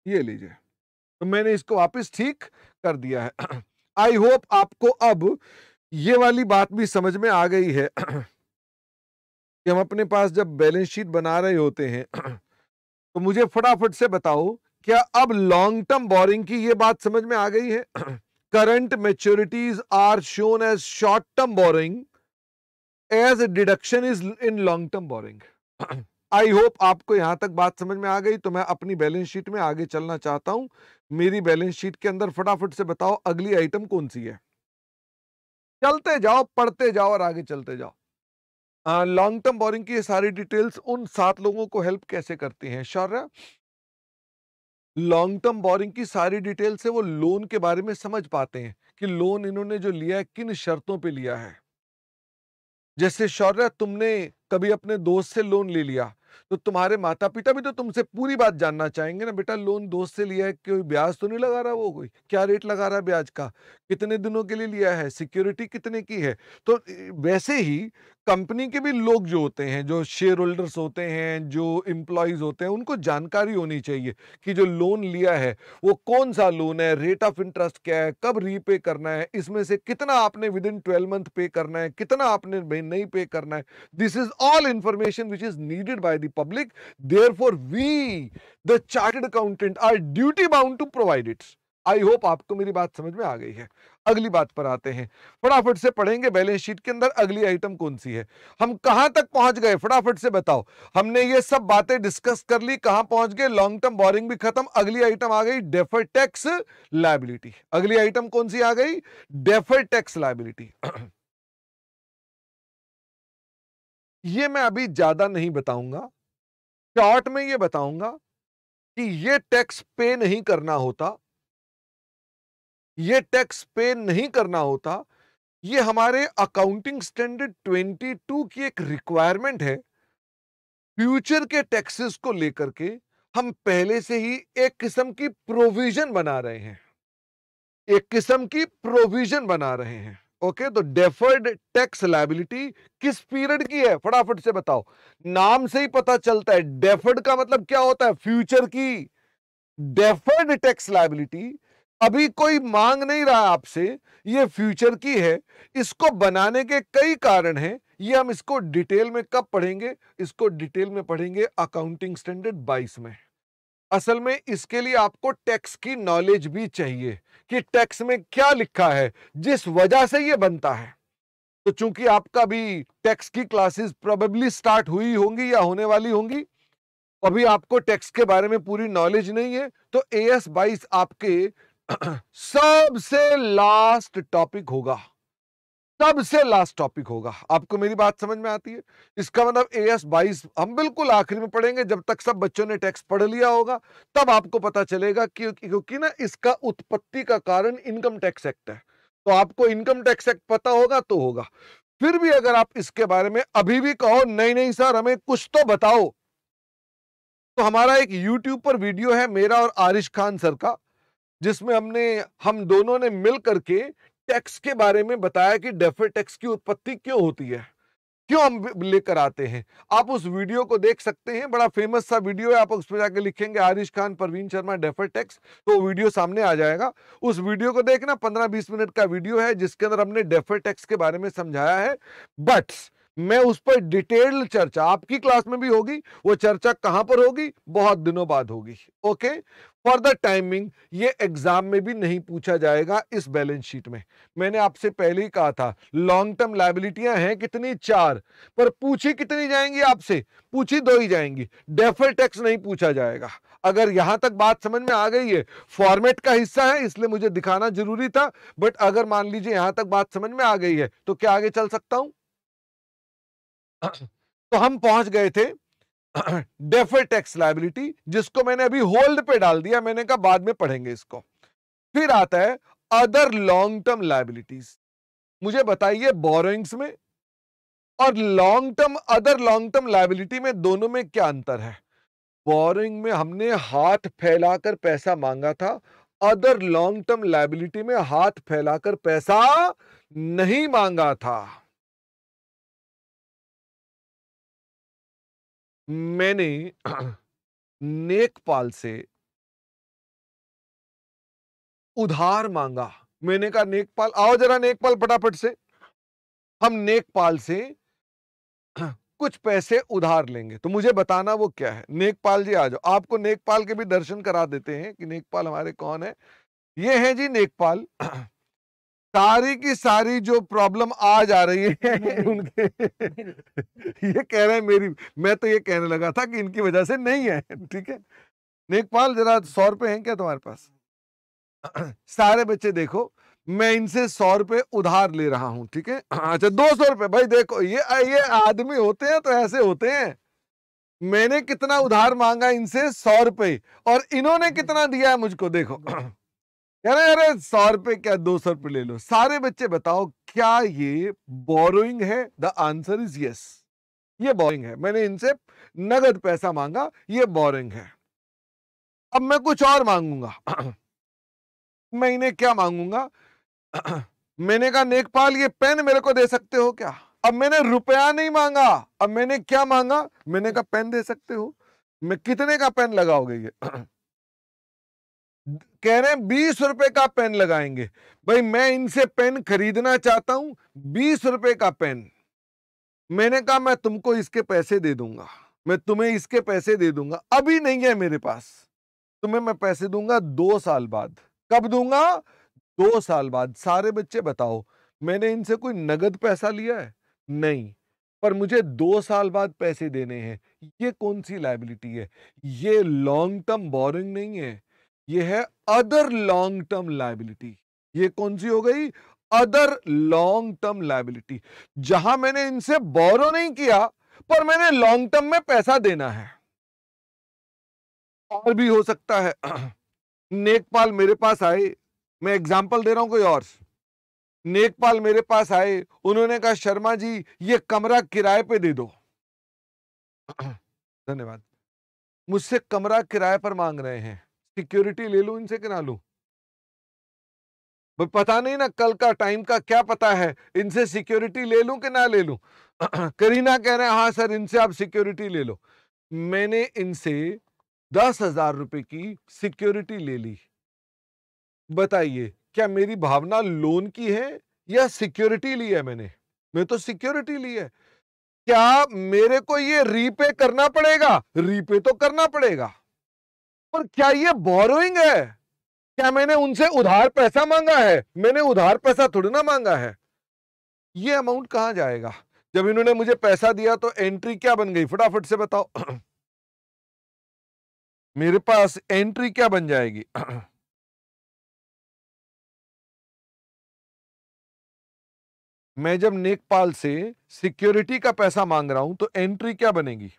ये लीजिए तो मैंने इसको वापस ठीक कर दिया है आई होप आपको अब ये वाली बात भी समझ में आ गई है कि हम अपने पास जब बैलेंस शीट बना रहे होते हैं तो मुझे फटाफट से बताओ क्या अब लॉन्ग टर्म बोरिंग की ये बात समझ में आ गई है current maturities are shown as short term borrowing as a deduction is in long term borrowing I hope आपको यहां तक बात समझ में आ गई तो मैं अपनी बैलेंस शीट में आगे चलना चाहता हूं मेरी बैलेंस शीट के अंदर फटाफट से बताओ अगली आइटम कौन सी है चलते जाओ पढ़ते जाओ और आगे चलते जाओ लॉन्ग टर्म बोरिंग की सारी डिटेल्स उन सात लोगों को हेल्प कैसे करती हैं शौर्य लॉन्ग टर्म बोरिंग की सारी डिटेल्स से वो लोन के बारे में समझ पाते हैं कि लोन इन्होंने जो लिया है किन शर्तों पे लिया है जैसे शौर्य तुमने कभी अपने दोस्त से लोन ले लिया तो तुम्हारे माता पिता भी तो तुमसे पूरी बात जानना चाहेंगे ना बेटा लोन दोस्त से लिया है कोई ब्याज तो नहीं लगा रहा वो कोई क्या रेट लगा रहा है ब्याज का कितने दिनों के लिए लिया है सिक्योरिटी कितने की है तो वैसे ही कंपनी के भी लोग जो होते हैं जो शेयर होल्डर्स होते हैं जो इम्प्लॉयज होते हैं उनको जानकारी होनी चाहिए कि जो लोन लिया है वो कौन सा लोन है रेट ऑफ इंटरेस्ट क्या है कब रीपे करना है इसमें से कितना आपने विद इन ट्वेल्व मंथ पे करना है कितना आपने नहीं पे करना है this is all information which is needed by the public therefore we the chartered accountant are duty bound to provide its I hope आपको मेरी बात समझ में आ गई है अगली बात पर आते हैं फटाफट से पढ़ेंगे बैलेंस शीट के अंदर अगली आइटम कौन सी है हम कहां तक पहुंच गए फटाफट से बताओ हमने ये सब बातें डिस्कस कर ली कहां पहुंच गए लॉन्ग टर्म बोरिंग भी खत्म अगली आइटम आ गई डेफर टैक्स लाइबिलिटी अगली आइटम कौन सी आ गई डेफर टैक्स लाइबिलिटी ये मैं अभी ज्यादा नहीं बताऊंगा शॉर्ट में यह बताऊंगा कि यह टैक्स पे नहीं करना होता ये टैक्स पे नहीं करना होता ये हमारे अकाउंटिंग स्टैंडर्ड 22 की एक रिक्वायरमेंट है फ्यूचर के टैक्सेस को लेकर के हम पहले से ही एक किस्म की प्रोविजन बना रहे हैं एक किस्म की प्रोविजन बना रहे हैं ओके तो डेफर्ड टैक्स लाइबिलिटी किस पीरियड की है फटाफट से बताओ नाम से ही पता चलता है डेफर्ड का मतलब क्या होता है फ्यूचर की डेफर्ड टैक्स लाइबिलिटी अभी कोई मांग नहीं रहा आपसे ये फ्यूचर की है इसको बनाने के कई कारण हैं ये हम इसको डिटेल में कब पढ़ेंगे इसको डिटेल में पढ़ेंगे अकाउंटिंग स्टैंडर्ड 22 में असल में इसके लिए आपको टैक्स की नॉलेज भी चाहिए कि टैक्स में क्या लिखा है जिस वजह से ये बनता है तो चूंकि आपका भी टैक्स की क्लासेस प्रोबेबली स्टार्ट हुई होंगी या होने वाली होंगी अभी आपको टैक्स के बारे में पूरी नॉलेज नहीं है तो ए एस आपके सबसे लास्ट टॉपिक होगा सबसे लास्ट टॉपिक होगा आपको मेरी बात समझ में आती है इसका मतलब ए एस बाईस हम बिल्कुल आखिरी में पढ़ेंगे जब तक सब बच्चों ने टैक्स पढ़ लिया होगा तब आपको पता चलेगा कि क्योंकि ना इसका उत्पत्ति का कारण इनकम टैक्स एक्ट है तो आपको इनकम टैक्स एक्ट पता होगा तो होगा फिर भी अगर आप इसके बारे में अभी भी कहो नहीं नहीं सर हमें कुछ तो बताओ तो हमारा एक यूट्यूब पर वीडियो है मेरा और आरिश खान सर का जिसमें हमने हम दोनों ने मिल करके टैक्स के बारे में बताया कि डेफर टैक्स की उत्पत्ति क्यों होती है क्यों हम लेकर आते हैं आप उस वीडियो को देख सकते हैं बड़ा फेमस सा वीडियो है आप उस पर जाकर लिखेंगे आरिश खान परवीन शर्मा डेफर टैक्स तो वीडियो सामने आ जाएगा उस वीडियो को देखना 15-20 मिनट का वीडियो है जिसके अंदर हमने डेफर टैक्स के बारे में समझाया है बट मैं उस पर डिटेल चर्चा आपकी क्लास में भी होगी वो चर्चा कहां पर होगी बहुत दिनों बाद होगी ओके फॉर द टाइमिंग ये एग्जाम में भी नहीं पूछा जाएगा इस बैलेंस शीट में मैंने आपसे पहले ही कहा था लॉन्ग टर्म लाइबिलिटियां हैं कितनी चार पर पूछी कितनी जाएंगी आपसे पूछी दो ही जाएंगी डेफर टैक्स नहीं पूछा जाएगा अगर यहां तक बात समझ में आ गई है फॉर्मेट का हिस्सा है इसलिए मुझे दिखाना जरूरी था बट अगर मान लीजिए यहां तक बात समझ में आ गई है तो क्या आगे चल सकता हूं तो हम पहुंच गए थे डेफर टैक्स लाइबिलिटी जिसको मैंने अभी होल्ड पे डाल दिया मैंने कहा बाद में पढ़ेंगे इसको फिर आता है अदर लॉन्ग टर्म लाइबिलिटीज मुझे बताइए बोरोइंग्स में और long term other long term liability में दोनों में क्या अंतर है बोरिंग में हमने हाथ फैलाकर पैसा मांगा था अदर लॉन्ग टर्म लाइबिलिटी में हाथ फैलाकर पैसा नहीं मांगा था मैंने नेकपाल से उधार मांगा मैंने कहा नेकपाल आओ जरा नेकपाल फटाफट से हम नेकपाल से कुछ पैसे उधार लेंगे तो मुझे बताना वो क्या है नेकपाल जी आ जाओ आपको नेकपाल के भी दर्शन करा देते हैं कि नेकपाल हमारे कौन है ये हैं जी नेकपाल सारी की सारी जो प्रॉब्लम आज आ रही है उनके ये कह रहे हैं मेरी मैं तो ये कहने लगा था कि इनकी वजह से नहीं है ठीक है नेकपाल जरा सौ रुपए हैं क्या तुम्हारे पास सारे बच्चे देखो मैं इनसे सौ रुपए उधार ले रहा हूं ठीक है अच्छा दो सौ रुपए भाई देखो ये ये आदमी होते हैं तो ऐसे होते हैं मैंने कितना उधार मांगा इनसे सौ रुपए और इन्होंने कितना दिया है मुझको देखो कह रहे अरे सौ रुपए क्या दो सौ रुपये ले लो सारे बच्चे बताओ क्या ये बोरोइंग है द आंसर इज यस ये बोरिंग है मैंने इनसे नगद पैसा मांगा ये बोरिंग है अब मैं कुछ और मांगूंगा मैं इन्हें क्या मांगूंगा मैंने कहा नेकपाल ये पेन मेरे को दे सकते हो क्या अब मैंने रुपया नहीं मांगा अब मैंने क्या मांगा मैंने कहा पेन दे सकते हो मैं कितने का पेन लगाओगे ये कह रहे हैं बीस रुपए का पेन लगाएंगे भाई मैं इनसे पेन खरीदना चाहता हूं बीस रुपए का पेन मैंने कहा मैं तुमको इसके पैसे दे दूंगा मैं तुम्हें इसके पैसे दे दूंगा अभी नहीं है मेरे पास तुम्हें मैं पैसे दूंगा दो साल बाद कब दूंगा दो साल बाद सारे बच्चे बताओ मैंने इनसे कोई नगद पैसा लिया है नहीं पर मुझे दो साल बाद पैसे देने हैं ये कौन सी लाइबिलिटी है ये लॉन्ग टर्म बोरिंग नहीं है ये है अदर लॉन्ग टर्म लाइबिलिटी ये कौन सी हो गई अदर लॉन्ग टर्म लाइबिलिटी जहां मैंने इनसे बोरो नहीं किया पर मैंने लॉन्ग टर्म में पैसा देना है और भी हो सकता है नेकपाल मेरे पास आए मैं एग्जाम्पल दे रहा हूं कोई और नेकपाल मेरे पास आए उन्होंने कहा शर्मा जी ये कमरा किराए पे दे दो धन्यवाद मुझसे कमरा किराए पर मांग रहे हैं सिक्योरिटी ले लू इनसे करा लू पता नहीं ना कल का टाइम का क्या पता है इनसे सिक्योरिटी ले लू कि ना ले लू करीना कह रहे हैं हाँ सर इनसे आप सिक्योरिटी ले लो मैंने इनसे दस हजार रुपए की सिक्योरिटी ले ली बताइए क्या मेरी भावना लोन की है या सिक्योरिटी ली है मैंने मैं तो सिक्योरिटी ली है क्या मेरे को ये रीपे करना पड़ेगा रीपे तो करना पड़ेगा और क्या ये बोरोइंग है क्या मैंने उनसे उधार पैसा मांगा है मैंने उधार पैसा थोड़ी ना मांगा है ये अमाउंट कहां जाएगा जब इन्होंने मुझे पैसा दिया तो एंट्री क्या बन गई फटाफट से बताओ मेरे पास एंट्री क्या बन जाएगी मैं जब नेकपाल से सिक्योरिटी का पैसा मांग रहा हूं तो एंट्री क्या बनेगी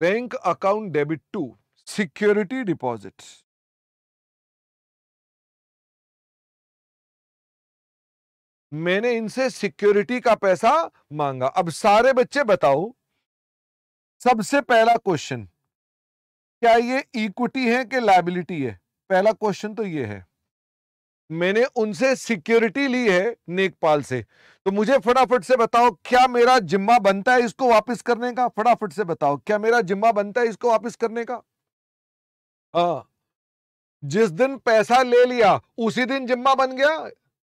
bank account debit to security deposit मैंने इनसे सिक्योरिटी का पैसा मांगा अब सारे बच्चे बताओ सबसे पहला क्वेश्चन क्या ये इक्विटी है कि लाइबिलिटी है पहला क्वेश्चन तो ये है मैंने उनसे सिक्योरिटी ली है नेकपाल से तो मुझे फटाफट से बताओ क्या मेरा जिम्मा बनता है इसको वापस करने का फटाफट से बताओ क्या मेरा जिम्मा बनता है इसको वापस करने का हाँ जिस दिन पैसा ले लिया उसी दिन जिम्मा बन गया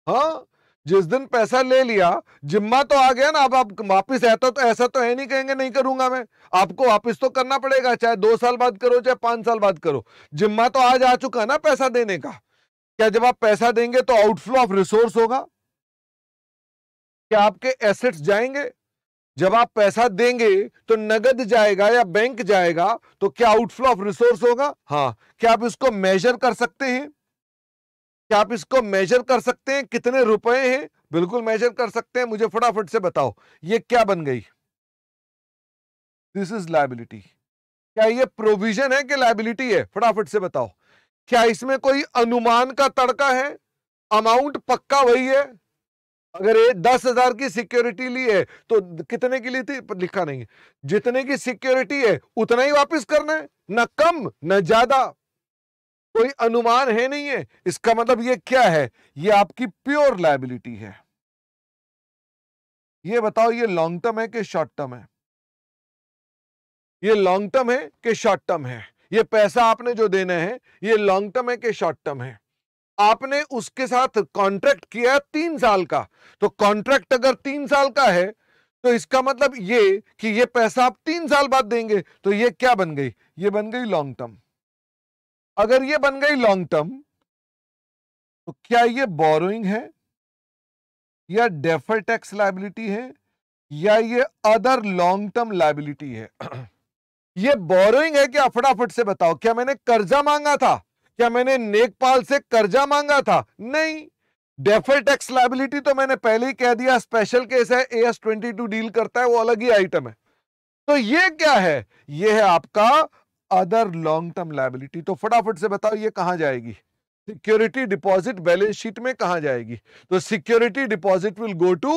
हाँ जिस दिन पैसा ले लिया जिम्मा तो आ गया ना अब आप वापिस आता तो ऐसा तो है नहीं कहेंगे नहीं करूंगा मैं आपको वापस तो करना पड़ेगा चाहे दो साल बाद करो चाहे पांच साल बाद करो जिम्मा तो आज आ चुका ना पैसा देने का क्या जब आप पैसा देंगे तो आउटफ्लो ऑफ रिसोर्स होगा क्या आपके एसेट्स जाएंगे जब आप पैसा देंगे तो नगद जाएगा या बैंक जाएगा तो क्या आउटफ्लो ऑफ रिसोर्स होगा हाँ क्या आप इसको मेजर कर सकते हैं क्या आप इसको मेजर कर सकते हैं कितने रुपए हैं बिल्कुल मेजर कर सकते हैं मुझे फटाफट से बताओ ये क्या बन गई दिस इज लाइबिलिटी क्या ये प्रोविजन है कि लाइबिलिटी है फटाफट से बताओ क्या इसमें कोई अनुमान का तड़का है अमाउंट पक्का वही है अगर ये दस हजार की सिक्योरिटी ली है तो कितने की ली थी लिखा नहीं है जितने की सिक्योरिटी है उतना ही वापस करना है ना कम ना ज्यादा कोई अनुमान है नहीं है इसका मतलब ये क्या है ये आपकी प्योर लाइबिलिटी है ये बताओ ये लॉन्ग टर्म है कि शॉर्ट टर्म है ये लॉन्ग टर्म है कि शॉर्ट टर्म है ये पैसा आपने जो देना है ये लॉन्ग टर्म है कि शॉर्ट टर्म है आपने उसके साथ कॉन्ट्रैक्ट किया है तीन साल का तो कॉन्ट्रैक्ट अगर तीन साल का है तो इसका मतलब ये कि ये पैसा आप तीन साल बाद देंगे तो ये क्या बन गई ये बन गई लॉन्ग टर्म अगर ये बन गई लॉन्ग टर्म तो क्या ये बोरोइंग है या डेफर टैक्स लाइबिलिटी है या ये अदर लॉन्ग टर्म लाइबिलिटी है ये बोरोइंग है कि फटाफट से बताओ क्या मैंने कर्जा मांगा था क्या मैंने नेकपाल से कर्जा मांगा था नहीं डेफर टैक्स लाइबिलिटी तो मैंने पहले ही कह दिया स्पेशल केस है A S twenty two deal करता है वो अलग ही आइटम है तो ये क्या है ये है आपका अदर लॉन्ग टर्म लाइबिलिटी तो फटाफट से बताओ ये कहां जाएगी सिक्योरिटी डिपॉजिट बैलेंस शीट में कहा जाएगी तो security deposit will go to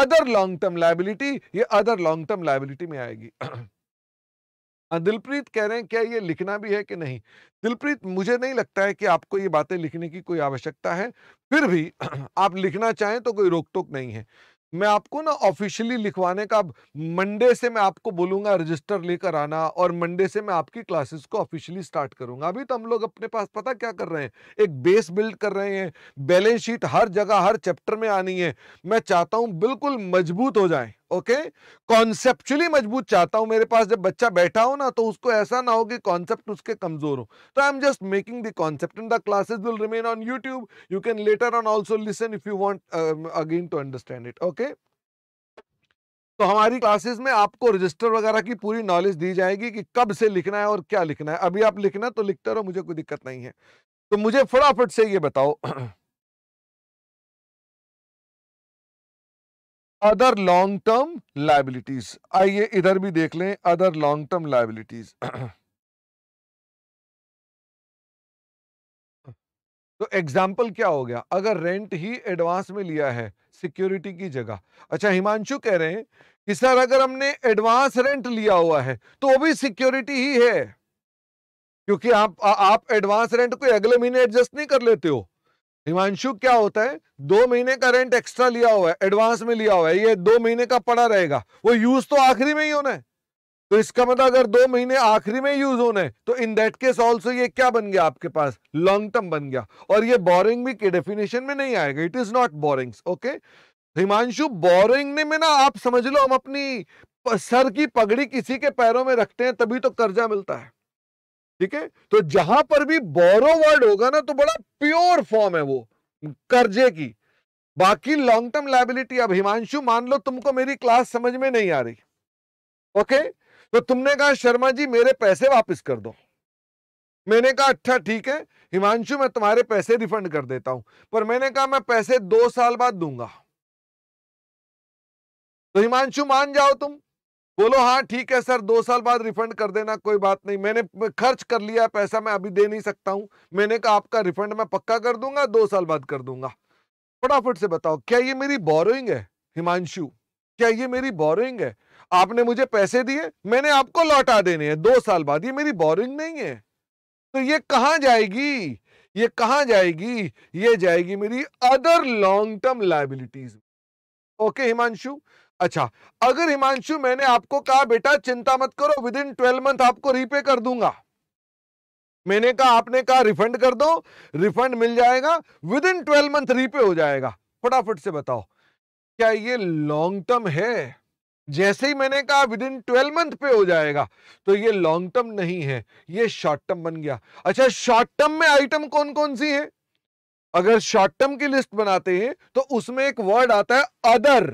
other long term liability ये अदर लॉन्ग टर्म लाइबिलिटी में आएगी हाँ, दिलप्रीत कह रहे हैं क्या ये लिखना भी है कि नहीं दिलप्रीत मुझे नहीं लगता है कि आपको ये बातें लिखने की कोई आवश्यकता है फिर भी आप लिखना चाहें तो कोई रोक टोक नहीं है मैं आपको ना ऑफिशियली लिखवाने का मंडे से मैं आपको बोलूंगा रजिस्टर लेकर आना और मंडे से मैं आपकी क्लासेस को ऑफिशियली स्टार्ट करूंगा अभी तो हम लोग अपने पास पता क्या कर रहे हैं एक बेस बिल्ड कर रहे हैं बैलेंस शीट हर जगह हर चैप्टर में आनी है मैं चाहता हूं बिल्कुल मजबूत हो जाए ओके कॉन्सेप्चुअली मजबूत चाहता हूं मेरे पास जब बच्चा बैठा हो ना तो उसको ऐसा ना हो कि कॉन्सेप्ट उसके कमजोर हो तो I am just making the concept and the classes will remain on YouTube you can later on also listen if you want again to understand it okay तो हमारी क्लासेस में आपको रजिस्टर वगैरह की पूरी नॉलेज दी जाएगी कि कब से लिखना है और क्या लिखना है अभी आप लिखना तो लिखते रहो मुझे कोई दिक्कत नहीं है तो मुझे फटाफट से ये बताओ अदर लॉन्ग टर्म लाइबिलिटीज आइए इधर भी देख लें अदर लॉन्ग टर्म लाइबिलिटीज तो एग्जाम्पल क्या हो गया अगर रेंट ही एडवांस में लिया है सिक्योरिटी की जगह अच्छा हिमांशु कह रहे हैं कि सर अगर हमने एडवांस रेंट लिया हुआ है तो वो भी सिक्योरिटी ही है क्योंकि आप आ, आप एडवांस रेंट को अगले महीने एडजस्ट नहीं कर लेते हो हिमांशु क्या होता है दो महीने का रेंट एक्स्ट्रा लिया हुआ है एडवांस में लिया हुआ है ये दो महीने का पड़ा रहेगा वो यूज तो आखिरी में ही होना है तो इसका मतलब अगर दो महीने आखिरी में यूज होना है तो इन दैट केस ऑल्सो ये क्या बन गया आपके पास लॉन्ग टर्म बन गया और ये बोरिंग भी के डेफिनेशन में नहीं आएगा it is not borrowing okay Himanshu borrowing ने में ना आप समझ लो हम अपनी सर की पगड़ी किसी के पैरों में रखते हैं तभी तो कर्जा मिलता है ठीक है तो जहां पर भी बोरो वर्ड होगा ना तो बड़ा प्योर फॉर्म है वो कर्जे की बाकी लॉन्ग टर्म लाइबिलिटी अब हिमांशु मान लो तुमको मेरी क्लास समझ में नहीं आ रही ओके तो तुमने कहा शर्मा जी मेरे पैसे वापस कर दो मैंने कहा अच्छा ठीक है हिमांशु मैं तुम्हारे पैसे रिफंड कर देता हूं पर मैंने कहा मैं पैसे दो साल बाद दूंगा तो हिमांशु मान जाओ तुम बोलो हाँ ठीक है सर दो साल बाद रिफंड कर देना कोई बात नहीं मैंने खर्च कर लिया पैसा मैं अभी दे नहीं सकता हूं मैंने कहा आपका रिफंड मैं पक्का कर दूंगा दो साल बाद कर दूंगा फटाफट से बताओ क्या ये मेरी बोरोइंग है हिमांशु क्या ये मेरी बोरोइंग है आपने मुझे पैसे दिए मैंने आपको लौटा देने हैं दो साल बाद ये मेरी बोरिंग नहीं है तो ये कहा जाएगी ये कहा जाएगी ये जाएगी मेरी other long term liabilities okay Himanshu अच्छा अगर हिमांशु मैंने आपको कहा बेटा चिंता मत करो विद इन ट्वेल्व मंथ आपको रीपे कर दूंगा मैंने कहा आपने कहा रिफंड कर दो रिफंड मिल जाएगा within twelve month repay हो जाएगा फटाफट से बताओ क्या ये लॉन्ग टर्म है जैसे ही मैंने कहा विद इन ट्वेल्व मंथ पे हो जाएगा तो ये लॉन्ग टर्म नहीं है ये शॉर्ट टर्म बन गया अच्छा शॉर्ट टर्म में आइटम कौन कौन सी है अगर शॉर्ट टर्म की लिस्ट बनाते हैं तो उसमें एक वर्ड आता है अदर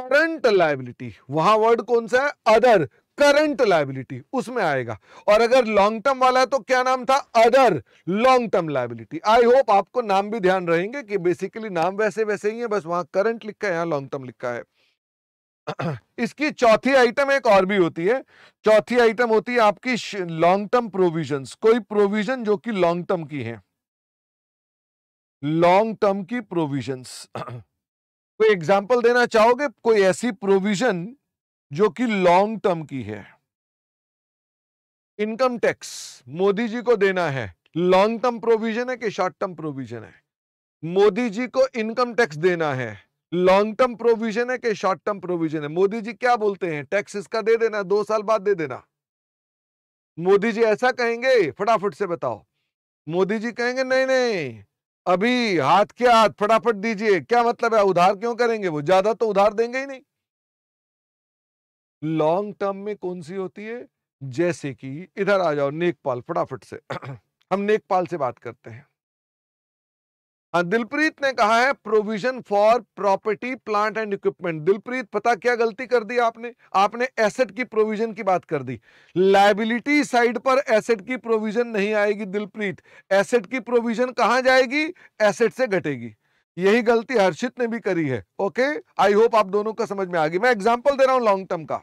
करंट लाइबिलिटी वहां वर्ड कौन सा है अदर करंट लाइबिलिटी उसमें आएगा और अगर लॉन्ग टर्म वाला है तो क्या नाम था other long term liability I hope आपको नाम भी ध्यान रहेंगे कि बेसिकली नाम वैसे वैसे ही है बस वहां करंट लिखा है लॉन्ग टर्म लिखा है इसकी चौथी आइटम एक और भी होती है चौथी आइटम होती है आपकी लॉन्ग टर्म प्रोविजन कोई प्रोविजन जो कि लॉन्ग टर्म की है लॉन्ग टर्म की प्रोविजंस कोई एग्जाम्पल देना चाहोगे कोई ऐसी प्रोविजन जो कि लॉन्ग टर्म की है इनकम टैक्स मोदी जी को देना है लॉन्ग टर्म प्रोविजन है कि शॉर्ट टर्म प्रोविजन है मोदी जी को इनकम टैक्स देना है लॉन्ग टर्म प्रोविजन है कि शॉर्ट टर्म प्रोविजन है मोदी जी क्या बोलते हैं टैक्स इसका दे देना दो साल बाद दे देना मोदी जी ऐसा कहेंगे फटाफट से बताओ मोदी जी कहेंगे नहीं नहीं अभी हाथ के हाथ फटाफट दीजिए क्या मतलब है उधार क्यों करेंगे वो ज्यादा तो उधार देंगे ही नहीं लॉन्ग टर्म में कौन सी होती है जैसे कि इधर आ जाओ नेकपाल फटाफट से हम नेकपाल से बात करते हैं हाँ, दिलप्रीत ने कहा है provision for property plant and equipment Dilpreet पता क्या गलती कर दी आपने आपने एसेट की प्रोविजन की बात कर दी लाइबिलिटी साइड पर एसेट की प्रोविजन नहीं आएगी दिलप्रीत एसेट की प्रोविजन कहां जाएगी एसेट से घटेगी यही गलती हर्षित ने भी करी है ओके आई होप आप दोनों का समझ में आ गई मैं एग्जाम्पल दे रहा हूं लॉन्ग टर्म का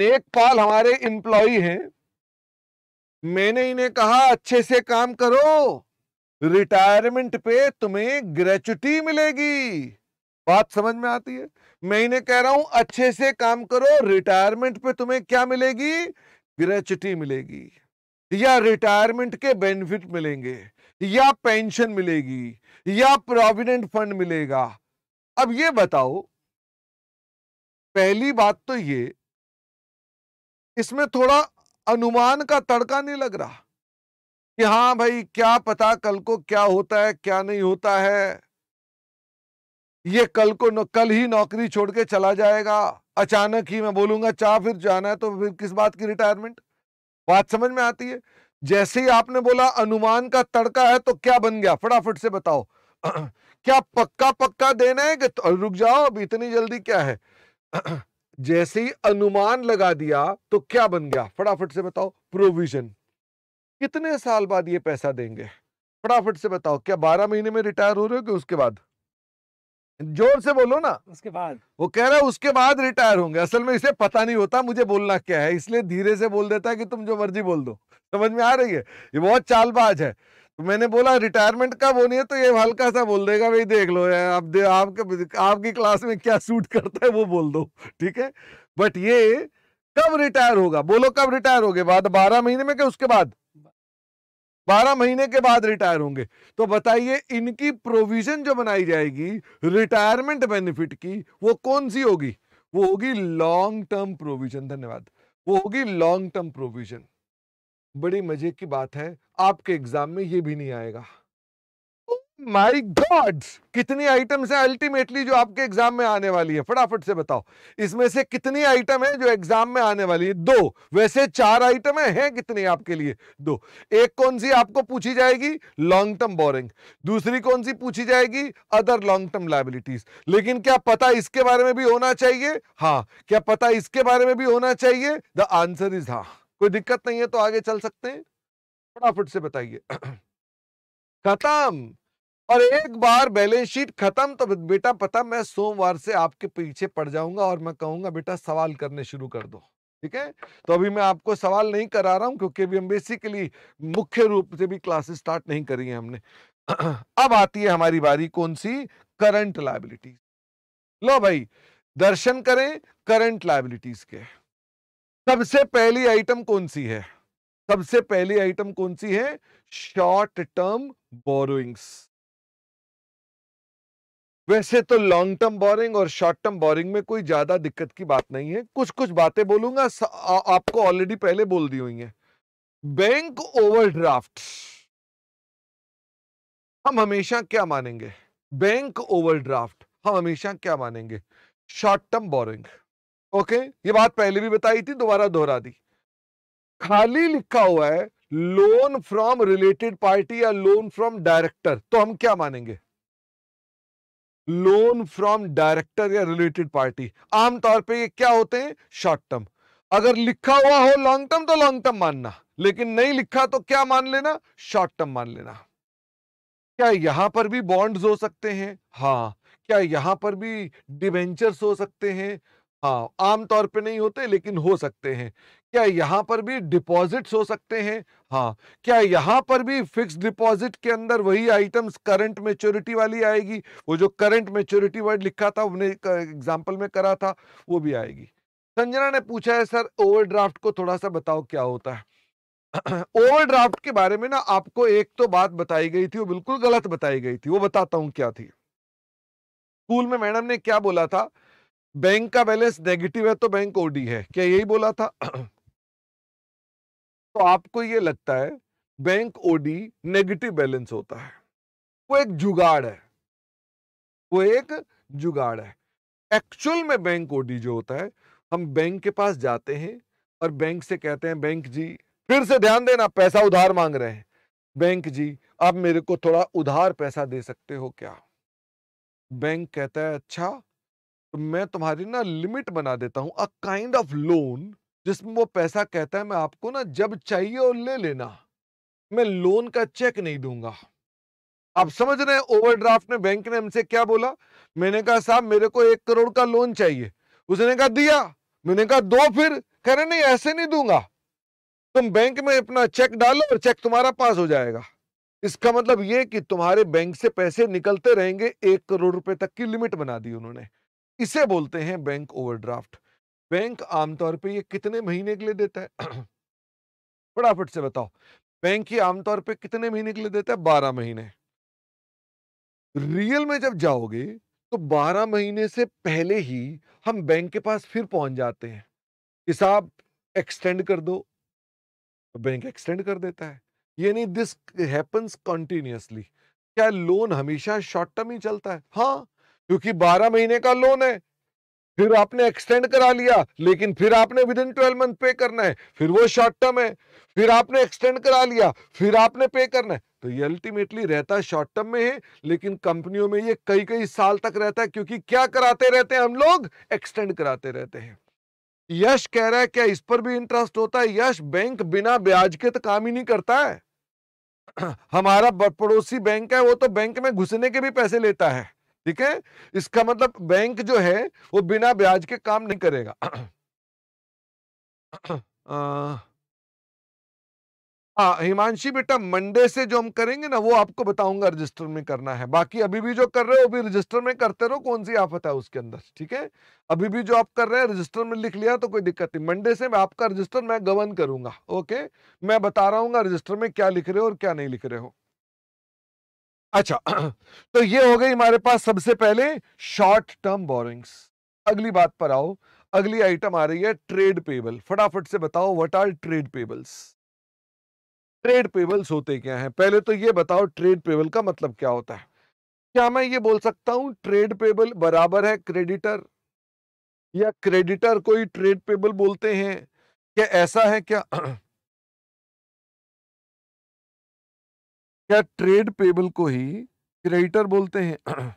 नेक पाल हमारे इंप्लॉय हैं मैंने इन्हें कहा अच्छे से काम करो रिटायरमेंट पे तुम्हें ग्रेचुटी मिलेगी बात समझ में आती है मैं इन्हें कह रहा हूं अच्छे से काम करो रिटायरमेंट पे तुम्हें क्या मिलेगी ग्रेचुटी मिलेगी या रिटायरमेंट के बेनिफिट मिलेंगे या पेंशन मिलेगी या प्रोविडेंट फंड मिलेगा अब ये बताओ पहली बात तो ये इसमें थोड़ा अनुमान का तड़का नहीं लग रहा कि हाँ भाई क्या पता कल को क्या होता है क्या नहीं होता है ये कल को न, कल ही नौकरी छोड़ के चला जाएगा अचानक ही मैं बोलूंगा चाह फिर जाना है तो फिर किस बात की रिटायरमेंट बात समझ में आती है जैसे ही आपने बोला अनुमान का तड़का है तो क्या बन गया फटाफट से बताओ क्या पक्का पक्का देना है कि तो रुक जाओ अब इतनी जल्दी क्या है जैसे ही अनुमान लगा दिया तो क्या बन गया फटाफट से बताओ प्रोविजन कितने साल बाद ये पैसा देंगे फटाफट से बताओ क्या बारह महीने में रिटायर हो रहे हो कि उसके बाद जोर से बोलो ना उसके बाद वो कह रहा है उसके बाद रिटायर होंगे असल में इसे पता नहीं होता मुझे बोलना क्या है इसलिए धीरे से बोल देता है कि तुम जो मर्जी बोल दो समझ में आ रही है ये बहुत चालबाज है तो मैंने बोला रिटायरमेंट का वो नहीं है तो ये हल्का सा बोल देगा भाई देख लो यार आप दे आपके आपकी क्लास में क्या सूट करता है वो बोल दो ठीक है बट ये कब रिटायर होगा बोलो कब रिटायर होगे बाद बारह महीने में क्या उसके बाद बारह महीने के बाद रिटायर होंगे तो बताइए इनकी प्रोविजन जो बनाई जाएगी रिटायरमेंट बेनिफिट की वो कौन सी होगी वो होगी लॉन्ग टर्म प्रोविजन धन्यवाद वो होगी लॉन्ग टर्म प्रोविजन बड़ी मजे की बात है आपके एग्जाम में ये भी नहीं आएगा माय गॉड कितनी आइटम्स हैं अल्टीमेटली जो आपके एग्जाम में आने वाली है फटाफट से बताओ इसमें से कितनी आइटम है जो एग्जाम में आने वाली है दो वैसे चार आइटम है, हैं कितनी आपके लिए दो एक कौन सी आपको पूछी जाएगी लॉन्ग टर्म बोरिंग दूसरी कौन सी पूछी जाएगी अदर लॉन्ग टर्म लाइबिलिटीज लेकिन क्या पता इसके बारे में भी होना चाहिए हाँ क्या पता इसके बारे में भी होना चाहिए द आंसर इज हा कोई दिक्कत नहीं है तो आगे चल सकते हैं फटाफट से बताइए खत्म और एक बार बैलेंस शीट खत्म तो बेटा पता मैं सोमवार से आपके पीछे पड़ जाऊंगा और मैं कहूंगा बेटा सवाल करने शुरू कर दो ठीक है तो अभी मैं आपको सवाल नहीं करा रहा हूं क्योंकि अभी हम बेसिकली मुख्य रूप से भी क्लासेस स्टार्ट नहीं करी है हमने अब आती है हमारी बारी कौन सी करंट लाइबिलिटीज लो भाई दर्शन करें करंट लाइबिलिटीज के सबसे पहली आइटम कौन सी है सबसे पहली आइटम कौन सी है शॉर्ट टर्म बोरोइंग्स वैसे तो लॉन्ग टर्म बोरिंग और शॉर्ट टर्म बोरिंग में कोई ज्यादा दिक्कत की बात नहीं है कुछ कुछ बातें बोलूंगा आ, आपको ऑलरेडी पहले बोल दी हुई है बैंक ओवरड्राफ्ट हम हमेशा क्या मानेंगे बैंक ओवरड्राफ्ट हम हमेशा क्या मानेंगे शॉर्ट टर्म बोरिंग ओके ये बात पहले भी बताई थी दोबारा दोहरा दी खाली लिखा हुआ है लोन फ्रॉम रिलेटेड पार्टी या लोन फ्रॉम डायरेक्टर तो हम क्या मानेंगे लोन फ्रॉम डायरेक्टर या रिलेटेड पार्टी आमतौर पे ये क्या होते हैं शॉर्ट टर्म अगर लिखा हुआ हो लॉन्ग टर्म तो लॉन्ग टर्म मानना लेकिन नहीं लिखा तो क्या मान लेना शॉर्ट टर्म मान लेना क्या यहां पर भी बॉन्ड्स हो सकते हैं हाँ क्या यहां पर भी डिवेंचर्स हो सकते हैं हाँ आमतौर पे नहीं होते लेकिन हो सकते हैं क्या यहाँ पर भी डिपॉजिट्स हो सकते हैं हाँ क्या यहाँ पर भी फिक्स डिपॉजिट के अंदर वही आइटम्स करंट मेच्योरिटी वाली आएगी वो जो करंट मेच्योरिटी वर्ड लिखा था उन्हें एग्जाम्पल में करा था वो भी आएगी संजना ने पूछा है सर ओवरड्राफ्ट को थोड़ा सा बताओ क्या होता है ओवरड्राफ्ट के बारे में ना आपको एक तो बात बताई गई थी वो बिल्कुल गलत बताई गई थी वो बताता हूँ क्या थी स्कूल में मैडम ने क्या बोला था बैंक का बैलेंस नेगेटिव है तो बैंक ओडी है क्या यही बोला था तो आपको ये लगता है बैंक ओडी नेगेटिव बैलेंस होता है वो एक जुगाड़ है वो एक जुगाड़ है एक्चुअल में बैंक ओडी जो होता है हम बैंक के पास जाते हैं और बैंक से कहते हैं बैंक जी फिर से ध्यान देना पैसा उधार मांग रहे हैं बैंक जी आप मेरे को थोड़ा उधार पैसा दे सकते हो क्या बैंक कहता है अच्छा तो मैं तुम्हारी ना लिमिट बना देता हूँ अ काइंड ऑफ लोन जिसमें वो पैसा कहता है मैं आपको ना जब चाहिए और ले लेना मैं लोन का चेक नहीं दूंगा आप समझ रहे हैं ओवरड्राफ्ट में बैंक ने हमसे क्या बोला मैंने कहा साहब मेरे को एक करोड़ का लोन चाहिए उसने कहा दिया मैंने कहा दो फिर कह रहे नहीं ऐसे नहीं दूंगा तुम बैंक में अपना चेक डालो और चेक तुम्हारा पास हो जाएगा इसका मतलब ये कि तुम्हारे बैंक से पैसे निकलते रहेंगे एक करोड़ रुपए तक की लिमिट बना दी उन्होंने इसे बोलते हैं बैंक ओवरड्राफ्ट बैंक आमतौर पे ये कितने महीने के लिए देता है फटाफट से बताओ बैंक ये आमतौर पे कितने महीने के लिए देता है बारह महीने रियल में जब जाओगे तो बारह महीने से पहले ही हम बैंक के पास फिर पहुंच जाते हैं हिसाब एक्सटेंड कर दो तो बैंक एक्सटेंड कर देता है यानी दिस हैपन्स कंटिन्यूसली क्या लोन हमेशा शॉर्ट टर्म ही चलता है हाँ क्योंकि बारह महीने का लोन है फिर आपने एक्सटेंड करा लिया लेकिन फिर आपने विद इन ट्वेल्व मंथ पे करना है फिर वो शॉर्ट टर्म है फिर आपने एक्सटेंड करा लिया फिर आपने पे करना है तो ये अल्टीमेटली रहता है शॉर्ट टर्म में है लेकिन कंपनियों में ये कई कई साल तक रहता है क्योंकि क्या कराते रहते हैं हम लोग एक्सटेंड कराते रहते हैं यश कह रहा है क्या इस पर भी इंटरेस्ट होता है यश बैंक बिना ब्याज के तो काम ही नहीं करता है हमारा पड़ोसी बैंक है वो तो बैंक में घुसने के भी पैसे लेता है ठीक है इसका मतलब बैंक जो है वो बिना ब्याज के काम नहीं करेगा हाँ हिमांशी बेटा मंडे से जो हम करेंगे ना वो आपको बताऊंगा रजिस्टर में करना है बाकी अभी भी जो कर रहे हो वो भी रजिस्टर में करते रहो कौन सी आफत है उसके अंदर ठीक है अभी भी जो आप कर रहे हैं रजिस्टर में लिख लिया तो कोई दिक्कत नहीं मंडे से मैं आपका रजिस्टर मैं गवन करूंगा ओके मैं बता रहा हूँ रजिस्टर में क्या लिख रहे हो और क्या नहीं लिख रहे हो अच्छा तो ये हो गई हमारे पास सबसे पहले शॉर्ट टर्म बोरिंग्स अगली बात पर आओ अगली आइटम आ रही है ट्रेड पेबल फटाफट से बताओ what are trade payables trade payables होते क्या हैं पहले तो ये बताओ ट्रेड पेबल का मतलब क्या होता है क्या मैं ये बोल सकता हूं ट्रेड पेबल बराबर है क्रेडिटर या क्रेडिटर कोई ट्रेड पेबल बोलते हैं क्या ऐसा है क्या क्या ट्रेड पेबल को ही क्रेडिटर बोलते हैं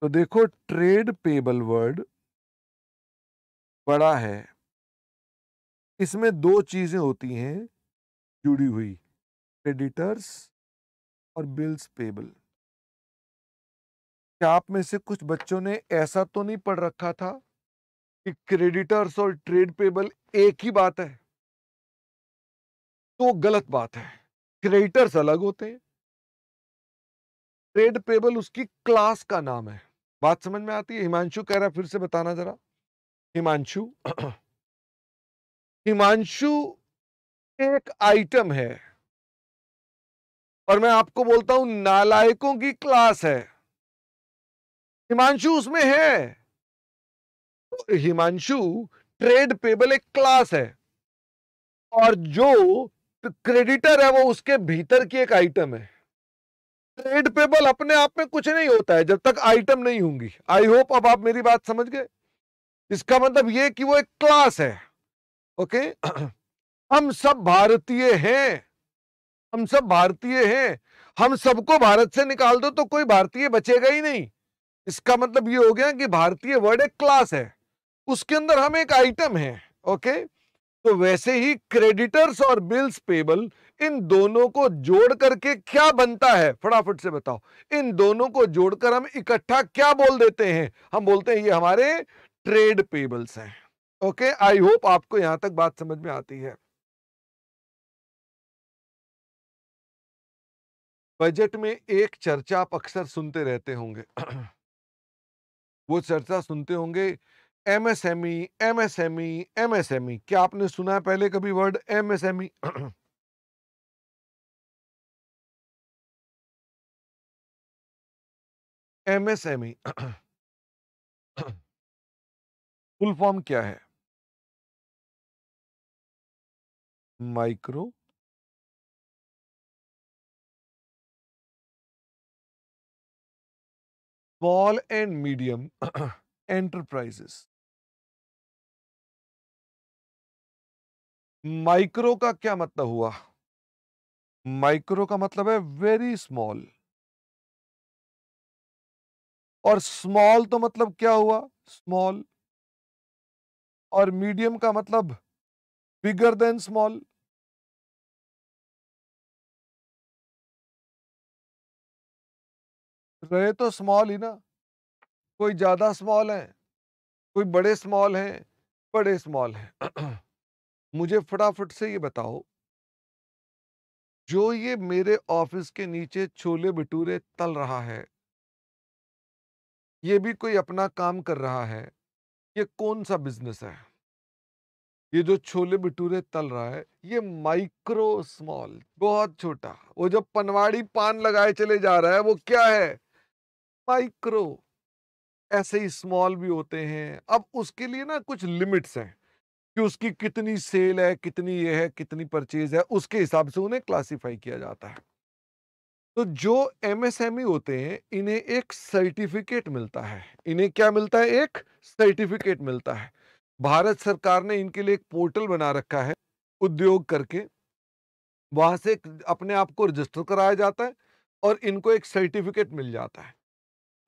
तो देखो ट्रेड पेबल वर्ड बड़ा है इसमें दो चीजें होती हैं जुड़ी हुई क्रेडिटर्स और बिल्स पेबल क्या आप में से कुछ बच्चों ने ऐसा तो नहीं पढ़ रखा था कि क्रेडिटर्स और ट्रेड पेबल एक ही बात है तो गलत बात है क्रेडिटर्स अलग होते हैं ट्रेड पेबल उसकी क्लास का नाम है बात समझ में आती है हिमांशु कह रहा है फिर से बताना जरा हिमांशु हिमांशु एक आइटम है और मैं आपको बोलता हूं नालायकों की क्लास है हिमांशु उसमें है तो हिमांशु ट्रेड पेबल एक क्लास है और जो क्रेडिटर है वो उसके भीतर की एक आइटम है ट्रेड पेबल अपने आप में कुछ नहीं होता है जब तक आइटम नहीं होंगी आई होप अब आप मेरी बात समझ गए इसका मतलब ये कि वो एक क्लास है ओके हम सब भारतीय हैं हम सब भारतीय हैं हम सबको भारत से निकाल दो तो कोई भारतीय बचेगा ही नहीं इसका मतलब ये हो गया कि भारतीय वर्ड एक क्लास है उसके अंदर हम एक आइटम है ओके तो वैसे ही क्रेडिटर्स और बिल्स पेबल इन दोनों को जोड़ करके क्या बनता है फटाफट से बताओ इन दोनों को जोड़कर हम इकट्ठा क्या बोल देते हैं हम बोलते हैं ये हमारे ट्रेड पेबल्स हैं ओके आई होप आपको यहां तक बात समझ में आती है बजट में एक चर्चा आप अक्सर सुनते रहते होंगे वो चर्चा सुनते होंगे एमएसएमई एमएसएमई एमएसएमई क्या आपने सुना है पहले कभी word MSME MSME full form क्या है micro small and medium enterprises micro का क्या मतलब हुआ माइक्रो का मतलब है वेरी स्मॉल और स्मॉल तो मतलब क्या हुआ स्मॉल और मीडियम का मतलब बिगर देन स्मॉल रहे तो स्मॉल ही ना कोई ज्यादा स्मॉल है कोई बड़े स्मॉल है बड़े स्मॉल हैं मुझे फटाफट से ये बताओ जो ये मेरे ऑफिस के नीचे छोले भटूरे तल रहा है ये भी कोई अपना काम कर रहा है ये कौन सा बिजनेस है ये जो छोले भटूरे तल रहा है ये माइक्रो स्मॉल बहुत छोटा वो जो पनवाड़ी पान लगाए चले जा रहा है वो क्या है माइक्रो ऐसे ही स्मॉल भी होते हैं अब उसके लिए ना कुछ लिमिट्स हैं कि उसकी कितनी सेल है कितनी ये है कितनी परचेज है उसके हिसाब से उन्हें क्लासिफाई किया जाता है तो जो एमएसएमई e होते हैं इन्हें एक सर्टिफिकेट मिलता है इन्हें क्या मिलता है एक सर्टिफिकेट मिलता है भारत सरकार ने इनके लिए एक पोर्टल बना रखा है उद्योग करके वहां से अपने आप को रजिस्टर कराया जाता है और इनको एक सर्टिफिकेट मिल जाता है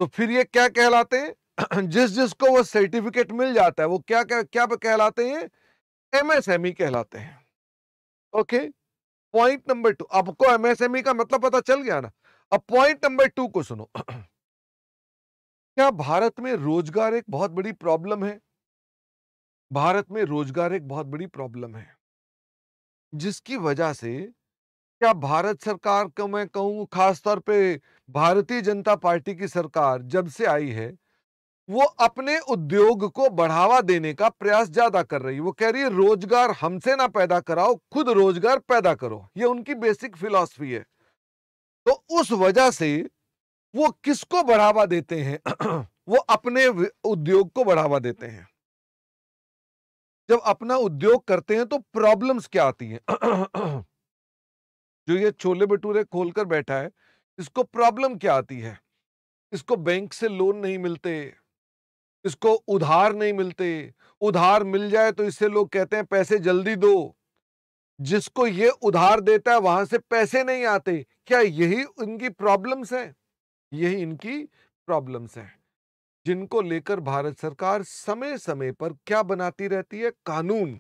तो फिर ये क्या कहलाते हैं जिस जिसको वो सर्टिफिकेट मिल जाता है वो क्या क्या, क्या कहलाते हैं एमएसएमई e कहलाते हैं ओके पॉइंट नंबर टू आपको एमएसएमई का मतलब पता चल गया ना अब पॉइंट नंबर टू को सुनो क्या भारत में रोजगार एक बहुत बड़ी प्रॉब्लम है भारत में रोजगार एक बहुत बड़ी प्रॉब्लम है जिसकी वजह से क्या भारत सरकार को मैं कहूं खासतौर पे भारतीय जनता पार्टी की सरकार जब से आई है वो अपने उद्योग को बढ़ावा देने का प्रयास ज्यादा कर रही है वो कह रही है रोजगार हमसे ना पैदा कराओ खुद रोजगार पैदा करो ये उनकी बेसिक फिलॉसफी है तो उस वजह से वो किसको बढ़ावा देते हैं वो अपने उद्योग को बढ़ावा देते हैं जब अपना उद्योग करते हैं तो प्रॉब्लम्स क्या आती हैं जो ये छोले भटूरे खोलकर बैठा है इसको प्रॉब्लम क्या आती है इसको बैंक से लोन नहीं मिलते इसको उधार नहीं मिलते उधार मिल जाए तो इससे लोग कहते हैं पैसे जल्दी दो जिसको ये उधार देता है वहां से पैसे नहीं आते क्या यही इनकी प्रॉब्लम्स हैं यही इनकी प्रॉब्लम्स हैं जिनको लेकर भारत सरकार समय समय पर क्या बनाती रहती है कानून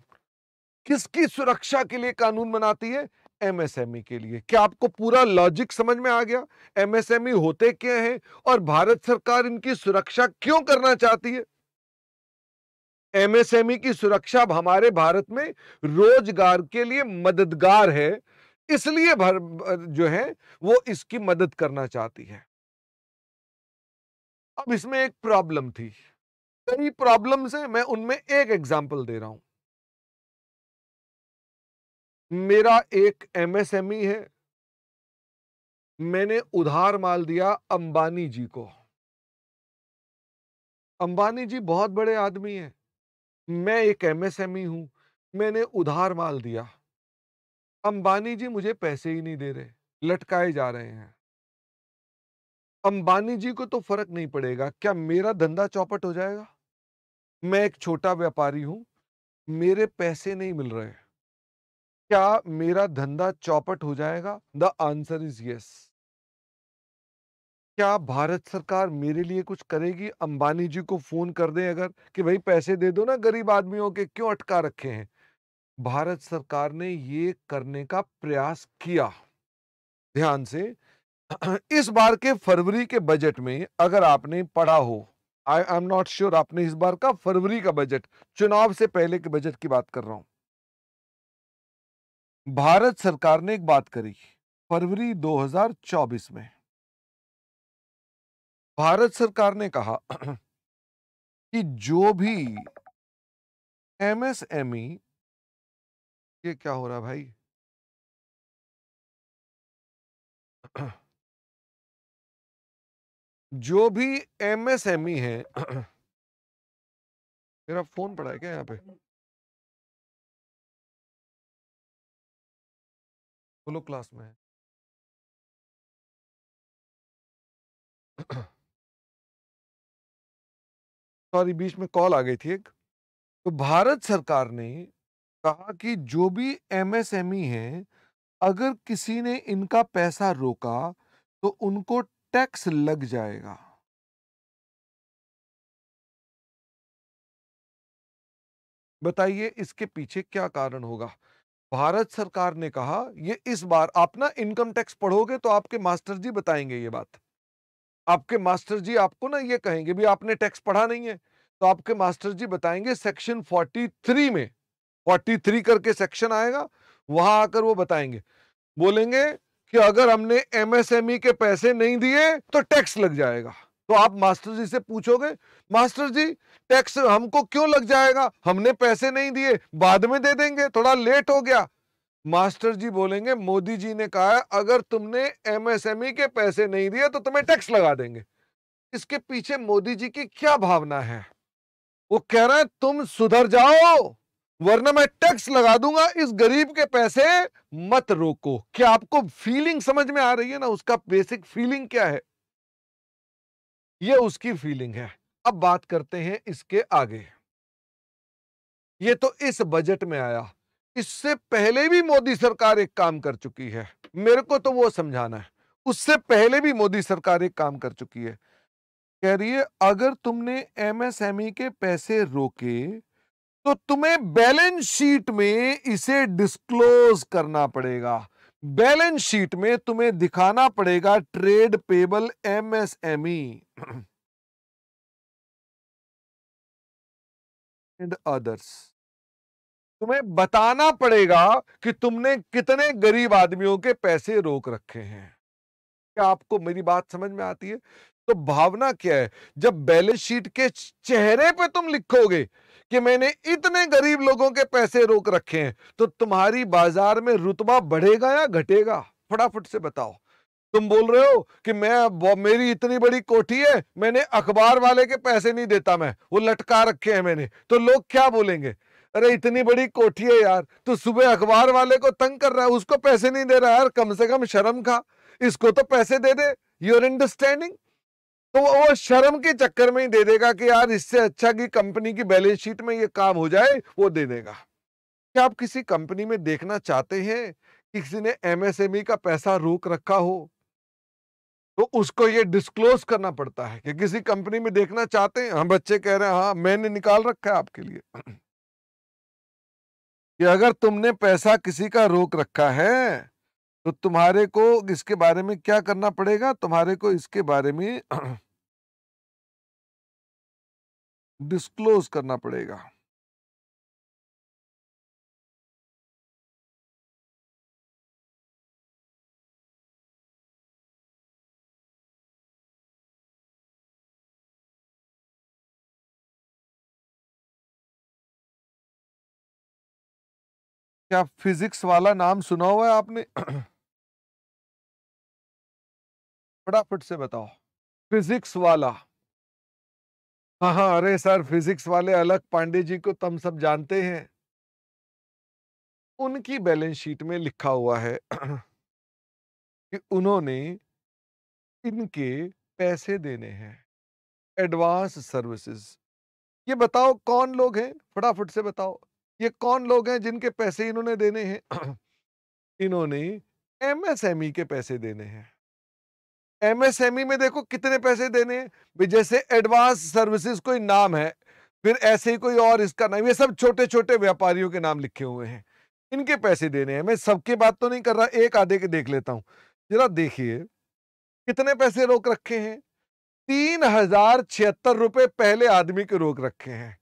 किसकी सुरक्षा के लिए कानून बनाती है एमएसएमई के लिए क्या आपको पूरा लॉजिक समझ में आ गया एमएसएमई होते क्या हैं और भारत सरकार इनकी सुरक्षा क्यों करना चाहती है एमएसएमई की सुरक्षा हमारे भारत में रोजगार के लिए मददगार है इसलिए भर जो है वो इसकी मदद करना चाहती है अब इसमें एक प्रॉब्लम थी कई प्रॉब्लम्स हैं मैं उनमें एक एग्जांपल दे रहा हूं मेरा एक एमएसएमई e है मैंने उधार माल दिया अंबानी जी को अंबानी जी बहुत बड़े आदमी हैं मैं एक एमएसएमई e हूं मैंने उधार माल दिया अंबानी जी मुझे पैसे ही नहीं दे रहे लटकाए जा रहे हैं अंबानी जी को तो फर्क नहीं पड़ेगा क्या मेरा धंधा चौपट हो जाएगा मैं एक छोटा व्यापारी हूं मेरे पैसे नहीं मिल रहे हैं क्या मेरा धंधा चौपट हो जाएगा द आंसर इज यस क्या भारत सरकार मेरे लिए कुछ करेगी अंबानी जी को फोन कर दें अगर कि भाई पैसे दे दो ना गरीब आदमियों के क्यों अटका रखे हैं भारत सरकार ने ये करने का प्रयास किया ध्यान से इस बार के फरवरी के बजट में अगर आपने पढ़ा हो आई एम नॉट श्योर आपने इस बार का फरवरी का बजट चुनाव से पहले के बजट की बात कर रहा हूं भारत सरकार ने एक बात करी फरवरी 2024 में भारत सरकार ने कहा कि जो भी एमएसएमई ये क्या हो रहा भाई जो भी एमएसएमई है मेरा फोन पड़ा है क्या यहाँ पे वो क्लास में है सॉरी बीच में कॉल आ गई थी एक तो भारत सरकार ने कहा कि जो भी एमएसएमई है अगर किसी ने इनका पैसा रोका तो उनको टैक्स लग जाएगा बताइए इसके पीछे क्या कारण होगा भारत सरकार ने कहा ये इस बार आप ना इनकम टैक्स पढ़ोगे तो आपके मास्टर जी बताएंगे ये बात आपके मास्टर जी आपको ना ये कहेंगे भी आपने टैक्स पढ़ा नहीं है तो आपके मास्टर जी बताएंगे सेक्शन 43 में 43 करके सेक्शन आएगा वहां आकर वो बताएंगे बोलेंगे कि अगर हमने एमएसएमई के पैसे नहीं दिए तो टैक्स लग जाएगा तो आप मास्टर जी से पूछोगे मास्टर जी टैक्स हमको क्यों लग जाएगा हमने पैसे नहीं दिए बाद में दे देंगे थोड़ा लेट हो गया मास्टर जी बोलेंगे मोदी जी ने कहा अगर तुमने एमएसएमई के पैसे नहीं दिए तो तुम्हें टैक्स लगा देंगे इसके पीछे मोदी जी की क्या भावना है वो कह रहे हैं तुम सुधर जाओ वरना मैं टैक्स लगा दूंगा इस गरीब के पैसे मत रोको क्या आपको फीलिंग समझ में आ रही है ना उसका बेसिक फीलिंग क्या है ये उसकी फीलिंग है अब बात करते हैं इसके आगे ये तो इस बजट में आया इससे पहले भी मोदी सरकार एक काम कर चुकी है मेरे को तो वो समझाना है उससे पहले भी मोदी सरकार एक काम कर चुकी है कह रही है अगर तुमने एमएसएमई e के पैसे रोके तो तुम्हें बैलेंस शीट में इसे डिस्क्लोज करना पड़ेगा बैलेंस शीट में तुम्हें दिखाना पड़ेगा trade payable MSME and others तुम्हें बताना पड़ेगा कि तुमने कितने गरीब आदमियों के पैसे रोक रखे हैं क्या आपको मेरी बात समझ में आती है तो भावना क्या है जब बैलेंस शीट के चेहरे पे तुम लिखोगे कि मैंने इतने गरीब लोगों के पैसे रोक रखे हैं तो तुम्हारी बाजार में रुतबा बढ़ेगा या घटेगा फटाफट से बताओ तुम बोल रहे हो कि मैं मेरी इतनी बड़ी कोठी है मैंने अखबार वाले के पैसे नहीं देता मैं वो लटका रखे हैं मैंने तो लोग क्या बोलेंगे अरे इतनी बड़ी कोठी है यार तो सुबह अखबार वाले को तंग कर रहा है उसको पैसे नहीं दे रहा यार कम से कम शर्म खा इसको तो पैसे दे दे योर अंडरस्टैंडिंग तो वो शर्म के चक्कर में ही दे देगा कि यार इससे अच्छा कि कंपनी की बैलेंस शीट में ये काम हो जाए वो दे देगा क्या आप किसी कंपनी में देखना चाहते हैं कि किसी ने एमएसएमई e का पैसा रोक रखा हो तो उसको ये डिस्क्लोज करना पड़ता है कि किसी कंपनी में देखना चाहते हैं हम बच्चे कह रहे हैं हाँ मैंने निकाल रखा है आपके लिए कि अगर तुमने पैसा किसी का रोक रखा है तो तुम्हारे को इसके बारे में क्या करना पड़ेगा तुम्हारे को इसके बारे में डिस्क्लोज करना पड़ेगा क्या फिजिक्स वाला नाम सुना हुआ है आपने फटाफट से बताओ फिजिक्स वाला हाँ हाँ अरे सर फिजिक्स वाले अलग पांडे जी को तुम सब जानते हैं उनकी बैलेंस शीट में लिखा हुआ है कि उन्होंने इनके पैसे देने हैं एडवांस सर्विसेज ये बताओ कौन लोग हैं फटाफट से बताओ ये कौन लोग हैं जिनके पैसे इन्होंने देने हैं इन्होंने एमएसएमई के पैसे देने हैं एमएसएमई में देखो कितने पैसे देने हैं जैसे एडवांस सर्विसेज कोई नाम है फिर ऐसे ही कोई और इसका नाम ये सब छोटे छोटे व्यापारियों के नाम लिखे हुए हैं इनके पैसे देने हैं मैं सबके बात तो नहीं कर रहा एक आधे के देख लेता हूँ जरा देखिए कितने पैसे रोक रखे हैं तीन हजार छिहत्तर रुपए पहले आदमी के रोक रखे हैं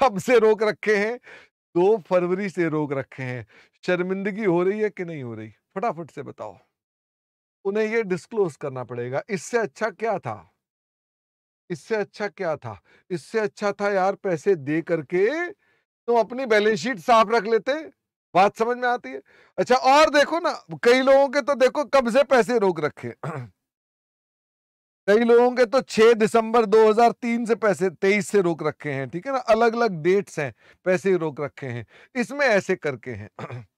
कब से रोक रखे हैं दो फरवरी से रोक रखे हैं शर्मिंदगी हो रही है कि नहीं हो रही फटाफट से बताओ उन्हें ये डिस्क्लोज करना पड़ेगा इससे अच्छा क्या था इससे अच्छा क्या था इससे अच्छा था यार पैसे दे करके तुम अपनी बैलेंस शीट साफ रख लेते बात समझ में आती है अच्छा और देखो ना कई लोगों के तो देखो कब से पैसे रोक रखे कई लोगों के तो 6 दिसंबर 2003 से पैसे 23 से रोक रखे हैं ठीक है ना अलग अलग डेट्स हैं पैसे रोक रखे हैं इसमें ऐसे करके हैं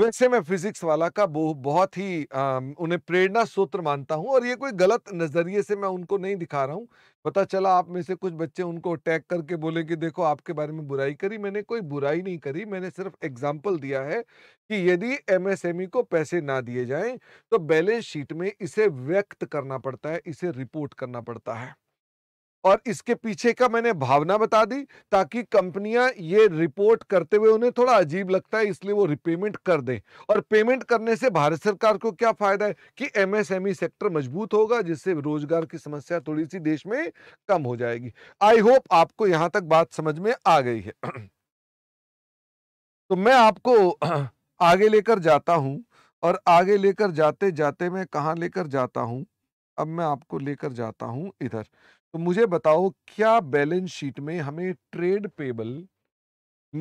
वैसे मैं फिजिक्स वाला का वो बहुत ही आ, उन्हें प्रेरणा सूत्र मानता हूँ और ये कोई गलत नज़रिए से मैं उनको नहीं दिखा रहा हूँ पता चला आप में से कुछ बच्चे उनको अटैक करके बोले कि देखो आपके बारे में बुराई करी मैंने कोई बुराई नहीं करी मैंने सिर्फ एग्जाम्पल दिया है कि यदि एमएसएमई को पैसे ना दिए जाएं तो बैलेंस शीट में इसे व्यक्त करना पड़ता है इसे रिपोर्ट करना पड़ता है और इसके पीछे का मैंने भावना बता दी ताकि कंपनियां ये रिपोर्ट करते हुए उन्हें थोड़ा अजीब लगता है इसलिए वो रिपेमेंट कर दें और पेमेंट करने से भारत सरकार को क्या फायदा है कि एमएसएमई सेक्टर e मजबूत होगा जिससे रोजगार की समस्या थोड़ी सी देश में कम हो जाएगी आई होप आपको यहां तक बात समझ में आ गई है तो मैं आपको आगे लेकर जाता हूं और आगे लेकर जाते जाते मैं कहा लेकर जाता हूं अब मैं आपको लेकर जाता हूं इधर तो मुझे बताओ क्या बैलेंस शीट में हमें ट्रेड पेबल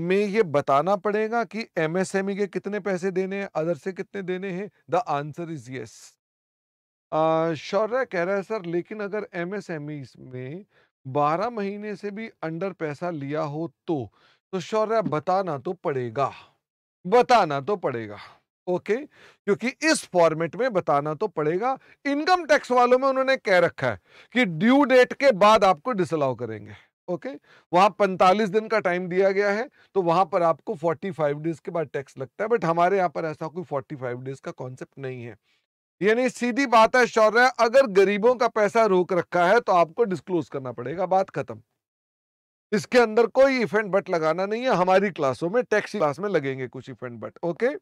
में ये बताना पड़ेगा कि एमएसएमई के कितने पैसे देने हैं अदर से कितने देने हैं the answer is yes Shaurya कह रहा है सर लेकिन अगर एमएसएमई में 12 महीने से भी अंडर पैसा लिया हो तो तो शौर्य बताना तो पड़ेगा बताना तो पड़ेगा ओके क्योंकि इस फॉर्मेट में बताना तो पड़ेगा इनकम टैक्स वालों में उन्होंने कह रखा है कि ड्यू डेट के बाद आपको डिसअलाउ करेंगे ओके वहां 45 दिन का टाइम दिया गया है तो वहां पर आपको 45 डेज के बाद टैक्स लगता है बट हमारे यहाँ पर ऐसा कोई 45 डेज का कॉन्सेप्ट नहीं है यानी सीधी बात है शौर्य अगर गरीबों का पैसा रोक रखा है तो आपको डिस्क्लोज करना पड़ेगा बात खत्म इसके अंदर कोई इफेंट बट लगाना नहीं है हमारी क्लासों में टैक्स क्लास में लगेंगे कुछ इफेंट बट ओके okay?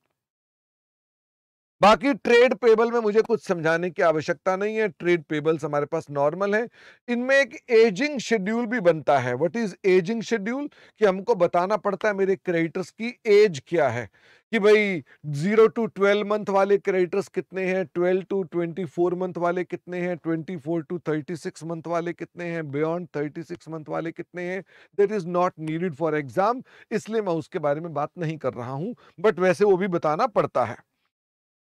बाकी ट्रेड पेबल में मुझे कुछ समझाने की आवश्यकता नहीं है ट्रेड पेबल्स हमारे पास नॉर्मल है इनमें एक एजिंग शेड्यूल भी बनता है व्हाट इज एजिंग शेड्यूल कि हमको बताना पड़ता है मेरे क्रेडिटर्स की एज क्या है कि भाई जीरो टू ट्वेल्व मंथ वाले क्रेडिटर्स कितने हैं twelve to twenty four month वाले कितने हैं twenty four to thirty six month वाले कितने हैं बियॉन्ड थर्टी सिक्स मंथ वाले कितने हैं that is not needed for exam इसलिए मैं उसके बारे में बात नहीं कर रहा हूं बट वैसे वो भी बताना पड़ता है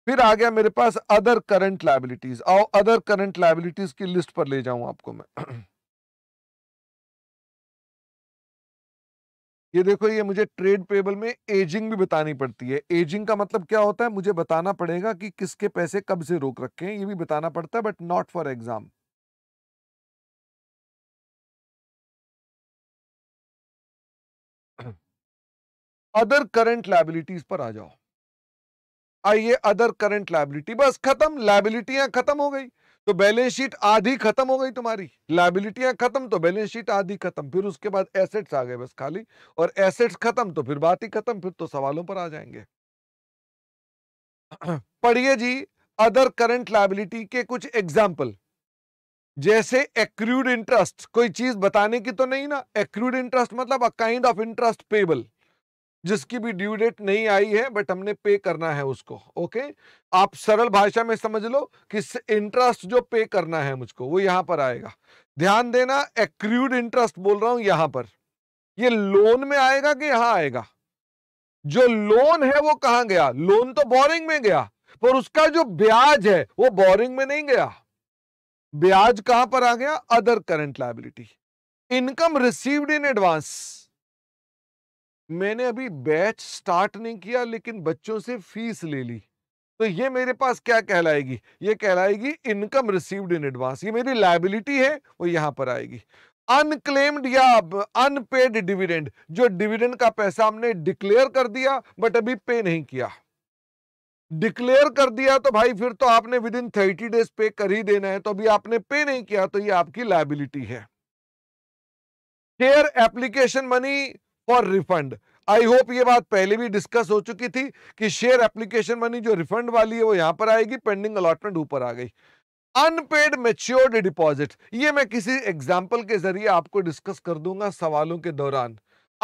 फिर आ गया मेरे पास अदर करंट लाइबिलिटीज आओ अदर करंट लाइबिलिटीज की लिस्ट पर ले जाऊं आपको मैं ये देखो ये मुझे ट्रेड पेबल में एजिंग भी बतानी पड़ती है एजिंग का मतलब क्या होता है मुझे बताना पड़ेगा कि किसके पैसे कब से रोक रखे हैं ये भी बताना पड़ता है but not for exam other current liabilities पर आ जाओ आइए अदर करंट लाइबिलिटी बस खत्म लाइबिलिटियां खत्म हो गई तो बैलेंस शीट आधी खत्म हो गई तुम्हारी लाइबिलिटियां खत्म तो बैलेंस शीट आधी खत्म फिर उसके बाद एसेट्स आ गए बस खाली और एसेट्स खत्म तो फिर बात ही खत्म फिर तो सवालों पर आ जाएंगे पढ़िए जी अदर करंट लाइबिलिटी के कुछ एग्जाम्पल जैसे एक्रूड इंटरेस्ट कोई चीज बताने की तो नहीं ना एक्रूड इंटरेस्ट मतलब a kind of interest payable जिसकी भी ड्यू डेट नहीं आई है बट हमने पे करना है उसको ओके आप सरल भाषा में समझ लो कि इंटरेस्ट जो पे करना है मुझको वो यहां पर आएगा ध्यान देना एक्रूड इंटरेस्ट बोल रहा हूं यहां पर ये लोन में आएगा कि यहां आएगा जो लोन है वो कहां गया लोन तो बोरिंग में गया पर उसका जो ब्याज है वो बोरिंग में नहीं गया ब्याज कहां पर आ गया other current liability income received in advance मैंने अभी बैच स्टार्ट नहीं किया लेकिन बच्चों से फीस ले ली तो ये मेरे पास क्या कहलाएगी ये कहलाएगी इनकम रिसीव्ड इन एडवांस ये मेरी लाइबिलिटी है वो यहां पर आएगी अनक्लेम्ड या अनपेड डिविडेंड जो डिविडेंड का पैसा हमने डिक्लेयर कर दिया बट अभी पे नहीं किया डिक्लेयर कर दिया तो भाई फिर तो आपने विद इन थर्टी डेज पे कर ही देना है तो अभी आपने पे नहीं किया तो ये आपकी लाइबिलिटी है share application money for refund I hope ये बात पहले भी डिस्कस हो चुकी थी कि शेयर एप्लीकेशन मनी जो रिफंड वाली है वो यहां पर आएगी पेंडिंग अलॉटमेंट ऊपर आ गई अनपेड मेच्योर्ड डिपॉजिट ये मैं किसी एग्जाम्पल के जरिए आपको डिस्कस कर दूंगा सवालों के दौरान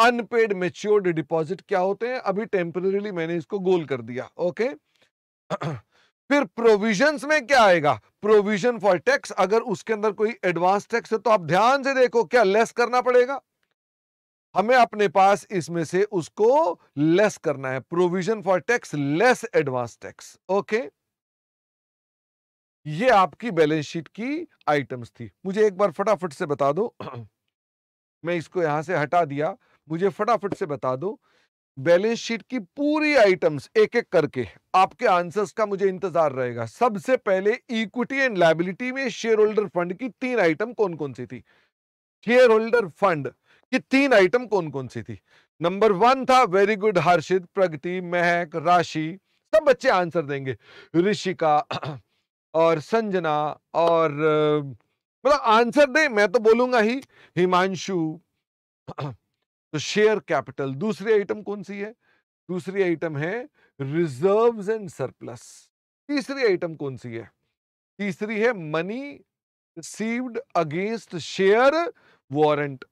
अनपेड मेच्योर्ड डिपॉजिट क्या होते हैं अभी टेम्परेली मैंने इसको गोल कर दिया ओके फिर प्रोविजन में क्या आएगा प्रोविजन फॉर टैक्स अगर उसके अंदर कोई एडवांस टैक्स है तो आप ध्यान से देखो क्या लेस करना पड़ेगा हमें अपने पास इसमें से उसको लेस करना है provision for tax less advance tax okay ये आपकी बैलेंस शीट की आइटम्स थी मुझे एक बार फटाफट से बता दो मैं इसको यहां से हटा दिया मुझे फटाफट से बता दो बैलेंस शीट की पूरी आइटम्स एक एक करके आपके आंसर्स का मुझे इंतजार रहेगा सबसे पहले इक्विटी एंड लाइबिलिटी में शेयर होल्डर फंड की तीन आइटम कौन कौन सी थी शेयर होल्डर फंड ये तीन आइटम कौन कौन सी थी नंबर वन था वेरी गुड हर्षित प्रगति महक राशि सब बच्चे आंसर देंगे ऋषिका और संजना और मतलब आंसर दे मैं तो बोलूंगा ही हिमांशु तो शेयर कैपिटल दूसरी आइटम कौन सी है दूसरी आइटम है रिजर्व्स एंड सरप्लस तीसरी आइटम कौन सी है तीसरी है money received against share warrant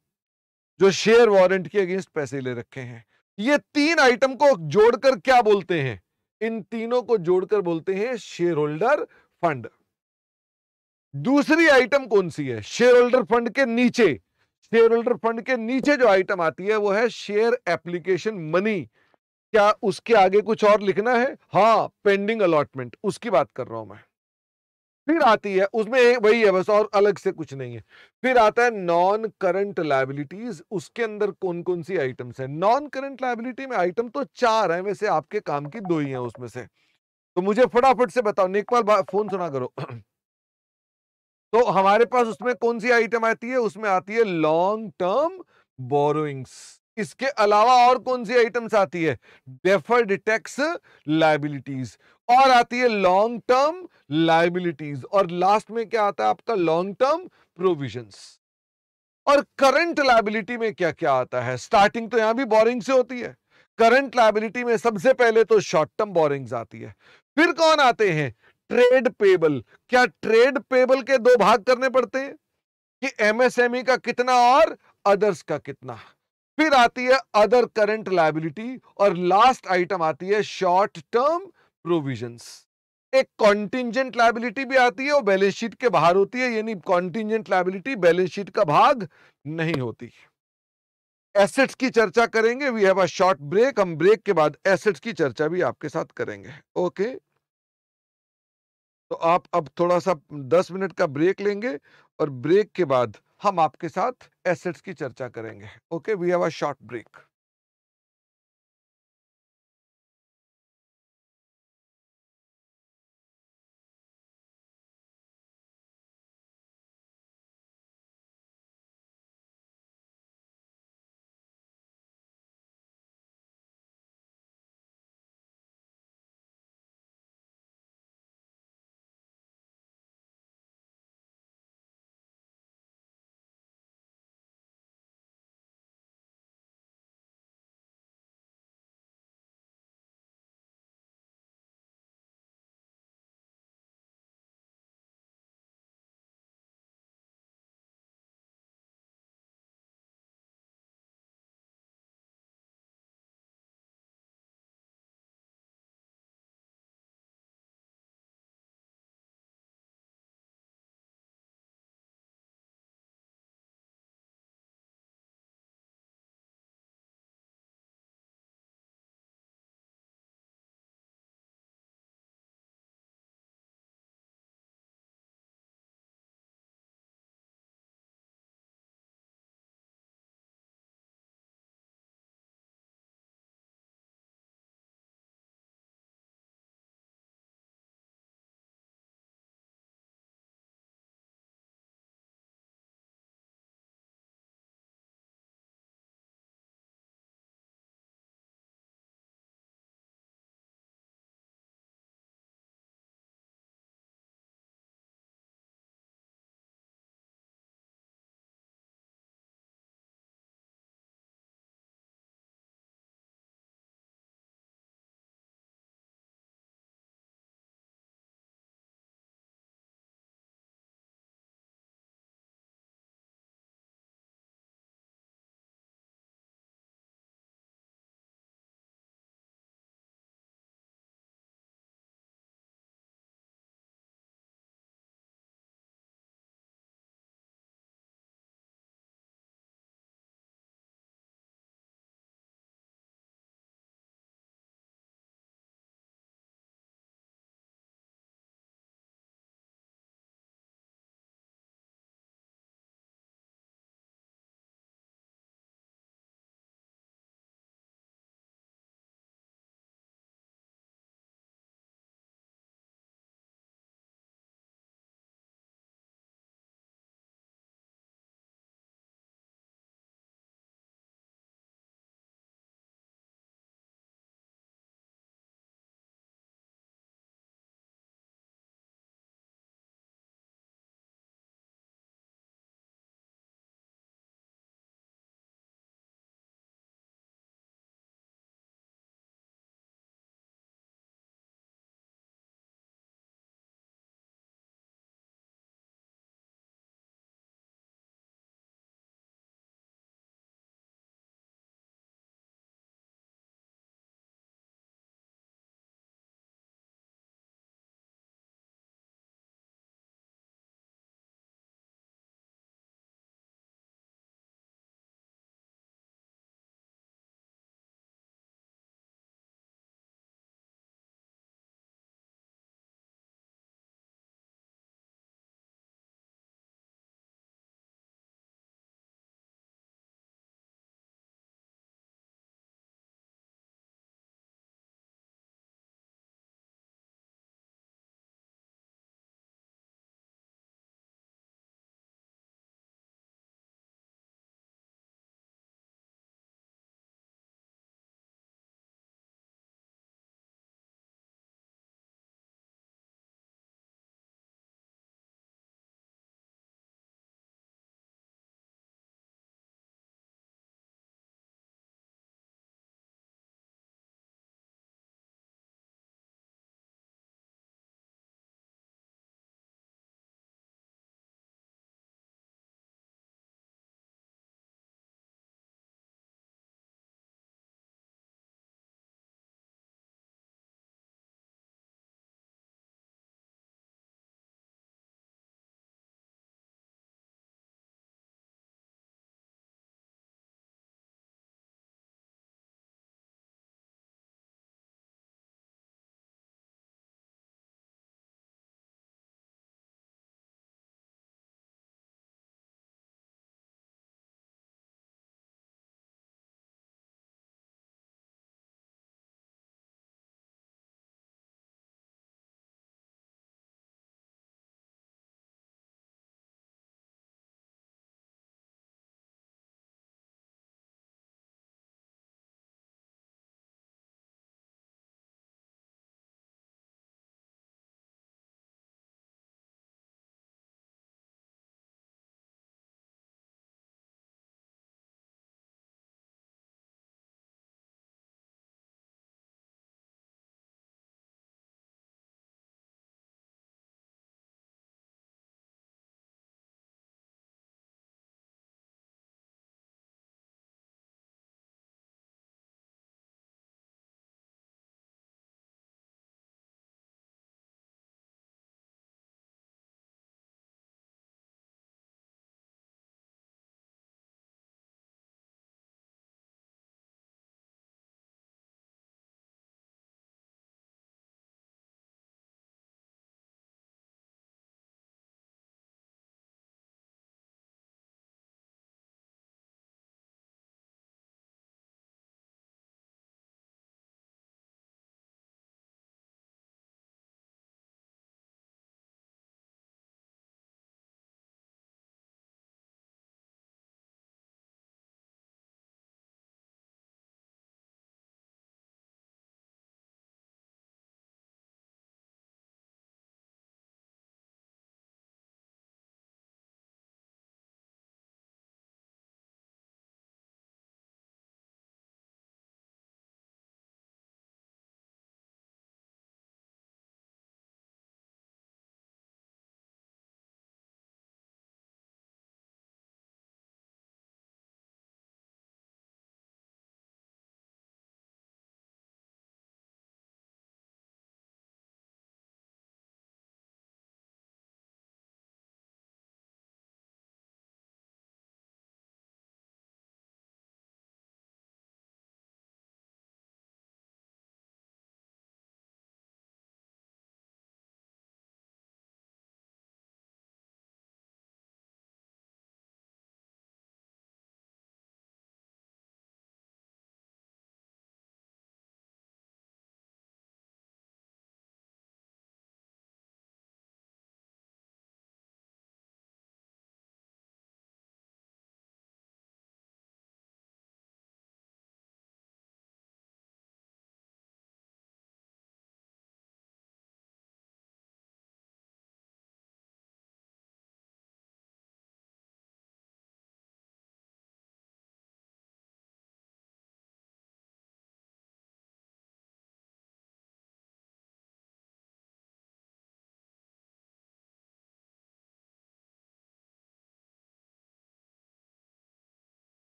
जो शेयर वारंट के अगेंस्ट पैसे ले रखे हैं ये तीन आइटम को जोड़कर क्या बोलते हैं इन तीनों को जोड़कर बोलते हैं शेयर होल्डर फंड दूसरी आइटम कौन सी है शेयर होल्डर फंड के नीचे शेयर होल्डर फंड के नीचे जो आइटम आती है वो है शेयर एप्लीकेशन मनी क्या उसके आगे कुछ और लिखना है हाँ पेंडिंग अलॉटमेंट उसकी बात कर रहा हूं मैं फिर आती है उसमें वही है बस और अलग से कुछ नहीं है फिर आता है नॉन करंट लाइबिलिटीज उसके अंदर कौन कौन सी आइटम्स है नॉन करंट लाइबिलिटी में आइटम तो चार है वैसे आपके काम की दो ही है उसमें से तो मुझे फटाफट से बताओ निकपाल फोन सुना करो तो हमारे पास उसमें कौन सी आइटम आती है उसमें आती है लॉन्ग टर्म बोरोइंग्स इसके अलावा और कौन सी आइटम्स आती है डेफर्ड टैक्स लाइबिलिटीज और आती है लॉन्ग टर्म लाइबिलिटीज और लास्ट में क्या आता है आपका लॉन्ग टर्म प्रोविजंस और करंट लाइबिलिटी में क्या क्या आता है स्टार्टिंग तो यहां भी बोरिंग से होती है करंट लाइबिलिटी में सबसे पहले तो शॉर्ट टर्म बोरिंग आती है फिर कौन आते हैं ट्रेड पेबल क्या ट्रेड पेबल के दो भाग करने पड़ते हैं कि एमएसएमई e का कितना और अदर्स का कितना फिर आती है अदर करंट लाइबिलिटी और लास्ट आइटम आती है शॉर्ट टर्म प्रोविजंस एक कॉन्टिजेंट लाइबिलिटी भी आती है और बैलेंस शीट के बाहर होती है यानी कॉन्टिजेंट लाइबिलिटी बैलेंस शीट का भाग नहीं होती एसेट्स की चर्चा करेंगे we have a short break हम ब्रेक के बाद एसेट्स की चर्चा भी आपके साथ करेंगे ओके तो आप अब थोड़ा सा दस मिनट का ब्रेक लेंगे और ब्रेक के बाद हम आपके साथ एसेट्स की चर्चा करेंगे okay we have a short break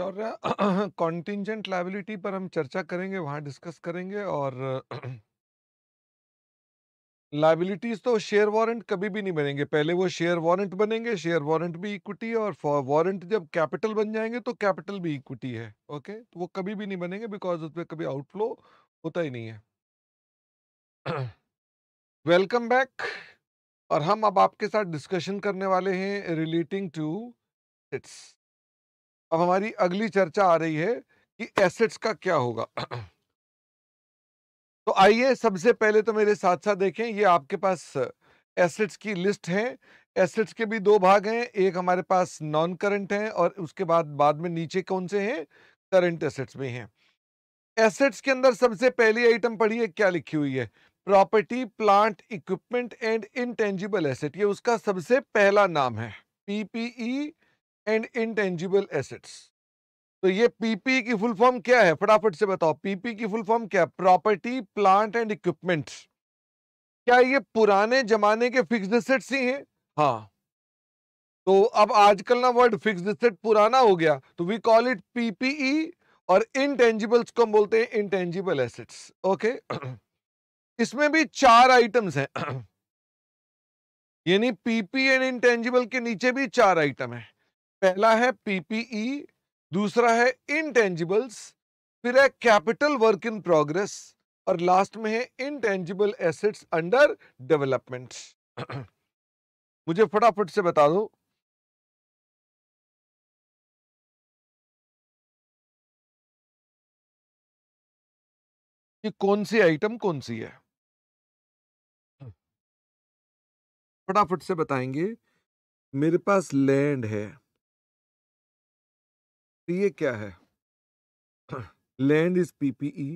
और कॉन्टिजेंट लाइबिलिटी पर हम चर्चा करेंगे वहाँ डिस्कस करेंगे और लाइबिलिटीज तो शेयर वारंट कभी भी नहीं बनेंगे पहले वो शेयर वारंट बनेंगे शेयर वारंट भी इक्विटी और वारंट जब कैपिटल बन जाएंगे तो कैपिटल भी इक्विटी है ओके तो वो कभी भी नहीं बनेंगे बिकॉज उसमें कभी आउटफ्लो होता ही नहीं है वेलकम बैक और हम अब आपके साथ डिस्कशन करने वाले हैं रिलेटिंग टू इट्स अब हमारी अगली चर्चा आ रही है कि एसेट्स का क्या होगा तो आइए सबसे पहले तो मेरे साथ साथ देखें ये आपके पास एसेट्स की लिस्ट है एसेट्स के भी दो भाग हैं एक हमारे पास नॉन करंट है और उसके बाद बाद में नीचे कौन से हैं करंट एसेट्स भी हैं एसेट्स के अंदर सबसे पहली आइटम पढ़िए क्या लिखी हुई है property plant equipment and intangible asset ये उसका सबसे पहला नाम है पीपीई एंड इनटेंजिबल एसेट्स तो ये पीपी की फुल फॉर्म क्या है फटाफट से बताओ पीपी की फुल फॉर्म क्या है प्रॉपर्टी प्लांट एंड इक्विपमेंट क्या ये पुराने जमाने के फिक्स्ड एसेट्स ही हैं हाँ तो अब आजकल ना वर्ड फिक्स्ड एसेट पुराना हो गया तो वी कॉल इट पीपीई और इनटेंजिबल्स को हम बोलते हैं इनटेंजिबल एसेट्स ओके इसमें भी चार आइटम्स हैं यानी पीपी एंड इनटेंजिबल के नीचे भी चार आइटम है पहला है पीपीई e, दूसरा है इनटेंजिबल्स फिर है कैपिटल वर्क इन प्रोग्रेस और लास्ट में है इनटेंजिबल एसेट्स अंडर डेवलपमेंट मुझे फटाफट से बता दो कि कौन सी आइटम कौन सी है फटाफट से बताएंगे मेरे पास लैंड है तो ये क्या है लैंड इज पीपीई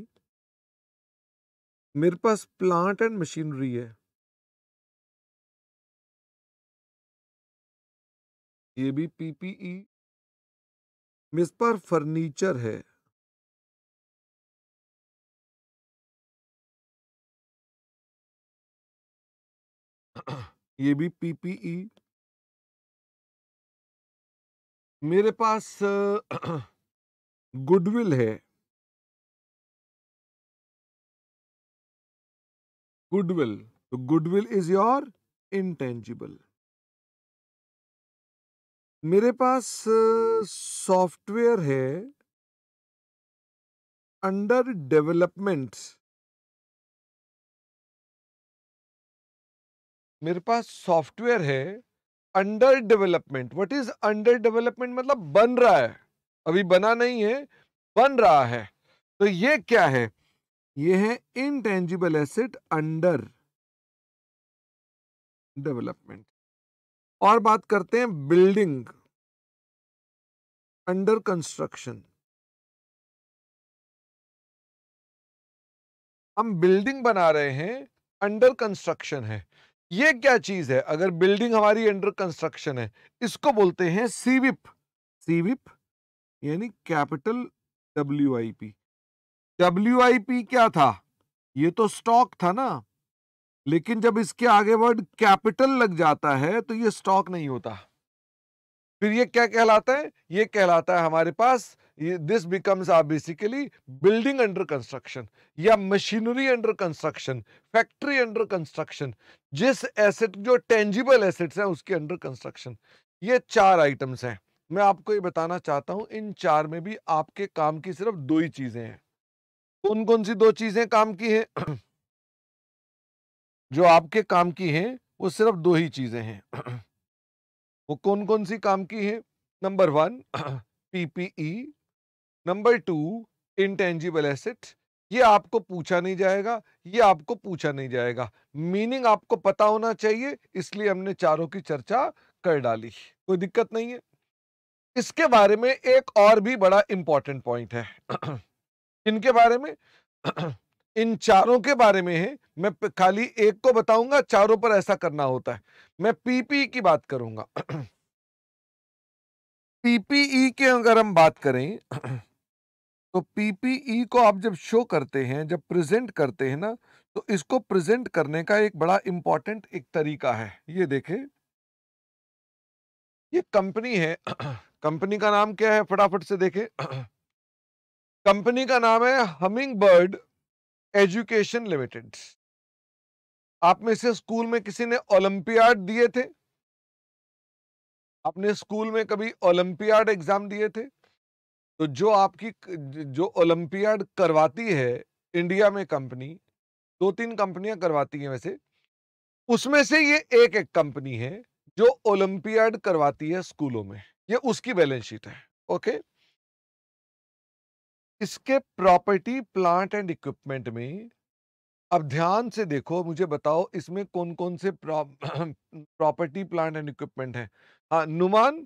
मेरे पास प्लांट एंड मशीनरी है ये भी पीपीई e. मेरे पर फर्नीचर है ये भी पीपीई मेरे पास गुडविल है गुडविल तो गुडविल इज योर इंटेंजिबल मेरे पास सॉफ्टवेयर है अंडर डेवलपमेंट मेरे पास सॉफ्टवेयर है under development what is under development मतलब बन रहा है अभी बना नहीं है बन रहा है तो ये क्या है ये है इनटेंजिबल एसेट अंडर डेवलपमेंट और बात करते हैं बिल्डिंग अंडर कंस्ट्रक्शन हम बिल्डिंग बना रहे हैं अंडर कंस्ट्रक्शन है ये क्या चीज है अगर बिल्डिंग हमारी अंडर कंस्ट्रक्शन है इसको बोलते हैं सीविप सीविप यानी capital W I P W I P क्या था ये तो स्टॉक था ना लेकिन जब इसके आगे वर्ड कैपिटल लग जाता है तो ये स्टॉक नहीं होता फिर ये क्या कहलाता है ये कहलाता है हमारे पास this becomes are basically building under construction या machinery under construction factory under construction जिस एसेट जो टेंजिबल एसेट्स हैं उसके अंडर कंस्ट्रक्शन ये चार आइटम्स हैं मैं आपको ये बताना चाहता हूँ इन चार में भी आपके काम की सिर्फ दो ही चीजें हैं कौन कौन सी दो चीजें काम की हैं जो आपके काम की हैं वो सिर्फ दो ही चीजें हैं वो कौन कौन सी काम की है number one PPE number two intangible asset ये आपको पूछा नहीं जाएगा ये आपको पूछा नहीं जाएगा मीनिंग आपको पता होना चाहिए इसलिए हमने चारों की चर्चा कर डाली कोई दिक्कत नहीं है इसके बारे में एक और भी बड़ा इंपॉर्टेंट पॉइंट है इनके बारे में इन चारों के बारे में है मैं खाली एक को बताऊंगा चारों पर ऐसा करना होता है मैं पीपीई e की बात करूंगा पीपीई e की अगर हम बात करें तो पीपीई को आप जब शो करते हैं जब प्रेजेंट करते हैं ना तो इसको प्रेजेंट करने का एक बड़ा इंपॉर्टेंट एक तरीका है ये देखे ये कंपनी है कंपनी का नाम क्या है फटाफट से देखे कंपनी का नाम है हमिंग बर्ड एजुकेशन लिमिटेड आप में से स्कूल में किसी ने ओलंपियाड दिए थे आपने स्कूल में कभी ओलंपियाड एग्जाम दिए थे तो जो आपकी जो ओलंपियाड करवाती है इंडिया में कंपनी दो तीन कंपनियां करवाती हैं वैसे उसमें से ये एक एक कंपनी है जो ओलंपियाड करवाती है स्कूलों में ये उसकी बैलेंस शीट है ओके इसके प्रॉपर्टी प्लांट एंड इक्विपमेंट में अब ध्यान से देखो मुझे बताओ इसमें कौन कौन से प्रॉपर्टी प्लांट एंड इक्विपमेंट है हाँ नुमान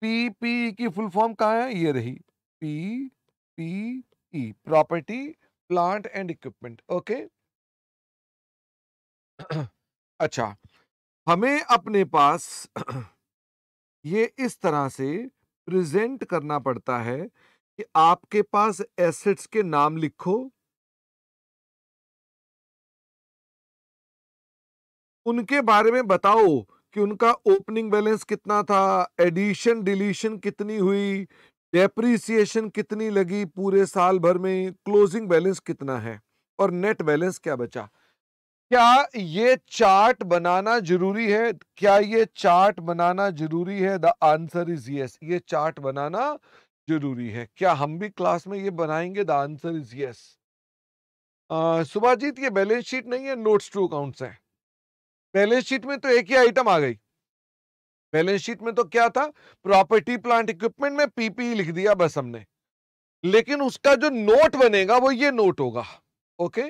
पीपी की फुल फॉर्म कहाँ है ये रही P P E property, plant and equipment. Okay. अच्छा हमें अपने पास ये इस तरह से प्रेजेंट करना पड़ता है कि आपके पास एसेट्स के नाम लिखो उनके बारे में बताओ कि उनका ओपनिंग बैलेंस कितना था एडिशन डिलीशन कितनी हुई डेप्रीसिएशन कितनी लगी पूरे साल भर में क्लोजिंग बैलेंस कितना है और नेट बैलेंस क्या बचा क्या ये चार्ट बनाना जरूरी है क्या ये चार्ट बनाना जरूरी है द आंसर इज यस ये चार्ट बनाना जरूरी है क्या हम भी क्लास में ये बनाएंगे the answer is yes Subhajit ये बैलेंस शीट नहीं है नोट्स टू अकाउंट्स है बैलेंस शीट में तो एक ही आइटम आ गई बैलेंस शीट में तो क्या था प्रॉपर्टी प्लांट इक्विपमेंट में पीपी लिख दिया बस हमने लेकिन उसका जो नोट बनेगा वो ये नोट होगा okay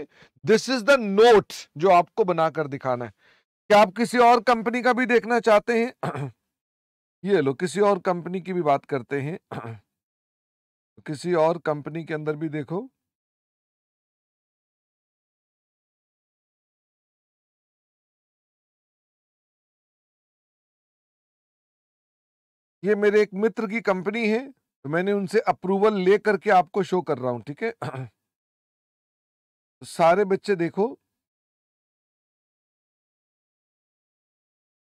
this is the note जो आपको बनाकर दिखाना है क्या आप किसी और कंपनी का भी देखना चाहते हैं ये लो किसी और कंपनी की भी बात करते हैं किसी और कंपनी के अंदर भी देखो ये मेरे एक मित्र की कंपनी है तो मैंने उनसे अप्रूवल ले करके आपको शो कर रहा हूं ठीक है तो सारे बच्चे देखो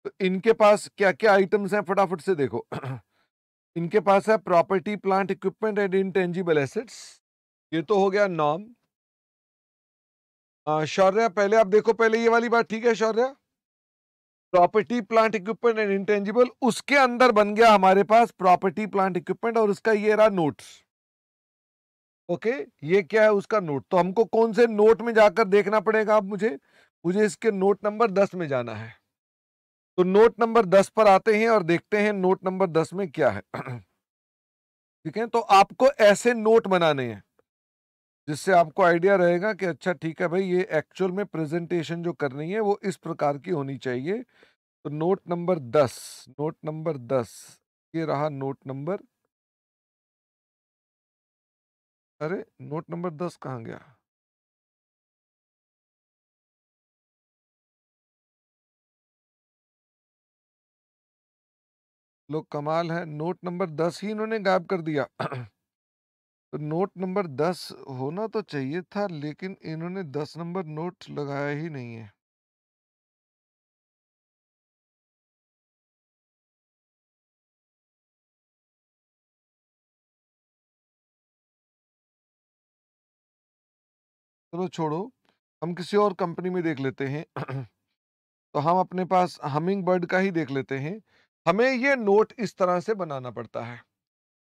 तो इनके पास क्या क्या आइटम्स हैं फटाफट से देखो इनके पास है property plant equipment and intangible assets ये तो हो गया नॉम हाँ, शौर्या पहले आप देखो पहले ये वाली बात ठीक है Shaurya property plant equipment and intangible उसके अंदर बन गया हमारे पास प्रॉपर्टी प्लांट इक्विपमेंट और उसका ये रहा नोट्स ओके okay, ये क्या है उसका नोट तो हमको कौन से नोट में जाकर देखना पड़ेगा आप मुझे मुझे इसके नोट नंबर दस में जाना है तो नोट नंबर दस पर आते हैं और देखते हैं नोट नंबर दस में क्या है ठीक है तो आपको ऐसे नोट बनाने हैं जिससे आपको आइडिया रहेगा कि अच्छा ठीक है भाई ये एक्चुअल में प्रेजेंटेशन जो करनी है वो इस प्रकार की होनी चाहिए तो नोट नंबर दस नोट नंबर दस ये रहा नोट नंबर अरे नोट नंबर दस कहाँ गया लोग कमाल है नोट नंबर दस ही इन्होंने गायब कर दिया तो नोट नंबर दस होना तो चाहिए था लेकिन इन्होंने दस नंबर नोट लगाया ही नहीं है चलो छोड़ो हम किसी और कंपनी में देख लेते हैं तो हम अपने पास हमिंग बर्ड का ही देख लेते हैं हमें ये नोट इस तरह से बनाना पड़ता है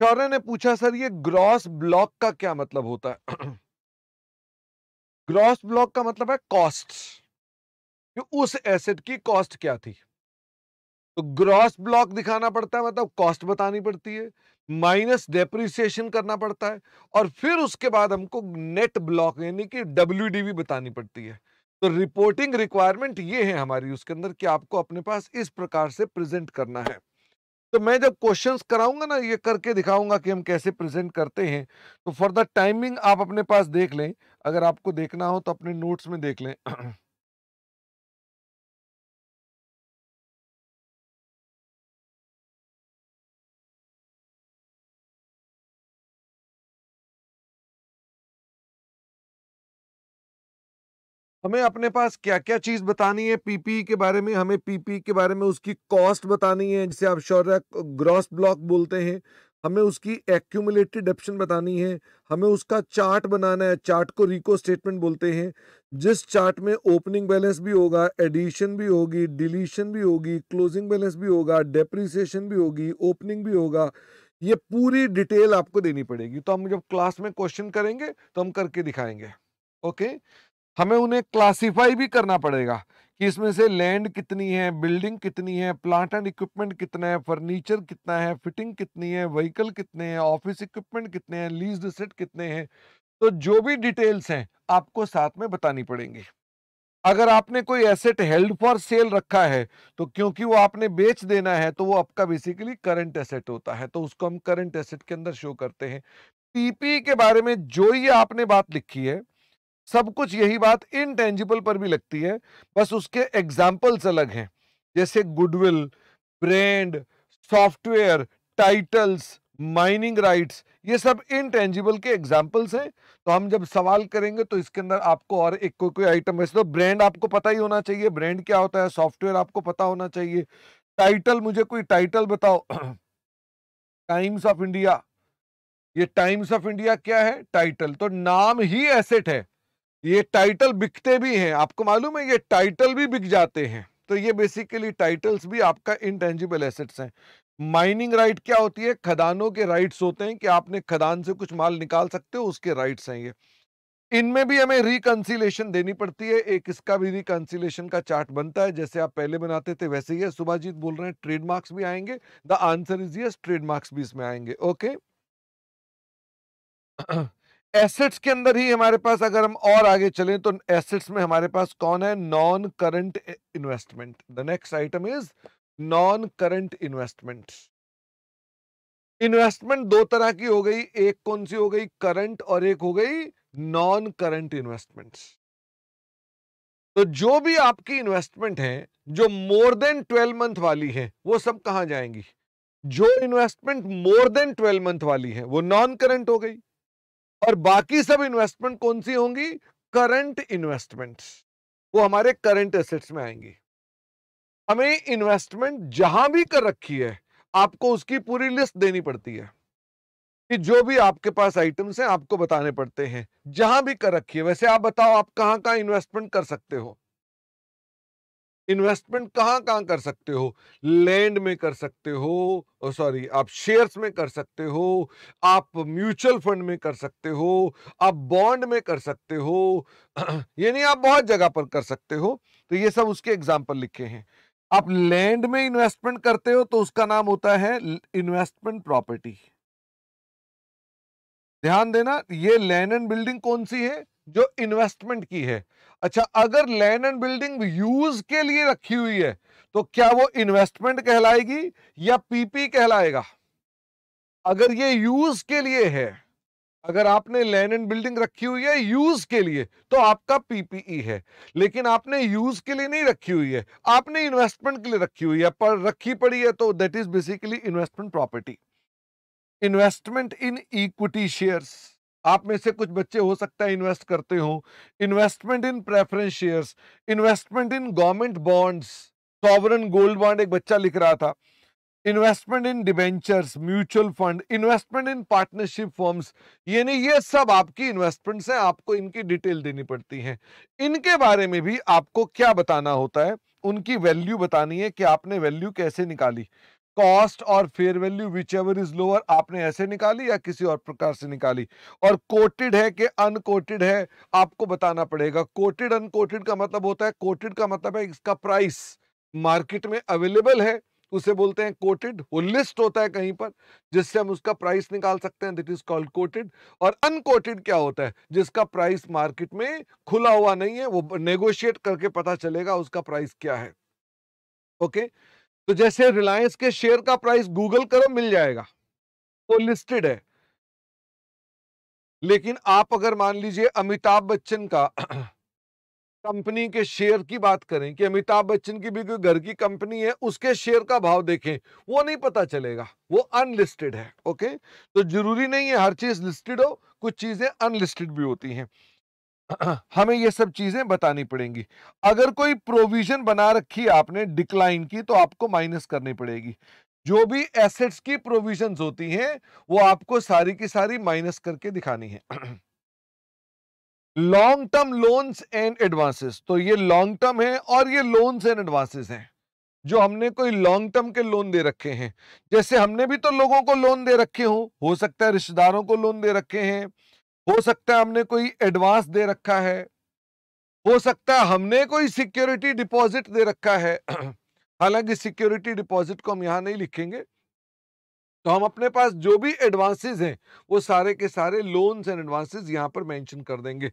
शौर्य ने पूछा सर ये ग्रॉस ब्लॉक का क्या मतलब होता है ग्रॉस ब्लॉक का मतलब है कॉस्ट उस एसेट की कॉस्ट क्या थी तो ग्रॉस ब्लॉक दिखाना पड़ता है मतलब कॉस्ट बतानी पड़ती है माइनस डेप्रिसिएशन करना पड़ता है और फिर उसके बाद हमको नेट ब्लॉक यानी कि डब्ल्यू बतानी पड़ती है तो रिपोर्टिंग रिक्वायरमेंट ये है हमारी उसके अंदर कि आपको अपने पास इस प्रकार से प्रेजेंट करना है तो मैं जब क्वेश्चंस कराऊंगा ना ये करके दिखाऊंगा कि हम कैसे प्रेजेंट करते हैं तो फॉर द टाइमिंग आप अपने पास देख लें अगर आपको देखना हो तो अपने नोट्स में देख लें हमें अपने पास क्या क्या चीज बतानी है पीपी e के बारे में हमें पीपी e के बारे में उसकी कॉस्ट बतानी है जिसे आप शौर्य ग्रॉस ब्लॉक बोलते हैं हमें उसकी एक्यूमुलेटेड डेप्शन बतानी है हमें उसका चार्ट बनाना है चार्ट को रिको स्टेटमेंट बोलते हैं जिस चार्ट में ओपनिंग बैलेंस भी होगा एडिशन भी होगी डिलीशन भी होगी क्लोजिंग बैलेंस भी होगा डेप्रिसिएशन भी होगी ओपनिंग भी होगा ये पूरी डिटेल आपको देनी पड़ेगी तो हम जब क्लास में क्वेश्चन करेंगे तो हम करके दिखाएंगे ओके okay? हमें उन्हें क्लासीफाई भी करना पड़ेगा कि इसमें से लैंड कितनी है बिल्डिंग कितनी है प्लांट एंड इक्विपमेंट कितना है फर्नीचर कितना है फिटिंग कितनी है व्हीकल कितने हैं ऑफिस इक्विपमेंट कितने हैं लीज सेट कितने हैं तो जो भी डिटेल्स हैं आपको साथ में बतानी पड़ेंगे अगर आपने कोई एसेट हेल्ड फॉर सेल रखा है तो क्योंकि वो आपने बेच देना है तो वो आपका बेसिकली करंट एसेट होता है तो उसको हम करंट एसेट के अंदर शो करते हैं पीपी के बारे में जो ही आपने बात लिखी है सब कुछ यही बात इनटेंजिबल पर भी लगती है बस उसके एग्जाम्पल्स अलग हैं जैसे goodwill brand software titles mining rights ये सब इनटेंजिबल के एग्जाम्पल्स हैं तो हम जब सवाल करेंगे तो इसके अंदर आपको और एक कोई कोई आइटम वैसे तो ब्रांड आपको पता ही होना चाहिए ब्रांड क्या होता है सॉफ्टवेयर आपको पता होना चाहिए टाइटल मुझे कोई टाइटल बताओ टाइम्स ऑफ इंडिया ये टाइम्स ऑफ इंडिया क्या है टाइटल तो नाम ही एसेट है ये टाइटल बिकते भी हैं आपको मालूम है ये टाइटल भी बिक जाते हैं तो ये बेसिकली टाइटल्स भी आपका इनटेंजिबल एसेट्स हैं माइनिंग राइट क्या होती है खदानों के राइट्स होते हैं कि आपने खदान से कुछ माल निकाल सकते हो उसके राइट्स हैं ये इनमें भी हमें रिकन्सिलेशन देनी पड़ती है एक इसका भी रिकन्सिलेशन का चार्ट बनता है जैसे आप पहले बनाते थे वैसे ही है सुभाजीत बोल रहे हैं ट्रेडमार्क्स भी आएंगे the answer is yes trademarks भी इसमें आएंगे ओके एसेट्स के अंदर ही हमारे पास अगर हम और आगे चलें तो एसेट्स में हमारे पास कौन है non current investment the next item is non current investment investment दो तरह की हो गई एक कौन सी हो गई करंट और एक हो गई नॉन करंट इन्वेस्टमेंट्स तो जो भी आपकी इन्वेस्टमेंट है जो मोर देन ट्वेल्व मंथ वाली है वो सब कहा जाएंगी जो investment more than twelve month वाली है वो नॉन करंट हो गई और बाकी सब इन्वेस्टमेंट कौन सी होंगी करंट इन्वेस्टमेंट्स वो हमारे करंट एसेट्स में आएंगी हमें इन्वेस्टमेंट जहां भी कर रखी है आपको उसकी पूरी लिस्ट देनी पड़ती है कि जो भी आपके पास आइटम्स हैं आपको बताने पड़ते हैं जहां भी कर रखी है वैसे आप बताओ आप कहां कहाँ इन्वेस्टमेंट कर सकते हो इन्वेस्टमेंट कहाँ कहाँ कर सकते हो लैंड में कर सकते हो सॉरी आप शेयर्स में कर सकते हो आप म्यूचुअल फंड में कर सकते हो आप बॉन्ड में कर सकते हो यानी आप बहुत जगह पर कर सकते हो तो ये सब उसके एग्जाम्पल लिखे हैं आप लैंड में इन्वेस्टमेंट करते हो तो उसका नाम होता है इन्वेस्टमेंट प्रॉपर्टी ध्यान देना ये लैंड एंड बिल्डिंग कौन सी है जो इन्वेस्टमेंट की है अच्छा अगर लैंड एंड बिल्डिंग यूज के लिए रखी हुई है तो क्या वो इन्वेस्टमेंट कहलाएगी या पीपी कहलाएगा अगर ये यूज के लिए है अगर आपने लैंड एंड बिल्डिंग रखी हुई है यूज के लिए तो आपका पीपीई e है लेकिन आपने यूज के लिए नहीं रखी हुई है आपने इन्वेस्टमेंट के लिए रखी हुई है पर रखी पड़ी है तो that is basically investment property investment in equity shares आप में से कुछ बच्चे हो सकता है इन्वेस्ट करते हो investment in preference shares investment in government bonds sovereign gold bond एक बच्चा लिख रहा था investment in debentures mutual fund investment in partnership firms यानी ये सब आपकी इन्वेस्टमेंट्स हैं आपको इनकी डिटेल देनी पड़ती है इनके बारे में भी आपको क्या बताना होता है उनकी वैल्यू बतानी है कि आपने वैल्यू कैसे निकाली कॉस्ट और fair value whichever is lower आपने ऐसे निकाली या किसी और प्रकार से निकाली और कोटेड है कि अनकोटेड है आपको बताना पड़ेगा कोटेड अनकोटेड का मतलब होता है कोटेड का मतलब है इसका प्राइस मार्केट में अवेलेबल है उसे बोलते हैं कोटेड वो लिस्ट होता है कहीं पर जिससे हम उसका प्राइस निकाल सकते हैं दिट इज कॉल्ड कोटेड और अनकोटेड क्या होता है जिसका प्राइस मार्केट में खुला हुआ नहीं है वो नेगोशिएट करके पता चलेगा उसका प्राइस क्या है ओके okay? तो जैसे रिलायंस के शेयर का प्राइस गूगल करो मिल जाएगा वो लिस्टेड है लेकिन आप अगर मान लीजिए अमिताभ बच्चन का कंपनी के शेयर की बात करें कि अमिताभ बच्चन की भी कोई घर की कंपनी है उसके शेयर का भाव देखें वो नहीं पता चलेगा वो अनलिस्टेड है ओके तो जरूरी नहीं है हर चीज लिस्टेड हो कुछ चीजें अनलिस्टेड भी होती हैं हमें ये सब चीजें बतानी पड़ेंगी अगर कोई प्रोविजन बना रखी आपने डिक्लाइन की तो आपको माइनस करनी पड़ेगी जो भी एसेट्स की प्रोविजन होती हैं वो आपको सारी की सारी माइनस करके दिखानी है long term loans and advances तो ये लॉन्ग टर्म है और ये लोन्स एंड एडवांसेस हैं जो हमने कोई लॉन्ग टर्म के लोन दे रखे हैं जैसे हमने भी तो लोगों को लोन दे रखे हो सकता है रिश्तेदारों को लोन दे रखे हैं हो सकता है हमने कोई एडवांस दे रखा है हो सकता है हमने कोई सिक्योरिटी डिपॉजिट दे रखा है हालांकि सिक्योरिटी डिपॉजिट को हम यहाँ नहीं लिखेंगे तो हम अपने पास जो भी एडवांसेस हैं वो सारे के सारे लोन्स एंड एडवांसेस यहाँ पर मेंशन कर देंगे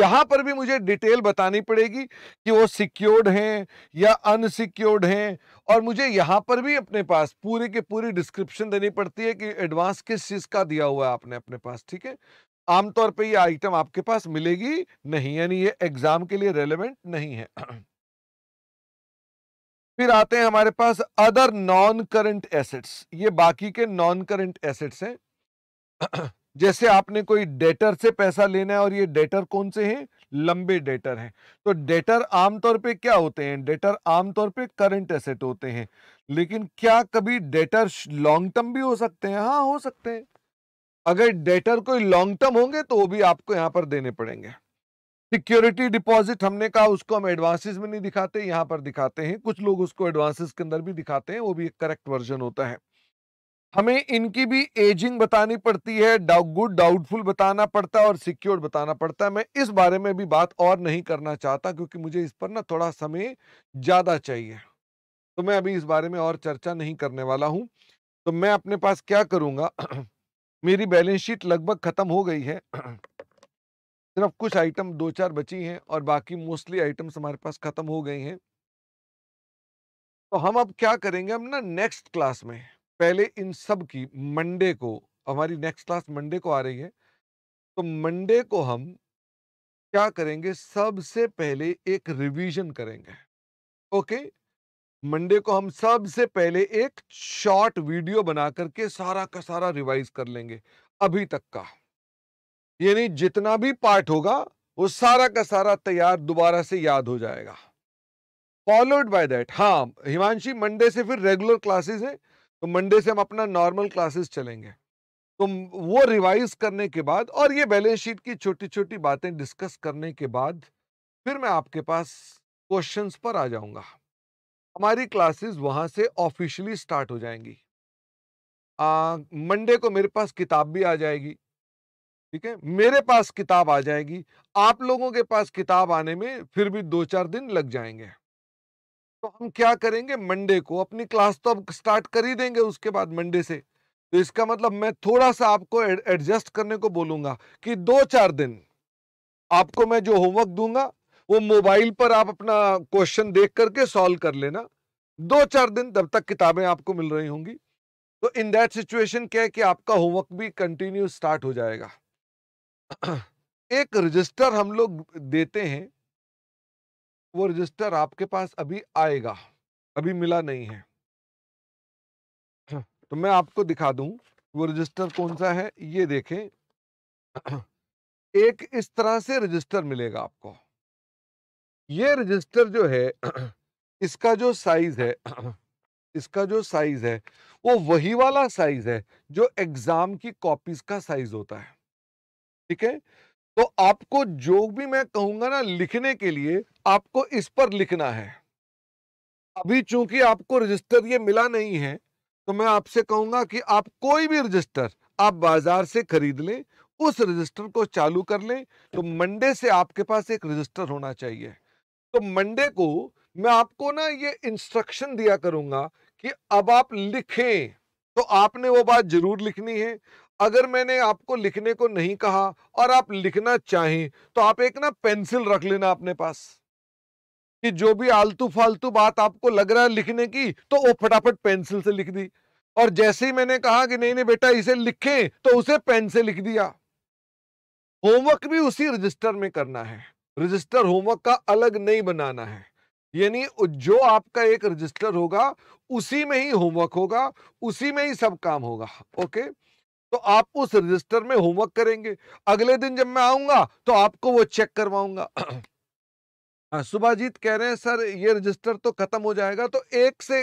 यहां पर भी मुझे डिटेल बतानी पड़ेगी कि वो सिक्योर्ड हैं या अनसिक्योर्ड हैं और मुझे यहां पर भी अपने पास पूरी के पूरी डिस्क्रिप्शन देनी पड़ती है कि एडवांस किस चीज़ का दिया हुआ है आपने अपने पास ठीक है आमतौर पे ये आइटम आपके पास मिलेगी नहीं यानी ये एग्जाम के लिए रेलेवेंट नहीं है फिर आते हैं हमारे पास अदर नॉन करंट एसेट्स ये बाकी के नॉन करंट एसेट्स हैं जैसे आपने कोई डेटर से पैसा लेना है और ये डेटर कौन से हैं लंबे डेटर हैं तो डेटर आमतौर पे क्या होते हैं डेटर आमतौर पे करंट एसेट होते हैं लेकिन क्या कभी डेटर लॉन्ग टर्म भी हो सकते हैं हाँ हो सकते हैं अगर डेटर कोई लॉन्ग टर्म होंगे तो वो भी आपको यहाँ पर देने पड़ेंगे सिक्योरिटी डिपॉजिट हमने कहा उसको हम एडवांसेस में नहीं दिखाते यहाँ पर दिखाते हैं कुछ लोग उसको एडवांसेस के अंदर भी दिखाते हैं वो भी एक करेक्ट वर्जन होता है हमें इनकी भी एजिंग बतानी पड़ती है गुड डाउटफुल बताना पड़ता है और सिक्योर बताना पड़ता है मैं इस बारे में भी बात और नहीं करना चाहता क्योंकि मुझे इस पर ना थोड़ा समय ज़्यादा चाहिए तो मैं अभी इस बारे में और चर्चा नहीं करने वाला हूँ तो मैं अपने पास क्या करूँगा मेरी बैलेंस शीट लगभग खत्म हो गई है सिर्फ कुछ आइटम दो चार बची हैं और बाकी मोस्टली आइटम्स हमारे पास खत्म हो गई हैं तो हम अब क्या करेंगे हम ना नेक्स्ट क्लास में पहले इन सब की मंडे को हमारी नेक्स्ट क्लास मंडे को आ रही है तो मंडे को हम क्या करेंगे सबसे पहले एक रिवीजन करेंगे ओके okay? मंडे को हम सबसे पहले एक शॉर्ट वीडियो बना करके सारा का सारा रिवाइज कर लेंगे अभी तक का यानी जितना भी पार्ट होगा वो सारा का सारा तैयार दोबारा से याद हो जाएगा फॉलोड बाय दैट हाँ हिमांशी मंडे से फिर रेगुलर क्लासेस है तो मंडे से हम अपना नॉर्मल क्लासेस चलेंगे तो वो रिवाइज करने के बाद और ये बैलेंस शीट की छोटी छोटी बातें डिस्कस करने के बाद फिर मैं आपके पास क्वेश्चंस पर आ जाऊंगा हमारी क्लासेस वहां से ऑफिशियली स्टार्ट हो जाएंगी मंडे को मेरे पास किताब भी आ जाएगी ठीक है मेरे पास किताब आ जाएगी आप लोगों के पास किताब आने में फिर भी दो चार दिन लग जाएंगे तो हम क्या करेंगे मंडे को अपनी क्लास तो अब स्टार्ट कर ही देंगे उसके बाद मंडे से तो इसका मतलब मैं थोड़ा सा आपको एडजस्ट करने को बोलूंगा कि दो चार दिन आपको मैं जो होमवर्क दूंगा वो मोबाइल पर आप अपना क्वेश्चन देख करके सॉल्व कर लेना दो चार दिन तब तक किताबें आपको मिल रही होंगी तो इन दैट सिचुएशन क्या है कि आपका होमवर्क भी कंटिन्यू स्टार्ट हो जाएगा एक रजिस्टर हम लोग देते हैं वो रजिस्टर आपके पास अभी आएगा अभी मिला नहीं है तो मैं आपको दिखा दूं वो रजिस्टर कौन सा है ये देखें एक इस तरह से रजिस्टर मिलेगा आपको ये रजिस्टर जो है इसका जो साइज है इसका जो साइज है वो वही वाला साइज है जो एग्जाम की कॉपीज का साइज होता है ठीक है तो आपको जो भी मैं कहूंगा ना लिखने के लिए आपको इस पर लिखना है अभी चूंकि आपको रजिस्टर ये मिला नहीं है तो मैं आपसे कहूंगा कि आप कोई भी रजिस्टर आप बाजार से खरीद लें उस रजिस्टर को चालू कर लें तो मंडे से आपके पास एक रजिस्टर होना चाहिए तो मंडे को मैं आपको ना ये इंस्ट्रक्शन दिया करूंगा कि अब आप लिखें तो आपने वो बात जरूर लिखनी है अगर मैंने आपको लिखने को नहीं कहा और आप लिखना चाहें तो आप एक ना पेंसिल रख लेना अपने पास कि जो भी आलतू फालतू बात आपको लग रहा है लिखने की तो वो फटाफट पेंसिल से लिख दी और जैसे ही मैंने कहा कि नहीं नहीं बेटा इसे लिखें तो उसे पेन से लिख दिया होमवर्क भी उसी रजिस्टर में करना है रजिस्टर होमवर्क का अलग नहीं बनाना है यानी जो आपका एक रजिस्टर होगा उसी में ही होमवर्क होगा उसी में ही सब काम होगा ओके तो आप उस रजिस्टर में होमवर्क करेंगे अगले दिन जब मैं आऊंगा तो आपको वो चेक करवाऊंगा सुभाजीत हाँ, कह रहे हैं सर ये रजिस्टर तो खत्म हो जाएगा तो एक से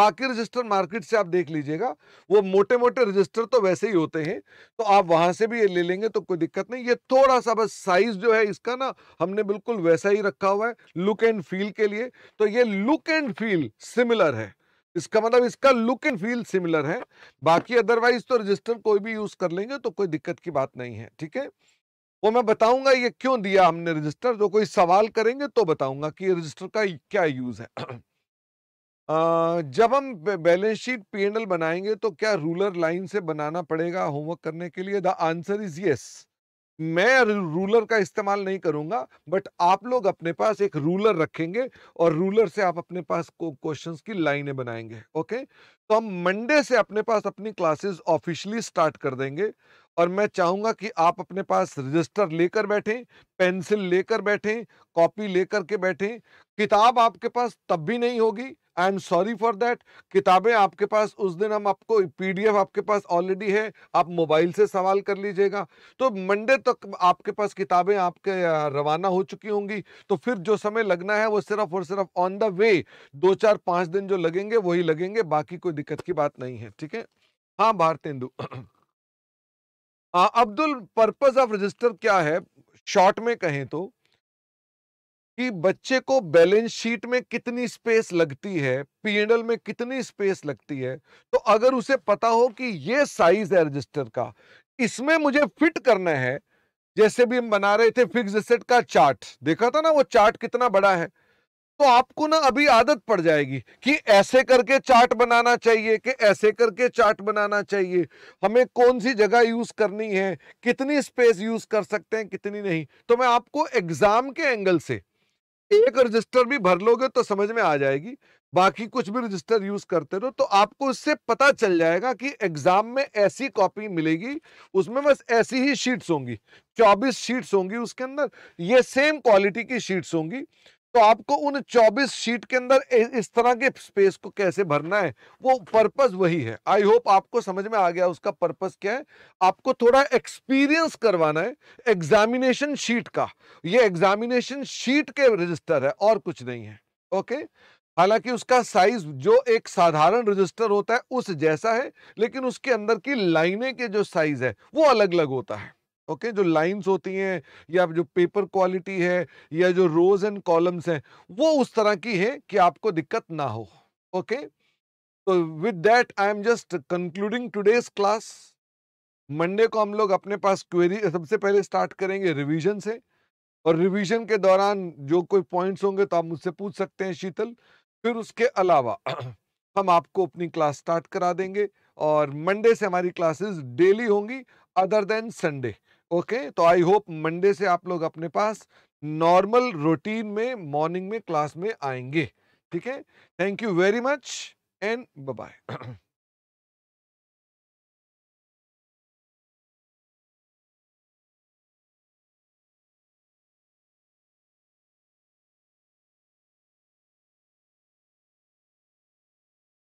बाकी रजिस्टर मार्केट से आप देख लीजिएगा वो मोटे मोटे रजिस्टर तो वैसे ही होते हैं तो आप वहां से भी ये ले लेंगे तो कोई दिक्कत नहीं ये थोड़ा सा बस साइज जो है इसका ना हमने बिल्कुल वैसा ही रखा हुआ है लुक एंड फील के लिए तो ये लुक एंड फील सिमिलर है इसका मतलब इसका लुक एंड फील सिमिलर है बाकी अदरवाइज तो रजिस्टर कोई भी यूज कर लेंगे तो कोई दिक्कत की बात नहीं है ठीक है वो मैं बताऊंगा ये क्यों दिया हमने रजिस्टर जो कोई सवाल करेंगे तो बताऊंगा कि रजिस्टर का क्या यूज है आ, जब हम बैलेंस शीट पी बनाएंगे तो क्या रूलर लाइन से बनाना पड़ेगा होमवर्क करने के लिए द आंसर इज यस मैं रूलर का इस्तेमाल नहीं करूंगा बट आप लोग अपने पास एक रूलर रखेंगे और रूलर से आप अपने पास क्वेश्चंस की लाइनें बनाएंगे ओके तो हम मंडे से अपने पास अपनी क्लासेस ऑफिशियली स्टार्ट कर देंगे और मैं चाहूंगा कि आप अपने पास रजिस्टर लेकर बैठें पेंसिल लेकर बैठें कॉपी लेकर के बैठें किताब आपके पास तब भी नहीं होगी I am sorry for that किताबें आपके पास उस दिन हम आपको पीडीएफ आपके पास ऑलरेडी है आप मोबाइल से सवाल कर लीजिएगा तो मंडे तक आपके पास किताबें आपके रवाना हो चुकी होंगी तो फिर जो समय लगना है वो सिर्फ और सिर्फ ऑन द वे दो चार पाँच दिन जो लगेंगे वही लगेंगे बाकी कोई दिक्कत की बात नहीं है ठीक है हाँ भारतेंदु हाँ, अब्दुल पर्पज ऑफ रजिस्टर क्या है शॉर्ट में कहें तो कि बच्चे को बैलेंस शीट में कितनी स्पेस लगती है पीएनएल में कितनी स्पेस लगती है तो अगर उसे पता हो कि ये साइज है रजिस्टर का इसमें मुझे फिट करना है जैसे भी हम बना रहे थे फिक्स एसेट का चार्ट देखा था ना वो चार्ट कितना बड़ा है तो आपको ना अभी आदत पड़ जाएगी कि ऐसे करके चार्ट बनाना चाहिए कि ऐसे करके चार्ट बनाना चाहिए हमें कौन सी जगह यूज करनी है कितनी स्पेस यूज कर सकते हैं कितनी नहीं तो मैं आपको एग्जाम के एंगल से एक रजिस्टर भी भर लोगे तो समझ में आ जाएगी बाकी कुछ भी रजिस्टर यूज करते रहो तो आपको इससे पता चल जाएगा कि एग्जाम में ऐसी कॉपी मिलेगी उसमें बस ऐसी ही शीट्स होंगी 24 शीट्स होंगी उसके अंदर ये सेम क्वालिटी की शीट्स होंगी तो आपको उन 24 शीट के अंदर इस तरह के स्पेस को कैसे भरना है वो पर्पस वही है आई होप आपको समझ में आ गया उसका पर्पस क्या है आपको थोड़ा एक्सपीरियंस करवाना है एग्जामिनेशन शीट का ये एग्जामिनेशन शीट के रजिस्टर है और कुछ नहीं है ओके हालांकि उसका साइज जो एक साधारण रजिस्टर होता है उस जैसा है लेकिन उसके अंदर की लाइने के जो साइज है वो अलग अलग होता है ओके okay? जो लाइंस होती हैं या जो पेपर क्वालिटी है या जो रोज एंड कॉलम्स हैं वो उस तरह की है कि आपको दिक्कत ना हो ओके तो with that I am just concluding today's class Monday को हम लोग अपने पास क्वेरी सबसे पहले स्टार्ट करेंगे रिवीजन से और रिवीजन के दौरान जो कोई पॉइंट्स होंगे तो आप मुझसे पूछ सकते हैं शीतल फिर उसके अलावा हम आपको अपनी क्लास स्टार्ट करा देंगे और मंडे से हमारी क्लासेस डेली होंगी अदर देन संडे ओके तो आई होप मंडे से आप लोग अपने पास नॉर्मल रूटीन में मॉर्निंग में क्लास में आएंगे ठीक है thank you very much and bye